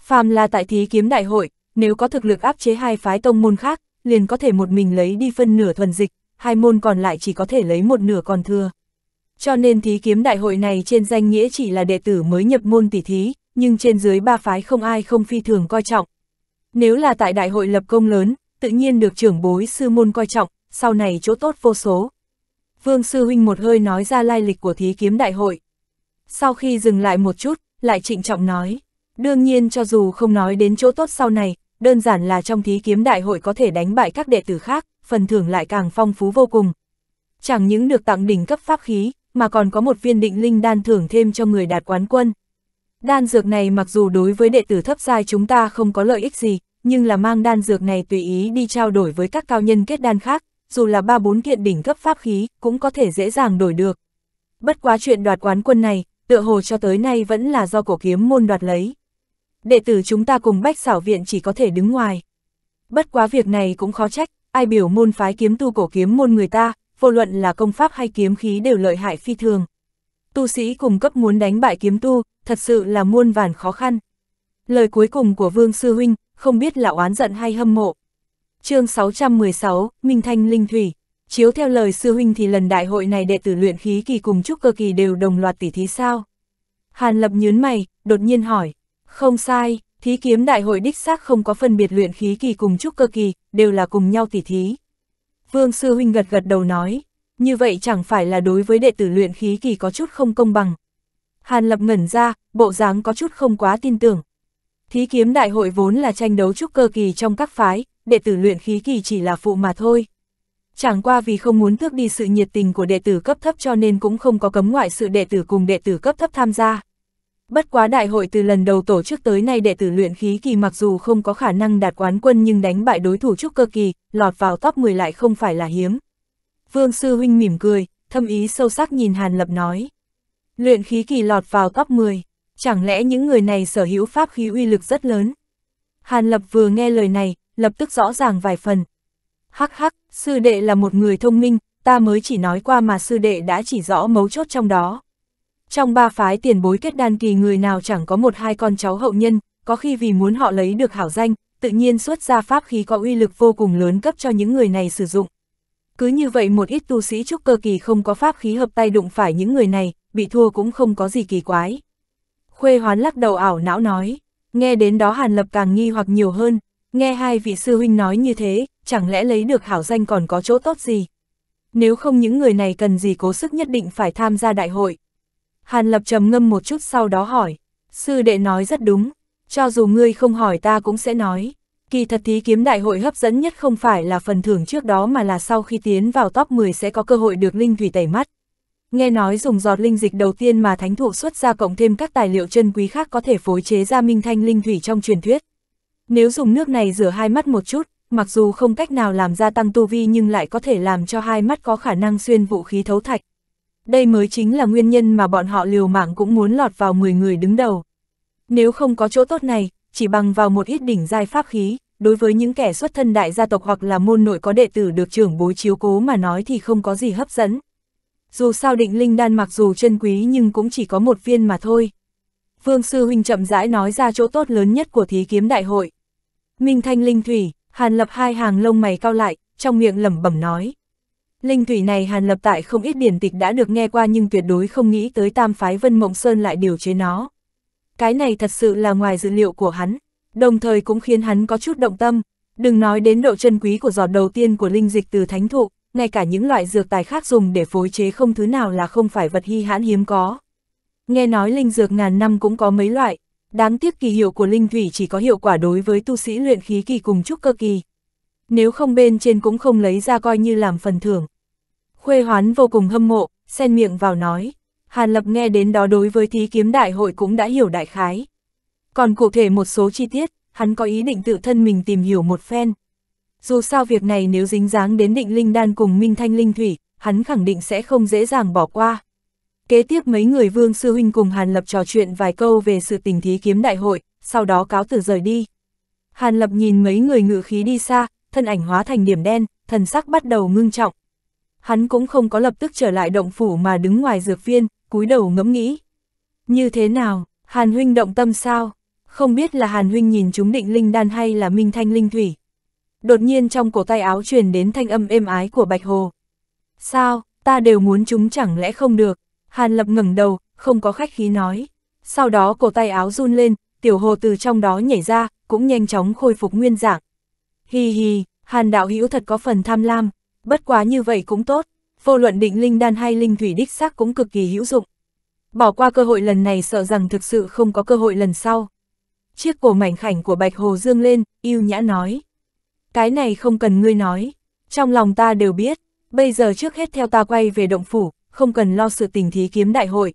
Phàm là tại thí kiếm đại hội, nếu có thực lực áp chế hai phái tông môn khác, liền có thể một mình lấy đi phân nửa thuần dịch, hai môn còn lại chỉ có thể lấy một nửa còn thừa. Cho nên thí kiếm đại hội này trên danh nghĩa chỉ là đệ tử mới nhập môn tỷ thí, nhưng trên dưới ba phái không ai không phi thường coi trọng. Nếu là tại đại hội lập công lớn, tự nhiên được trưởng bối sư môn coi trọng, sau này chỗ tốt vô số. Vương Sư Huynh một hơi nói ra lai lịch của thí kiếm đại hội. Sau khi dừng lại một chút, lại trịnh trọng nói, đương nhiên cho dù không nói đến chỗ tốt sau này, đơn giản là trong thí kiếm đại hội có thể đánh bại các đệ tử khác, phần thưởng lại càng phong phú vô cùng. Chẳng những được tặng đỉnh cấp pháp khí, mà còn có một viên định linh đan thưởng thêm cho người đạt quán quân. Đan dược này mặc dù đối với đệ tử thấp giai chúng ta không có lợi ích gì, nhưng là mang đan dược này tùy ý đi trao đổi với các cao nhân kết đan khác, dù là ba bốn kiện đỉnh cấp pháp khí, cũng có thể dễ dàng đổi được. Bất quá chuyện đoạt quán quân này, tựa hồ cho tới nay vẫn là do cổ kiếm môn đoạt lấy. Đệ tử chúng ta cùng bách xảo viện chỉ có thể đứng ngoài. Bất quá việc này cũng khó trách, ai biểu môn phái kiếm tu cổ kiếm môn người ta, vô luận là công pháp hay kiếm khí đều lợi hại phi thường. Tu sĩ cùng cấp muốn đánh bại kiếm tu, thật sự là muôn vàn khó khăn. Lời cuối cùng của Vương Sư Huynh, không biết là oán giận hay hâm mộ. chương 616, Minh Thanh Linh Thủy Chiếu theo lời sư huynh thì lần đại hội này đệ tử luyện khí kỳ cùng trúc cơ kỳ đều đồng loạt tỉ thí sao? Hàn Lập nhớn mày, đột nhiên hỏi. Không sai, thí kiếm đại hội đích xác không có phân biệt luyện khí kỳ cùng trúc cơ kỳ, đều là cùng nhau tỉ thí. Vương sư huynh gật gật đầu nói, như vậy chẳng phải là đối với đệ tử luyện khí kỳ có chút không công bằng. Hàn Lập ngẩn ra, bộ dáng có chút không quá tin tưởng. Thí kiếm đại hội vốn là tranh đấu trúc cơ kỳ trong các phái, đệ tử luyện khí kỳ chỉ là phụ mà thôi. Chẳng qua vì không muốn tước đi sự nhiệt tình của đệ tử cấp thấp cho nên cũng không có cấm ngoại sự đệ tử cùng đệ tử cấp thấp tham gia. Bất quá đại hội từ lần đầu tổ chức tới nay đệ tử luyện khí kỳ mặc dù không có khả năng đạt quán quân nhưng đánh bại đối thủ trúc cơ kỳ, lọt vào top 10 lại không phải là hiếm. Vương Sư Huynh mỉm cười, thâm ý sâu sắc nhìn Hàn Lập nói. Luyện khí kỳ lọt vào top 10, chẳng lẽ những người này sở hữu pháp khí uy lực rất lớn? Hàn Lập vừa nghe lời này, lập tức rõ ràng vài phần. Hắc hắc, sư đệ là một người thông minh, ta mới chỉ nói qua mà sư đệ đã chỉ rõ mấu chốt trong đó. Trong ba phái tiền bối kết đan kỳ người nào chẳng có một hai con cháu hậu nhân, có khi vì muốn họ lấy được hảo danh, tự nhiên xuất ra pháp khí có uy lực vô cùng lớn cấp cho những người này sử dụng. Cứ như vậy một ít tu sĩ trúc cơ kỳ không có pháp khí hợp tay đụng phải những người này, bị thua cũng không có gì kỳ quái. Khuê hoán lắc đầu ảo não nói, nghe đến đó Hàn Lập càng nghi hoặc nhiều hơn, nghe hai vị sư huynh nói như thế, chẳng lẽ lấy được hảo danh còn có chỗ tốt gì? Nếu không những người này cần gì cố sức nhất định phải tham gia đại hội. Hàn Lập trầm ngâm một chút sau đó hỏi, sư đệ nói rất đúng, cho dù ngươi không hỏi ta cũng sẽ nói. Kỳ thật thí kiếm đại hội hấp dẫn nhất không phải là phần thưởng trước đó mà là sau khi tiến vào top 10 sẽ có cơ hội được linh thủy tẩy mắt. Nghe nói dùng giọt linh dịch đầu tiên mà thánh thụ xuất ra cộng thêm các tài liệu chân quý khác có thể phối chế ra minh thanh linh thủy trong truyền thuyết. Nếu dùng nước này rửa hai mắt một chút, mặc dù không cách nào làm gia tăng tu vi nhưng lại có thể làm cho hai mắt có khả năng xuyên vũ khí thấu thạch. Đây mới chính là nguyên nhân mà bọn họ liều mạng cũng muốn lọt vào 10 người đứng đầu. Nếu không có chỗ tốt này, chỉ bằng vào một ít đỉnh giai pháp khí, đối với những kẻ xuất thân đại gia tộc hoặc là môn nội có đệ tử được trưởng bối chiếu cố mà nói thì không có gì hấp dẫn dù sao định linh đan mặc dù chân quý nhưng cũng chỉ có một viên mà thôi. Vương Sư Huynh chậm rãi nói ra chỗ tốt lớn nhất của thí kiếm đại hội. Minh Thanh Linh Thủy, Hàn Lập hai hàng lông mày cao lại, trong miệng lẩm bẩm nói. Linh Thủy này Hàn Lập tại không ít biển tịch đã được nghe qua nhưng tuyệt đối không nghĩ tới tam phái Vân Mộng Sơn lại điều chế nó. Cái này thật sự là ngoài dự liệu của hắn, đồng thời cũng khiến hắn có chút động tâm, đừng nói đến độ chân quý của giọt đầu tiên của linh dịch từ thánh thụ, ngay cả những loại dược tài khác dùng để phối chế không thứ nào là không phải vật hy hãn hiếm có. Nghe nói linh dược ngàn năm cũng có mấy loại, đáng tiếc kỳ hiệu của linh thủy chỉ có hiệu quả đối với tu sĩ luyện khí kỳ cùng trúc cơ kỳ. Nếu không bên trên cũng không lấy ra coi như làm phần thưởng. Khuê hoán vô cùng hâm mộ, xen miệng vào nói. Hàn Lập nghe đến đó đối với thí kiếm đại hội cũng đã hiểu đại khái. Còn cụ thể một số chi tiết, hắn có ý định tự thân mình tìm hiểu một phen dù sao việc này nếu dính dáng đến định linh đan cùng minh thanh linh thủy, hắn khẳng định sẽ không dễ dàng bỏ qua. Kế tiếp mấy người vương sư huynh cùng Hàn Lập trò chuyện vài câu về sự tình thí kiếm đại hội, sau đó cáo từ rời đi. Hàn Lập nhìn mấy người ngự khí đi xa, thân ảnh hóa thành điểm đen, thần sắc bắt đầu ngưng trọng. Hắn cũng không có lập tức trở lại động phủ mà đứng ngoài dược viên, cúi đầu ngẫm nghĩ. Như thế nào, Hàn Huynh động tâm sao? Không biết là Hàn Huynh nhìn chúng định linh đan hay là minh thanh linh thủy, đột nhiên trong cổ tay áo truyền đến thanh âm êm ái của Bạch Hồ. Sao, ta đều muốn chúng chẳng lẽ không được? Hàn Lập ngẩng đầu, không có khách khí nói. Sau đó cổ tay áo run lên, tiểu hồ từ trong đó nhảy ra, cũng nhanh chóng khôi phục nguyên dạng. Hi hi, Hàn đạo hữu thật có phần tham lam, bất quá như vậy cũng tốt, vô luận định linh đan hay linh thủy đích xác cũng cực kỳ hữu dụng. Bỏ qua cơ hội lần này sợ rằng thực sự không có cơ hội lần sau. Chiếc cổ mảnh khảnh của Bạch Hồ dương lên, yêu nhã nói cái này không cần ngươi nói, trong lòng ta đều biết, bây giờ trước hết theo ta quay về động phủ, không cần lo sự tình thí kiếm đại hội.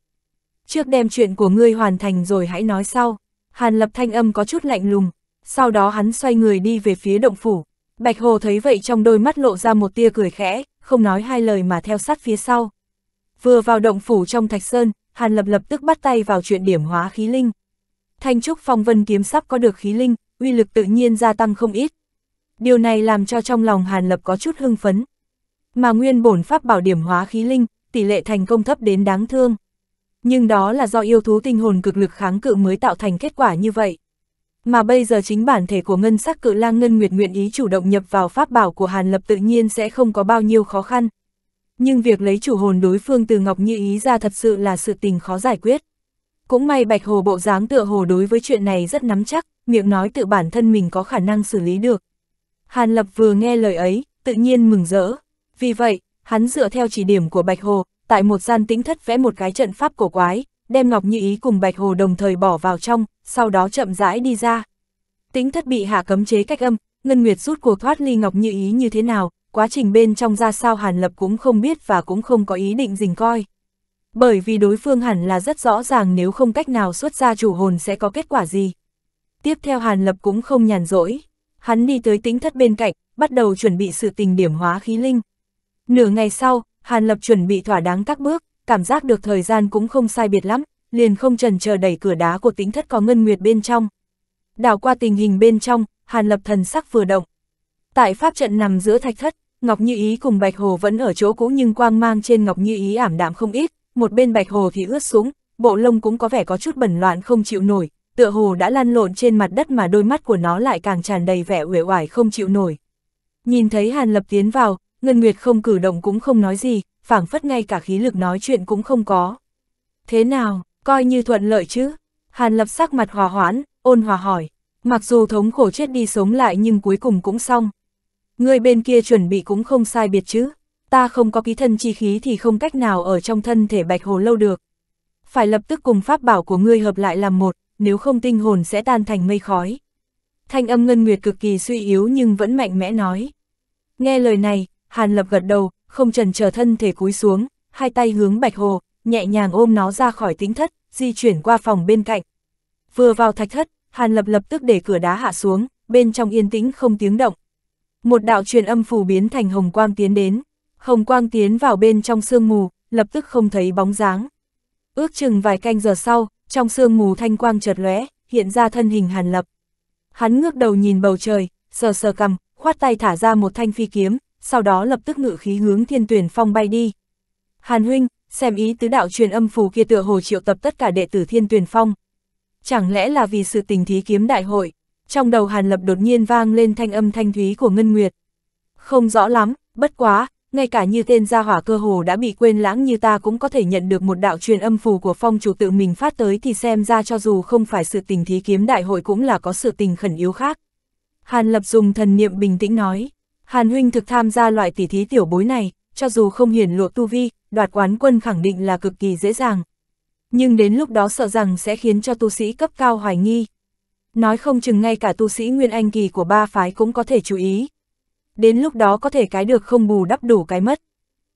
Trước đem chuyện của ngươi hoàn thành rồi hãy nói sau, Hàn Lập thanh âm có chút lạnh lùng, sau đó hắn xoay người đi về phía động phủ. Bạch Hồ thấy vậy trong đôi mắt lộ ra một tia cười khẽ, không nói hai lời mà theo sát phía sau. Vừa vào động phủ trong Thạch Sơn, Hàn Lập lập tức bắt tay vào chuyện điểm hóa khí linh. Thanh trúc phong vân kiếm sắp có được khí linh, uy lực tự nhiên gia tăng không ít, điều này làm cho trong lòng Hàn Lập có chút hưng phấn. Mà nguyên bổn pháp bảo điểm hóa khí linh, tỷ lệ thành công thấp đến đáng thương. Nhưng đó là do yêu thú tinh hồn cực lực kháng cự mới tạo thành kết quả như vậy. Mà bây giờ chính bản thể của ngân sắc cự lang ngân nguyệt nguyện ý chủ động nhập vào pháp bảo của Hàn Lập tự nhiên sẽ không có bao nhiêu khó khăn. Nhưng việc lấy chủ hồn đối phương từ Ngọc Như Ý ra thật sự là sự tình khó giải quyết. Cũng may Bạch Hồ bộ dáng tựa hồ đối với chuyện này rất nắm chắc, miệng nói tự bản thân mình có khả năng xử lý được. Hàn Lập vừa nghe lời ấy, tự nhiên mừng rỡ. Vì vậy, hắn dựa theo chỉ điểm của Bạch Hồ, tại một gian tĩnh thất vẽ một cái trận pháp cổ quái, đem Ngọc Như Ý cùng Bạch Hồ đồng thời bỏ vào trong, sau đó chậm rãi đi ra. Tĩnh thất bị hạ cấm chế cách âm, Ngân Nguyệt rút cuộc thoát ly Ngọc Như Ý như thế nào, quá trình bên trong ra sao Hàn Lập cũng không biết và cũng không có ý định dình coi. Bởi vì đối phương hẳn là rất rõ ràng nếu không cách nào xuất ra chủ hồn sẽ có kết quả gì. Tiếp theo Hàn Lập cũng không nhàn rỗi, hắn đi tới tính thất bên cạnh, bắt đầu chuẩn bị sự tình điểm hóa khí linh. Nửa ngày sau, Hàn Lập chuẩn bị thỏa đáng các bước, cảm giác được thời gian cũng không sai biệt lắm, liền không trần chờ đẩy cửa đá của tính thất có ngân nguyệt bên trong. Đảo qua tình hình bên trong, Hàn Lập thần sắc vừa động. Tại pháp trận nằm giữa thạch thất, Ngọc Như Ý cùng Bạch Hồ vẫn ở chỗ cũ nhưng quang mang trên Ngọc Như Ý ảm đạm không ít, một bên Bạch Hồ thì ướt súng, bộ lông cũng có vẻ có chút bẩn loạn không chịu nổi, tựa hồ đã lăn lộn trên mặt đất mà đôi mắt của nó lại càng tràn đầy vẻ uể oải không chịu nổi. Nhìn thấy Hàn Lập tiến vào, Ngân Nguyệt không cử động cũng không nói gì, phảng phất ngay cả khí lực nói chuyện cũng không có. Thế nào, coi như thuận lợi chứ? Hàn Lập sắc mặt hòa hoãn, ôn hòa hỏi. Mặc dù thống khổ chết đi sống lại nhưng cuối cùng cũng xong. Người bên kia chuẩn bị cũng không sai biệt chứ. Ta không có ký thân chi khí thì không cách nào ở trong thân thể bạch hồ lâu được. Phải lập tức cùng pháp bảo của ngươi hợp lại làm một, nếu không tinh hồn sẽ tan thành mây khói. Thanh âm Ngân Nguyệt cực kỳ suy yếu nhưng vẫn mạnh mẽ nói. Nghe lời này, Hàn Lập gật đầu, không trần chờ thân thể cúi xuống, hai tay hướng Bạch Hồ, nhẹ nhàng ôm nó ra khỏi tính thất, di chuyển qua phòng bên cạnh. Vừa vào thạch thất, Hàn Lập lập tức để cửa đá hạ xuống, bên trong yên tĩnh không tiếng động. Một đạo truyền âm phù biến thành hồng quang tiến đến, hồng quang tiến vào bên trong sương mù, lập tức không thấy bóng dáng. Ước chừng vài canh giờ sau, trong sương mù thanh quang chợt lóe, hiện ra thân hình Hàn Lập. Hắn ngước đầu nhìn bầu trời, sờ sờ cằm, khoát tay thả ra một thanh phi kiếm, sau đó lập tức ngự khí hướng Thiên Tuyển Phong bay đi. Hàn huynh, xem ý tứ đạo truyền âm phù kia tựa hồ triệu tập tất cả đệ tử Thiên Tuyển Phong. Chẳng lẽ là vì sự tình thí kiếm đại hội? Trong đầu Hàn Lập đột nhiên vang lên thanh âm thanh thúy của Ngân Nguyệt. Không rõ lắm, bất quá, ngay cả như tên gia hỏa cơ hồ đã bị quên lãng như ta cũng có thể nhận được một đạo truyền âm phù của phong chủ tự mình phát tới thì xem ra cho dù không phải sự tình thí kiếm đại hội cũng là có sự tình khẩn yếu khác. Hàn Lập dùng thần niệm bình tĩnh nói, Hàn Huynh thực tham gia loại tỉ thí tiểu bối này, cho dù không hiển lộ tu vi, đoạt quán quân khẳng định là cực kỳ dễ dàng. Nhưng đến lúc đó sợ rằng sẽ khiến cho tu sĩ cấp cao hoài nghi. Nói không chừng ngay cả tu sĩ Nguyên Anh Kỳ của ba phái cũng có thể chú ý, đến lúc đó có thể cái được không bù đắp đủ cái mất.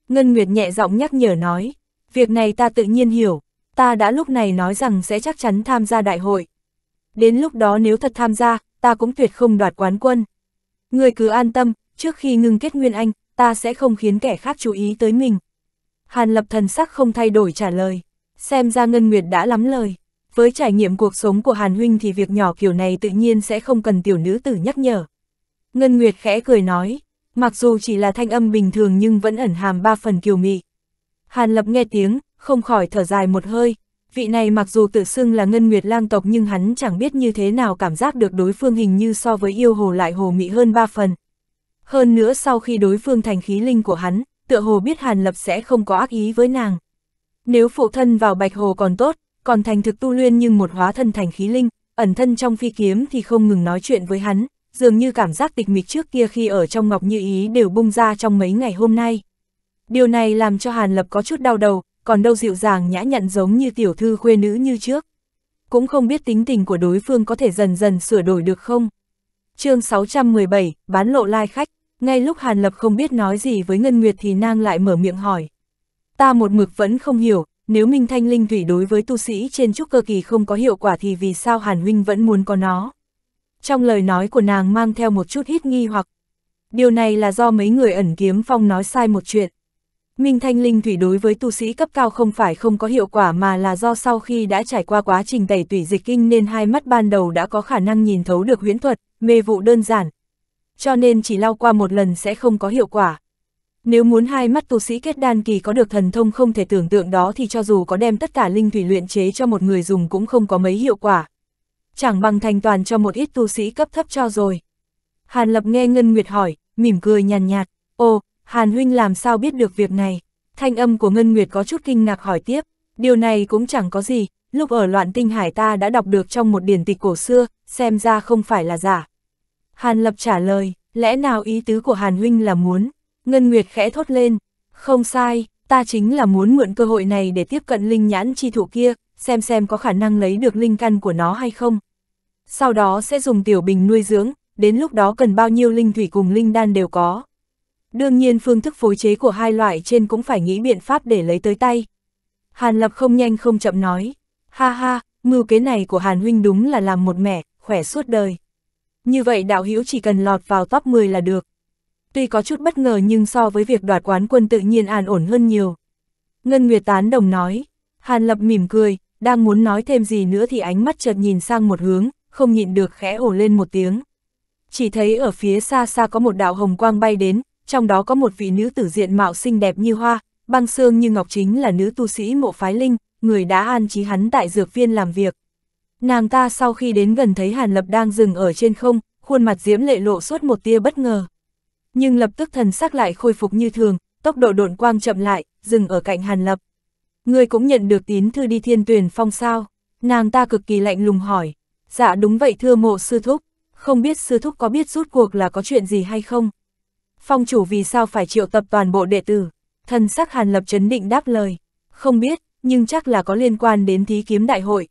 Ngân Nguyệt nhẹ giọng nhắc nhở nói, việc này ta tự nhiên hiểu, ta đã lúc này nói rằng sẽ chắc chắn tham gia đại hội. Đến lúc đó nếu thật tham gia, ta cũng tuyệt không đoạt quán quân. Người cứ an tâm, trước khi ngừng kết Nguyên Anh, ta sẽ không khiến kẻ khác chú ý tới mình. Hàn lập thần sắc không thay đổi trả lời, xem ra Ngân Nguyệt đã lắm lời. Với trải nghiệm cuộc sống của Hàn Huynh thì việc nhỏ kiểu này tự nhiên sẽ không cần tiểu nữ tử nhắc nhở. Ngân Nguyệt khẽ cười nói, mặc dù chỉ là thanh âm bình thường nhưng vẫn ẩn hàm ba phần kiều mị. Hàn Lập nghe tiếng, không khỏi thở dài một hơi, vị này mặc dù tự xưng là Ngân Nguyệt lang tộc nhưng hắn chẳng biết như thế nào cảm giác được đối phương hình như so với yêu hồ lại hồ mị hơn ba phần. Hơn nữa sau khi đối phương thành khí linh của hắn, tựa hồ biết Hàn Lập sẽ không có ác ý với nàng. Nếu phụ thân vào bạch hồ còn tốt, còn thành thực tu luyện nhưng một hóa thân thành khí linh, ẩn thân trong phi kiếm thì không ngừng nói chuyện với hắn, dường như cảm giác tịch mịch trước kia khi ở trong Ngọc Như Ý đều bung ra trong mấy ngày hôm nay. Điều này làm cho Hàn Lập có chút đau đầu, còn đâu dịu dàng nhã nhận giống như tiểu thư khuê nữ như trước. Cũng không biết tính tình của đối phương có thể dần dần sửa đổi được không. chương 617, bán lộ lai khách, ngay lúc Hàn Lập không biết nói gì với Ngân Nguyệt thì nàng lại mở miệng hỏi. Ta một mực vẫn không hiểu, nếu Minh Thanh Linh Thủy đối với tu sĩ trên trúc cơ kỳ không có hiệu quả thì vì sao Hàn Huynh vẫn muốn có nó trong lời nói của nàng mang theo một chút hít nghi hoặc. Điều này là do mấy người ẩn kiếm phong nói sai một chuyện. Minh Thanh Linh Thủy đối với tu sĩ cấp cao không phải không có hiệu quả mà là do sau khi đã trải qua quá trình tẩy tủy dịch kinh nên hai mắt ban đầu đã có khả năng nhìn thấu được huyễn thuật, mê vụ đơn giản. Cho nên chỉ lau qua một lần sẽ không có hiệu quả. Nếu muốn hai mắt tu sĩ kết đan kỳ có được thần thông không thể tưởng tượng đó thì cho dù có đem tất cả linh thủy luyện chế cho một người dùng cũng không có mấy hiệu quả chẳng bằng thành toàn cho một ít tu sĩ cấp thấp cho rồi. Hàn Lập nghe Ngân Nguyệt hỏi, mỉm cười nhàn nhạt, ồ, Hàn Huynh làm sao biết được việc này? Thanh âm của Ngân Nguyệt có chút kinh ngạc hỏi tiếp, điều này cũng chẳng có gì, lúc ở loạn tinh hải ta đã đọc được trong một điển tịch cổ xưa, xem ra không phải là giả. Hàn Lập trả lời, lẽ nào ý tứ của Hàn Huynh là muốn? Ngân Nguyệt khẽ thốt lên, không sai, ta chính là muốn mượn cơ hội này để tiếp cận linh nhãn chi thụ kia, xem xem có khả năng lấy được linh căn của nó hay không sau đó sẽ dùng tiểu bình nuôi dưỡng, đến lúc đó cần bao nhiêu linh thủy cùng linh đan đều có. Đương nhiên phương thức phối chế của hai loại trên cũng phải nghĩ biện pháp để lấy tới tay. Hàn Lập không nhanh không chậm nói, ha ha, mưu kế này của Hàn Huynh đúng là làm một mẻ, khỏe suốt đời. Như vậy đạo hữu chỉ cần lọt vào top 10 là được. Tuy có chút bất ngờ nhưng so với việc đoạt quán quân tự nhiên an ổn hơn nhiều. Ngân Nguyệt Tán Đồng nói, Hàn Lập mỉm cười, đang muốn nói thêm gì nữa thì ánh mắt chợt nhìn sang một hướng, không nhịn được khẽ ổ lên một tiếng. Chỉ thấy ở phía xa xa có một đạo hồng quang bay đến, trong đó có một vị nữ tử diện mạo xinh đẹp như hoa, băng xương như ngọc chính là nữ tu sĩ mộ phái linh, người đã an trí hắn tại dược viên làm việc. Nàng ta sau khi đến gần thấy Hàn Lập đang dừng ở trên không, khuôn mặt diễm lệ lộ suốt một tia bất ngờ. Nhưng lập tức thần sắc lại khôi phục như thường, tốc độ độn quang chậm lại, dừng ở cạnh Hàn Lập. Người cũng nhận được tín thư đi thiên tuyển phong sao? Nàng ta cực kỳ lạnh lùng hỏi. Dạ đúng vậy thưa mộ sư thúc, không biết sư thúc có biết rút cuộc là có chuyện gì hay không? Phong chủ vì sao phải triệu tập toàn bộ đệ tử? Thần sắc Hàn Lập chấn định đáp lời, không biết, nhưng chắc là có liên quan đến thí kiếm đại hội.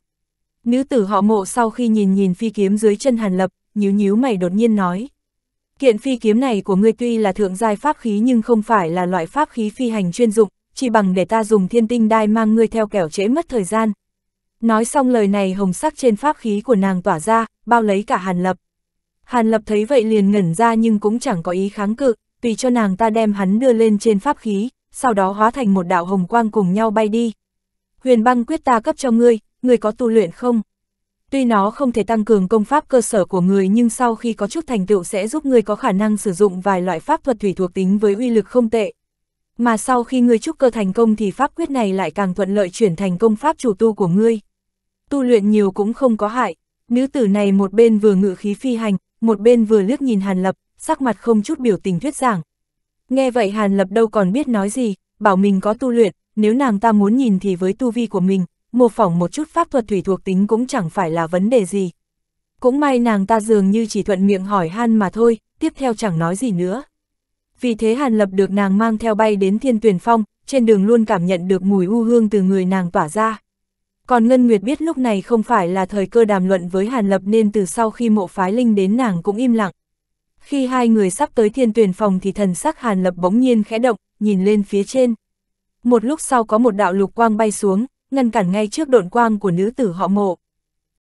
Nữ tử họ mộ sau khi nhìn nhìn phi kiếm dưới chân Hàn Lập, nhíu nhíu mày đột nhiên nói. Kiện phi kiếm này của ngươi tuy là thượng giai pháp khí nhưng không phải là loại pháp khí phi hành chuyên dụng, chỉ bằng để ta dùng thiên tinh đai mang ngươi theo kẻo trễ mất thời gian, Nói xong lời này hồng sắc trên pháp khí của nàng tỏa ra, bao lấy cả Hàn Lập. Hàn Lập thấy vậy liền ngẩn ra nhưng cũng chẳng có ý kháng cự, tùy cho nàng ta đem hắn đưa lên trên pháp khí, sau đó hóa thành một đạo hồng quang cùng nhau bay đi. Huyền băng quyết ta cấp cho ngươi, ngươi có tu luyện không? Tuy nó không thể tăng cường công pháp cơ sở của người nhưng sau khi có chút thành tựu sẽ giúp người có khả năng sử dụng vài loại pháp thuật thủy thuộc tính với uy lực không tệ. Mà sau khi người trúc cơ thành công thì pháp quyết này lại càng thuận lợi chuyển thành công pháp chủ tu của ngươi tu luyện nhiều cũng không có hại. Nữ tử này một bên vừa ngự khí phi hành, một bên vừa liếc nhìn Hàn Lập, sắc mặt không chút biểu tình thuyết giảng. Nghe vậy Hàn Lập đâu còn biết nói gì, bảo mình có tu luyện, nếu nàng ta muốn nhìn thì với tu vi của mình, mô phỏng một chút pháp thuật thủy thuộc tính cũng chẳng phải là vấn đề gì. Cũng may nàng ta dường như chỉ thuận miệng hỏi han mà thôi, tiếp theo chẳng nói gì nữa. Vì thế Hàn Lập được nàng mang theo bay đến thiên tuyển phong, trên đường luôn cảm nhận được mùi u hương từ người nàng tỏa ra. Còn Ngân Nguyệt biết lúc này không phải là thời cơ đàm luận với Hàn Lập nên từ sau khi mộ phái linh đến nàng cũng im lặng. Khi hai người sắp tới thiên tuyển phòng thì thần sắc Hàn Lập bỗng nhiên khẽ động, nhìn lên phía trên. Một lúc sau có một đạo lục quang bay xuống, ngăn cản ngay trước độn quang của nữ tử họ mộ.